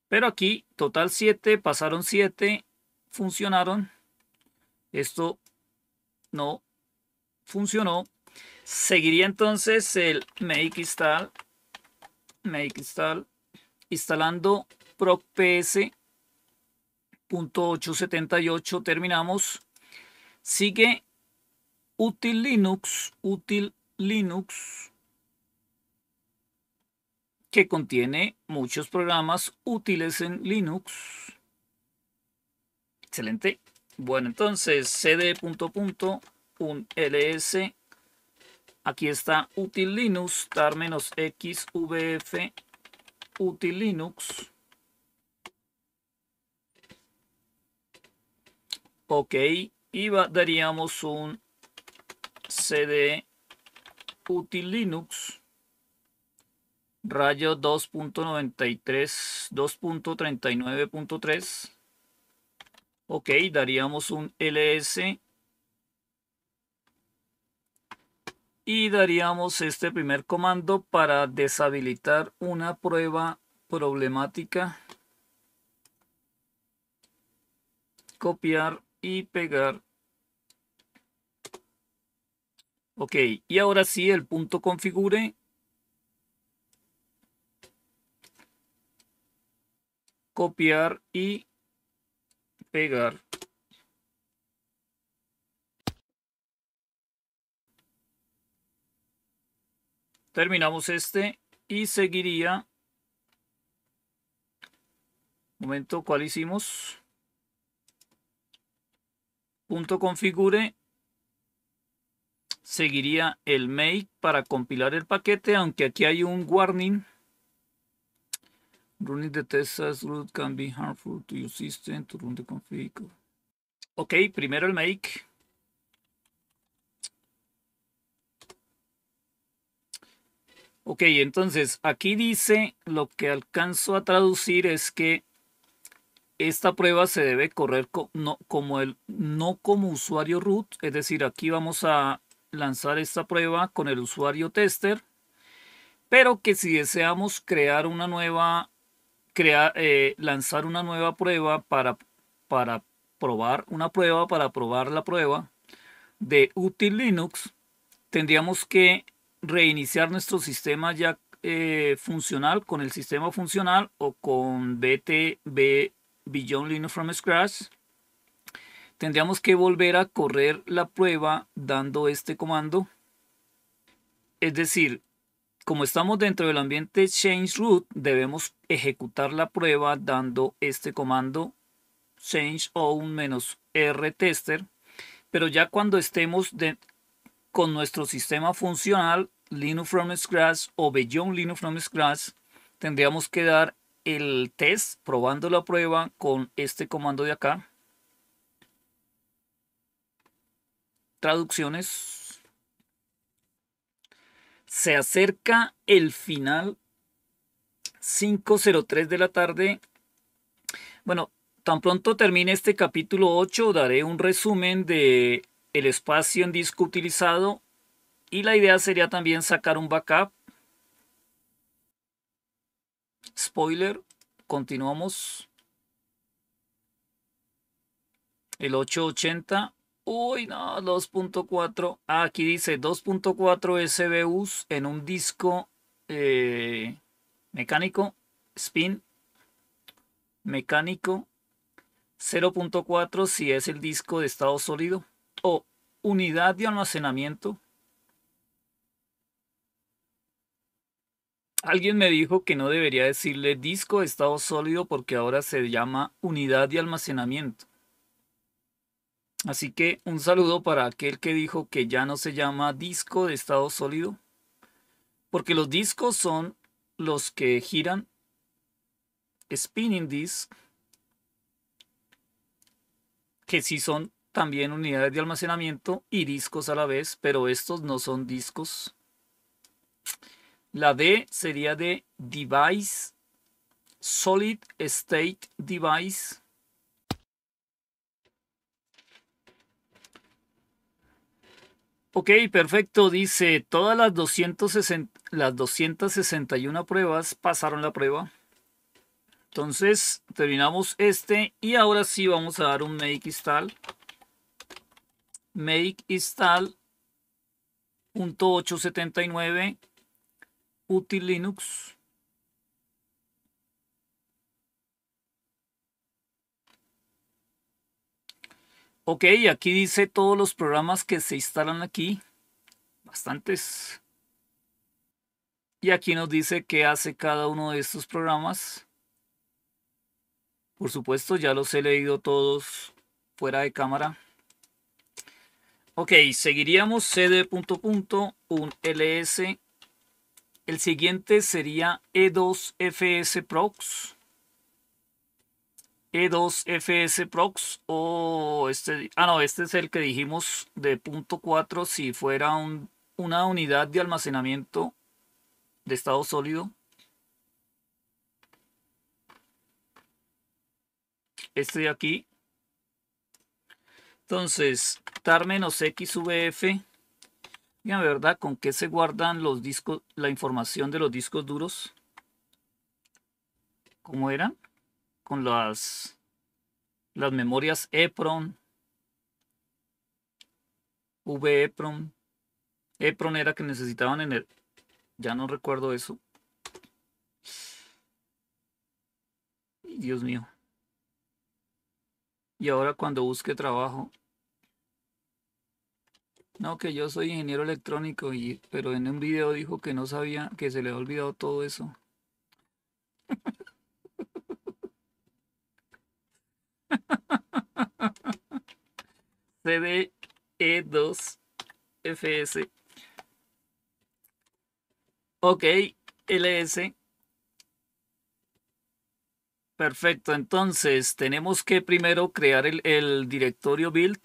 Pero aquí, total 7, pasaron 7, funcionaron. Esto no funcionó. Seguiría entonces el make install, make install, instalando procps 878 terminamos. Sigue útil Linux, útil Linux, que contiene muchos programas útiles en Linux. Excelente. Bueno, entonces cd punto punto un ls. Aquí está útil Linux, tar-xvf útil Linux. ok y daríamos un cd util linux rayo 2.93 2.39.3 ok daríamos un ls y daríamos este primer comando para deshabilitar una prueba problemática copiar y pegar. Ok, y ahora sí el punto configure. Copiar y pegar. Terminamos este y seguiría. Momento, ¿cuál hicimos? punto configure seguiría el make para compilar el paquete, aunque aquí hay un warning. Running the test as root can be harmful to your system to run the config. Ok, primero el make. Ok, entonces aquí dice lo que alcanzo a traducir es que esta prueba se debe correr no, como el, no como usuario root, es decir, aquí vamos a lanzar esta prueba con el usuario tester, pero que si deseamos crear una nueva, crear, eh, lanzar una nueva prueba para, para probar una prueba, para probar la prueba de util Linux, tendríamos que reiniciar nuestro sistema ya eh, funcional con el sistema funcional o con btb. Beyond Linux from Scratch, tendríamos que volver a correr la prueba dando este comando. Es decir, como estamos dentro del ambiente change root, debemos ejecutar la prueba dando este comando change own-r tester. Pero ya cuando estemos con nuestro sistema funcional Linux from scratch o Beyond Linux from scratch, tendríamos que dar el test, probando la prueba con este comando de acá. Traducciones. Se acerca el final 5.03 de la tarde. Bueno, tan pronto termine este capítulo 8, daré un resumen de el espacio en disco utilizado y la idea sería también sacar un backup Spoiler, continuamos. El 880. Uy, no, 2.4. Ah, aquí dice 2.4 SBUs en un disco eh, mecánico. Spin. Mecánico. 0.4 si es el disco de estado sólido. O unidad de almacenamiento. Alguien me dijo que no debería decirle disco de estado sólido porque ahora se llama unidad de almacenamiento. Así que un saludo para aquel que dijo que ya no se llama disco de estado sólido. Porque los discos son los que giran. Spinning disk. Que sí son también unidades de almacenamiento y discos a la vez, pero estos no son discos. La D sería de device, solid state device. Ok, perfecto. Dice, todas las, 260, las 261 pruebas pasaron la prueba. Entonces, terminamos este. Y ahora sí vamos a dar un make install. Make install.879 Util Linux. Ok, aquí dice todos los programas que se instalan aquí. Bastantes. Y aquí nos dice qué hace cada uno de estos programas. Por supuesto, ya los he leído todos fuera de cámara. Ok, seguiríamos punto un el siguiente sería E2FS Prox. E2FS Prox o este, ah no, este es el que dijimos de punto 4 si fuera una unidad de almacenamiento de estado sólido. Este de aquí. Entonces, tar-x Mira, ¿verdad? ¿Con qué se guardan los discos, la información de los discos duros? ¿Cómo eran? Con las, las memorias EPROM, VEPROM. EPROM era que necesitaban en el... Ya no recuerdo eso. Dios mío. Y ahora cuando busque trabajo, no, que yo soy ingeniero electrónico, y, pero en un video dijo que no sabía, que se le había olvidado todo eso. CDE2FS. <laughs> E ok, LS. Perfecto, entonces tenemos que primero crear el, el directorio build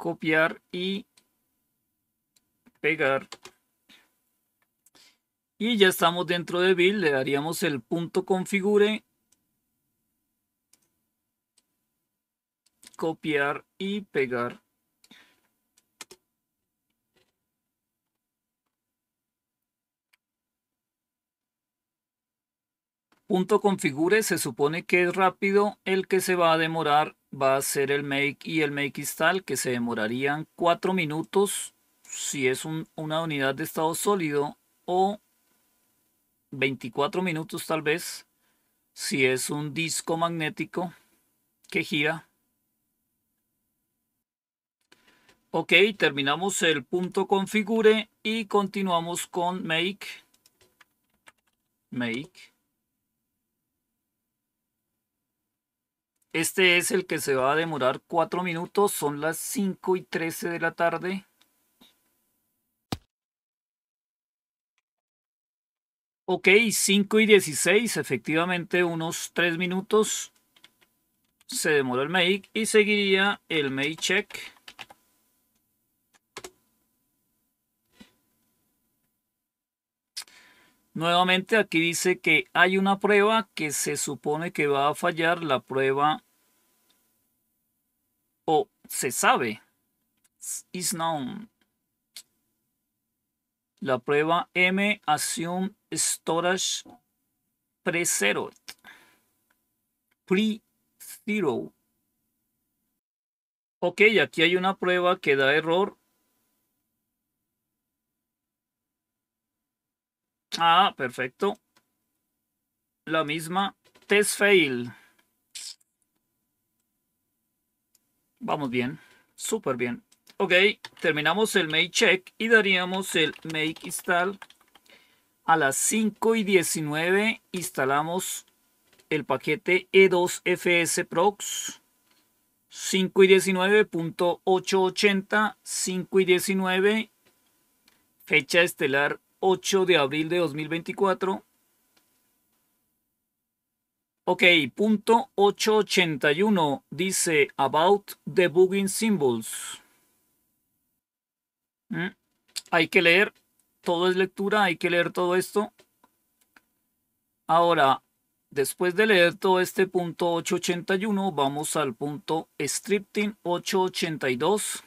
copiar y pegar. Y ya estamos dentro de build, le daríamos el punto configure, copiar y pegar. Punto configure se supone que es rápido el que se va a demorar va a ser el make y el make install que se demorarían 4 minutos si es una unidad de estado sólido o 24 minutos tal vez si es un disco magnético que gira. Ok, terminamos el punto configure y continuamos con make. Make. Este es el que se va a demorar 4 minutos, son las 5 y 13 de la tarde. Ok, 5 y 16, efectivamente unos 3 minutos se demora el make y seguiría el make check. Nuevamente aquí dice que hay una prueba que se supone que va a fallar, la prueba o se sabe, is known. La prueba M assume storage pre-zero. Pre-zero. Ok, aquí hay una prueba que da error Ah, perfecto. La misma. Test fail. Vamos bien. Súper bien. Ok, terminamos el make check y daríamos el make install. A las 5 y 19 instalamos el paquete E2FS Prox 5 y 19.880, 5 y 19, fecha estelar 8 de abril de 2024. Ok, punto 881 dice about debugging symbols. Mm, hay que leer, todo es lectura, hay que leer todo esto. Ahora, después de leer todo este punto 881, vamos al punto scripting 882.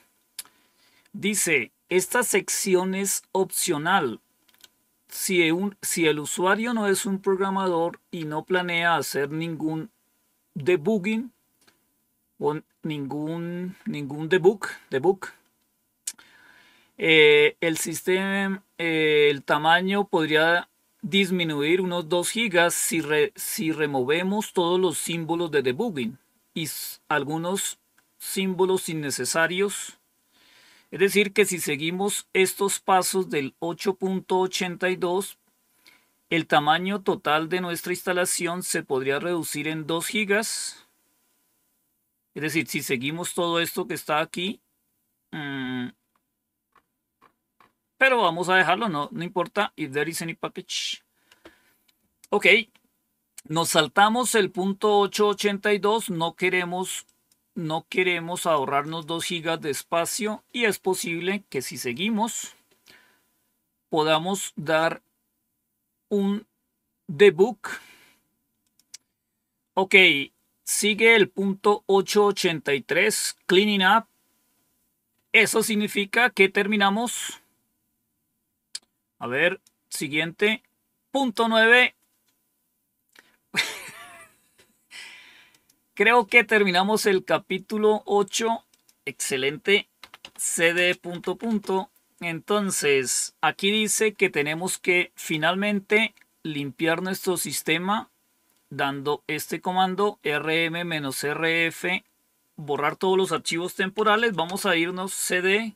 Dice, esta sección es opcional si, el usuario no es un programador y no planea hacer ningún debugging o ningún, ningún debug, eh, el sistema, eh, el tamaño podría disminuir unos 2 gigas si, si removemos todos los símbolos de debugging y algunos símbolos innecesarios es decir, que si seguimos estos pasos del 8.82, el tamaño total de nuestra instalación se podría reducir en 2 gigas. Es decir, si seguimos todo esto que está aquí, mm, pero vamos a dejarlo, no, no importa. If there is any package. Ok, nos saltamos el punto 882, no queremos no queremos ahorrarnos 2 gigas de espacio y es posible que si seguimos podamos dar un debug. Ok, sigue el punto 883, cleaning up. Eso significa que terminamos. A ver, siguiente. Punto 9, Creo que terminamos el capítulo 8. Excelente. CD. Punto, punto. Entonces, aquí dice que tenemos que finalmente limpiar nuestro sistema dando este comando rm-rf, borrar todos los archivos temporales. Vamos a irnos cd,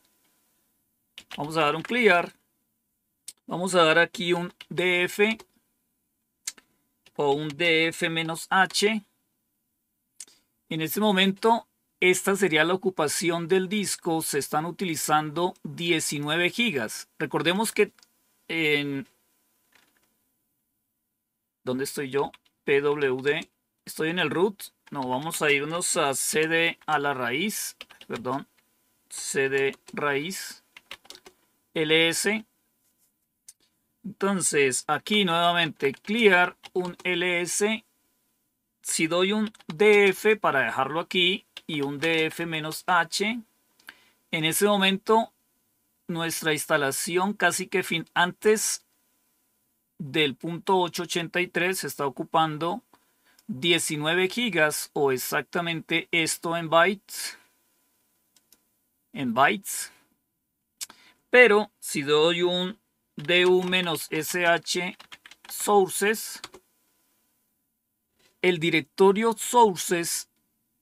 vamos a dar un clear, vamos a dar aquí un df o un df-h en este momento, esta sería la ocupación del disco. Se están utilizando 19 gigas. Recordemos que en... ¿Dónde estoy yo? PWD. Estoy en el root. No, vamos a irnos a CD a la raíz. Perdón. CD raíz. LS. Entonces, aquí nuevamente, clear un LS si doy un df para dejarlo aquí y un df h, en ese momento nuestra instalación casi que fin antes del punto 883 está ocupando 19 gigas o exactamente esto en bytes. En bytes. Pero si doy un du-sh sources, el directorio sources,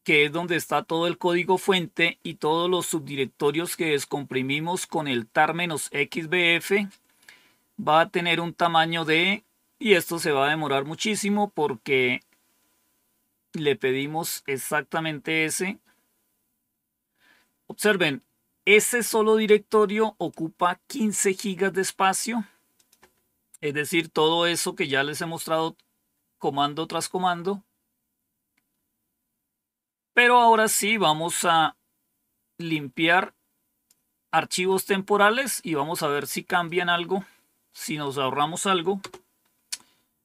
que es donde está todo el código fuente y todos los subdirectorios que descomprimimos con el tar-xbf, va a tener un tamaño de, y esto se va a demorar muchísimo porque le pedimos exactamente ese. Observen, ese solo directorio ocupa 15 gigas de espacio. Es decir, todo eso que ya les he mostrado comando tras comando. Pero ahora sí vamos a limpiar archivos temporales y vamos a ver si cambian algo, si nos ahorramos algo.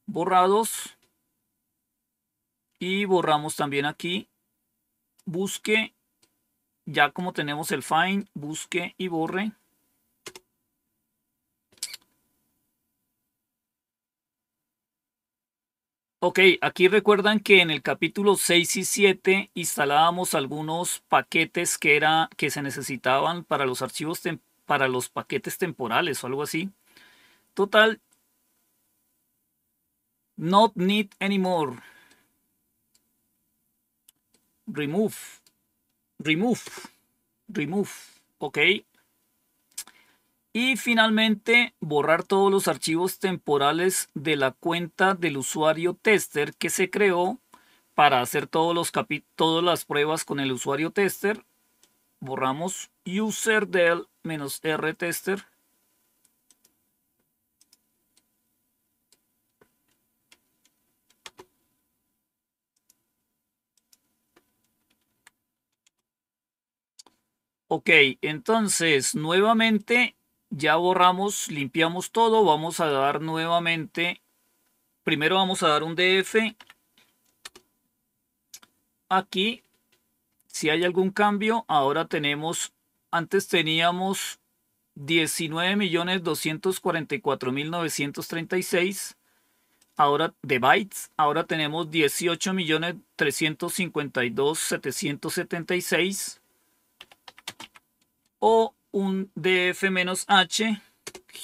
Borrados. Y borramos también aquí. Busque, ya como tenemos el find, busque y borre. Ok, aquí recuerdan que en el capítulo 6 y 7 instalábamos algunos paquetes que, era, que se necesitaban para los archivos, para los paquetes temporales o algo así. Total, not need anymore. Remove, remove, remove, ok. Y finalmente, borrar todos los archivos temporales de la cuenta del usuario tester que se creó para hacer todos los todas las pruebas con el usuario tester. Borramos menos -r tester. Ok, entonces nuevamente ya borramos, limpiamos todo. Vamos a dar nuevamente. Primero vamos a dar un DF. Aquí, si hay algún cambio, ahora tenemos, antes teníamos 19.244.936 ahora de bytes, ahora tenemos 18.352.776 o un df-h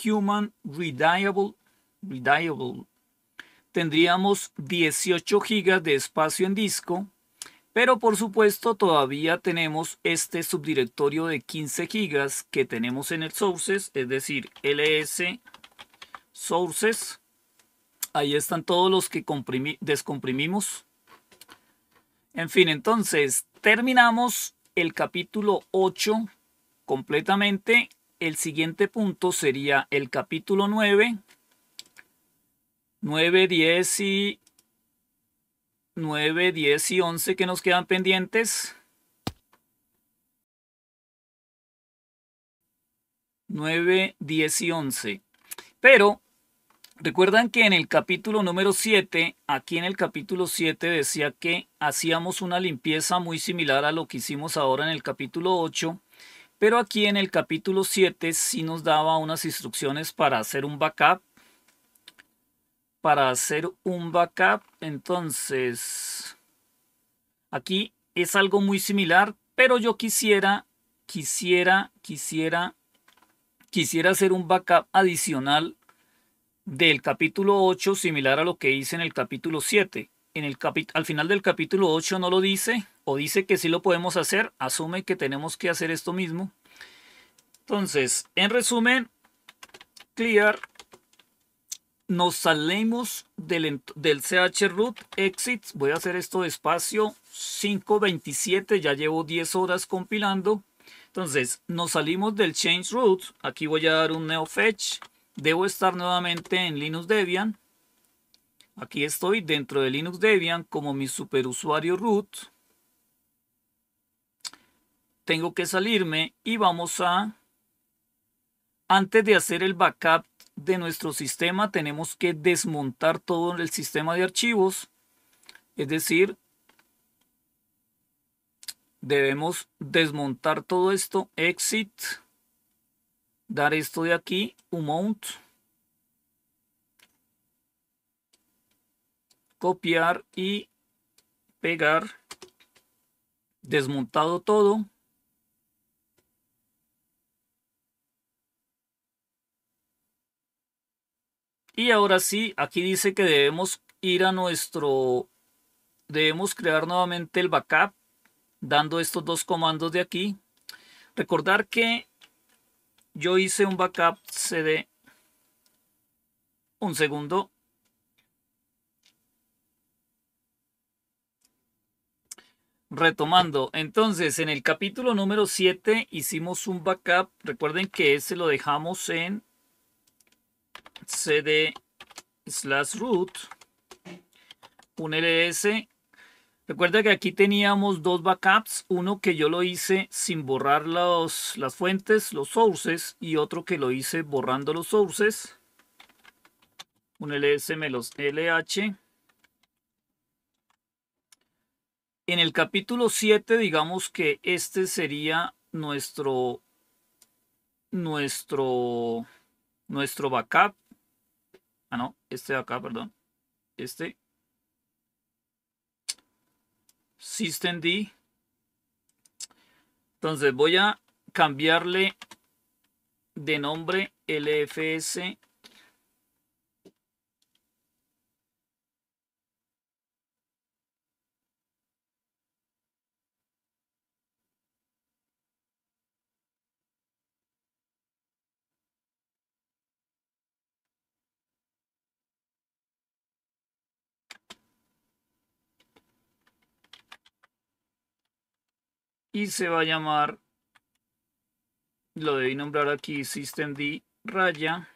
human reliable, reliable tendríamos 18 GB de espacio en disco, pero por supuesto todavía tenemos este subdirectorio de 15 GB que tenemos en el sources, es decir, ls sources. Ahí están todos los que descomprimimos. En fin, entonces terminamos el capítulo 8 completamente, el siguiente punto sería el capítulo 9, 9, 10 y 9, 10 y 11 que nos quedan pendientes. 9, 10 y 11. Pero recuerdan que en el capítulo número 7, aquí en el capítulo 7 decía que hacíamos una limpieza muy similar a lo que hicimos ahora en el capítulo 8 pero aquí en el capítulo 7 sí nos daba unas instrucciones para hacer un backup. Para hacer un backup, entonces, aquí es algo muy similar, pero yo quisiera, quisiera, quisiera, quisiera hacer un backup adicional del capítulo 8, similar a lo que hice en el capítulo 7. En el al final del capítulo 8 no lo dice, o dice que sí lo podemos hacer, asume que tenemos que hacer esto mismo. Entonces, en resumen, clear, nos salimos del, del CH root exit. Voy a hacer esto despacio, 5.27, ya llevo 10 horas compilando. Entonces, nos salimos del change root. Aquí voy a dar un neo fetch. Debo estar nuevamente en Linux Debian. Aquí estoy dentro de Linux Debian como mi superusuario root tengo que salirme y vamos a, antes de hacer el backup de nuestro sistema, tenemos que desmontar todo el sistema de archivos. Es decir, debemos desmontar todo esto, exit, dar esto de aquí, mount, copiar y pegar, desmontado todo. Y ahora sí, aquí dice que debemos ir a nuestro, debemos crear nuevamente el backup dando estos dos comandos de aquí. Recordar que yo hice un backup cd, un segundo. Retomando, entonces en el capítulo número 7 hicimos un backup, recuerden que ese lo dejamos en cd slash root un ls recuerda que aquí teníamos dos backups uno que yo lo hice sin borrar los, las fuentes los sources y otro que lo hice borrando los sources un ls menos lh en el capítulo 7 digamos que este sería nuestro nuestro nuestro backup Ah, no, este de acá, perdón. Este. Systemd. Entonces voy a cambiarle de nombre LFS y se va a llamar, lo debí nombrar aquí, systemd raya.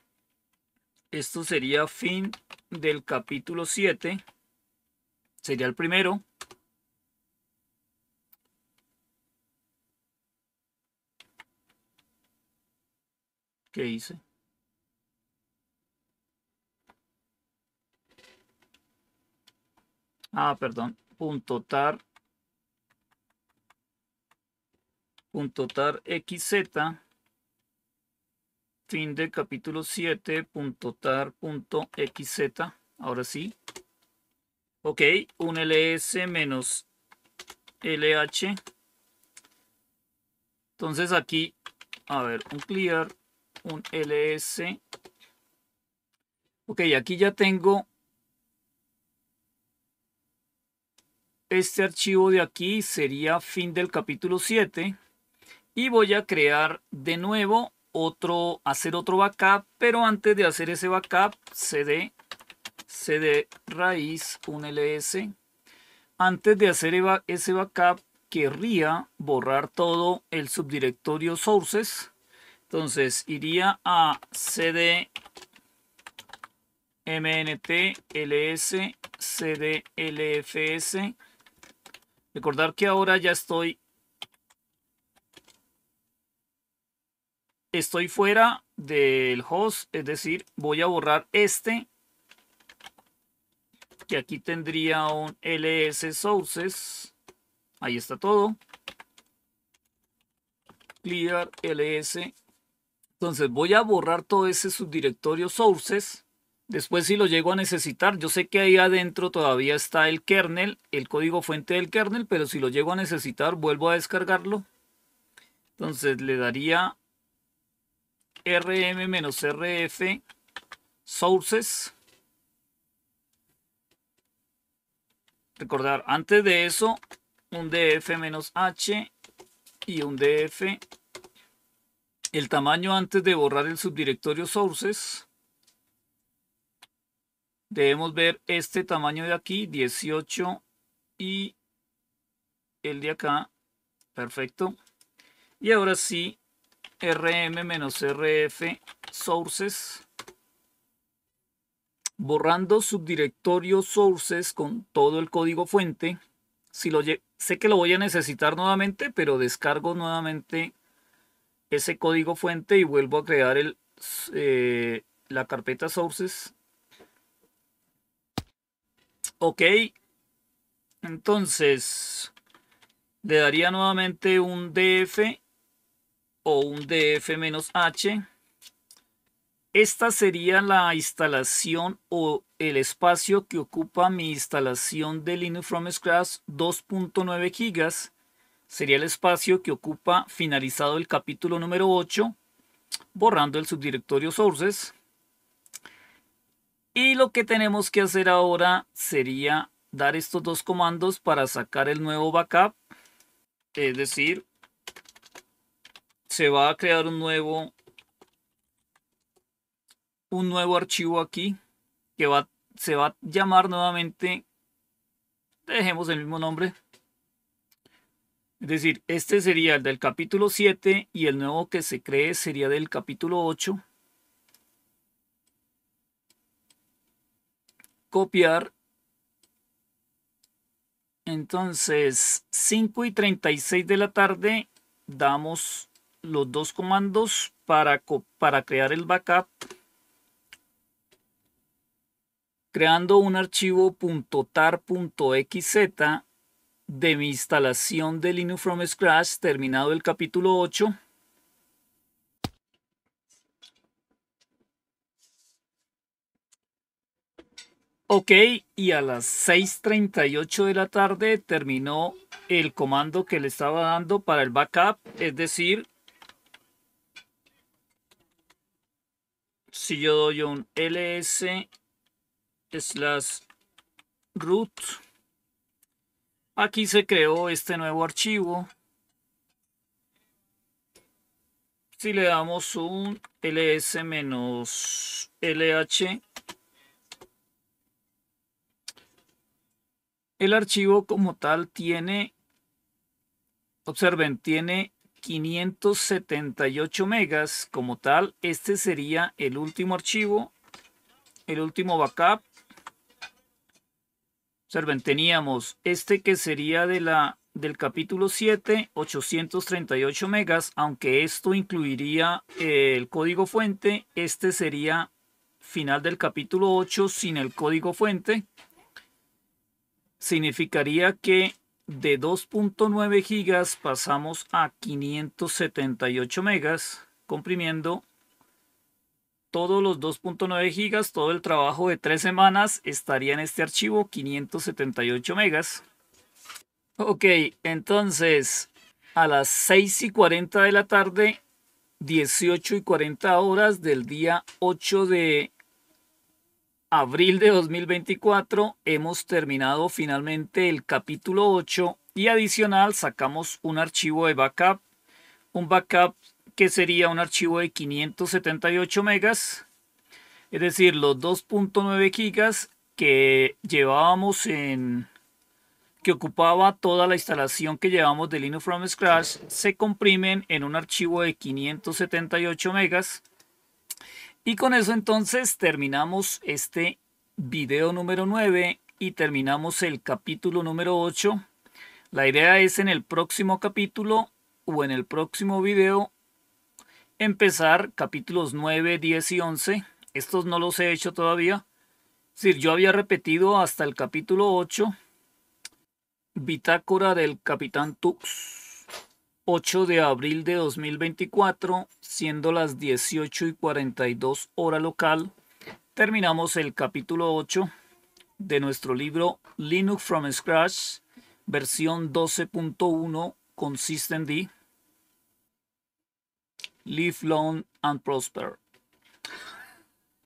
Esto sería fin del capítulo 7. Sería el primero. ¿Qué hice? Ah, perdón. Punto tar punto tar xz fin de capítulo 7 punto ahora sí ok un ls menos lh entonces aquí a ver un clear un ls ok aquí ya tengo este archivo de aquí sería fin del capítulo 7 y voy a crear de nuevo otro, hacer otro backup, pero antes de hacer ese backup, cd, cd raíz un ls. Antes de hacer ese backup, querría borrar todo el subdirectorio sources. Entonces iría a cd mnt ls cd lfs. Recordar que ahora ya estoy estoy fuera del host, es decir, voy a borrar este, que aquí tendría un ls sources, ahí está todo, clear ls, entonces voy a borrar todo ese subdirectorio sources, Después si lo llego a necesitar, yo sé que ahí adentro todavía está el kernel, el código fuente del kernel, pero si lo llego a necesitar, vuelvo a descargarlo. Entonces le daría rm-rf sources. Recordar, antes de eso, un df-h y un df. El tamaño antes de borrar el subdirectorio sources. Debemos ver este tamaño de aquí, 18 y el de acá. Perfecto. Y ahora sí, rm-rf sources borrando subdirectorio sources con todo el código fuente. Si lo sé que lo voy a necesitar nuevamente, pero descargo nuevamente ese código fuente y vuelvo a crear eh, la carpeta sources. Ok, entonces le daría nuevamente un df o un df-h. Esta sería la instalación o el espacio que ocupa mi instalación de Linux from Scratch 2.9 gigas. Sería el espacio que ocupa finalizado el capítulo número 8, borrando el subdirectorio sources. Y lo que tenemos que hacer ahora sería dar estos dos comandos para sacar el nuevo backup, es decir, se va a crear un nuevo un nuevo archivo aquí que va, se va a llamar nuevamente dejemos el mismo nombre es decir, este sería el del capítulo 7 y el nuevo que se cree sería del capítulo 8. Copiar. Entonces, 5 y 36 de la tarde damos los dos comandos para, crear el backup creando un archivo .tar.xz de mi instalación de Linux from Scratch terminado el capítulo 8. Ok, y a las 6.38 de la tarde terminó el comando que le estaba dando para el backup, es decir, si yo doy un ls slash root, aquí se creó este nuevo archivo. Si le damos un ls-lh, menos el archivo como tal tiene, observen, tiene 578 megas. Como tal, este sería el último archivo, el último backup. Observen, teníamos este que sería de la, del capítulo 7, 838 megas, aunque esto incluiría eh, el código fuente. Este sería final del capítulo 8 sin el código fuente. Significaría que de 2.9 gigas pasamos a 578 megas, comprimiendo todos los 2.9 gigas, todo el trabajo de tres semanas estaría en este archivo 578 megas. Ok, entonces a las 6 y 40 de la tarde, 18 y 40 horas del día 8 de abril de 2024 hemos terminado finalmente el capítulo 8 y adicional sacamos un archivo de backup, un backup que sería un archivo de 578 megas, es decir, los 2.9 gigas que llevábamos en que ocupaba toda la instalación que llevamos de Linux from scratch se comprimen en un archivo de 578 megas y con eso entonces terminamos este video número 9 y terminamos el capítulo número 8. La idea es en el próximo capítulo o en el próximo video empezar capítulos 9, 10 y 11. Estos no los he hecho todavía. Es decir, yo había repetido hasta el capítulo 8, Bitácora del Capitán Tux. 8 de abril de 2024, siendo las 18 y 42 hora local, terminamos el capítulo 8 de nuestro libro Linux from Scratch, versión 12.1 D, Live Long and Prosper.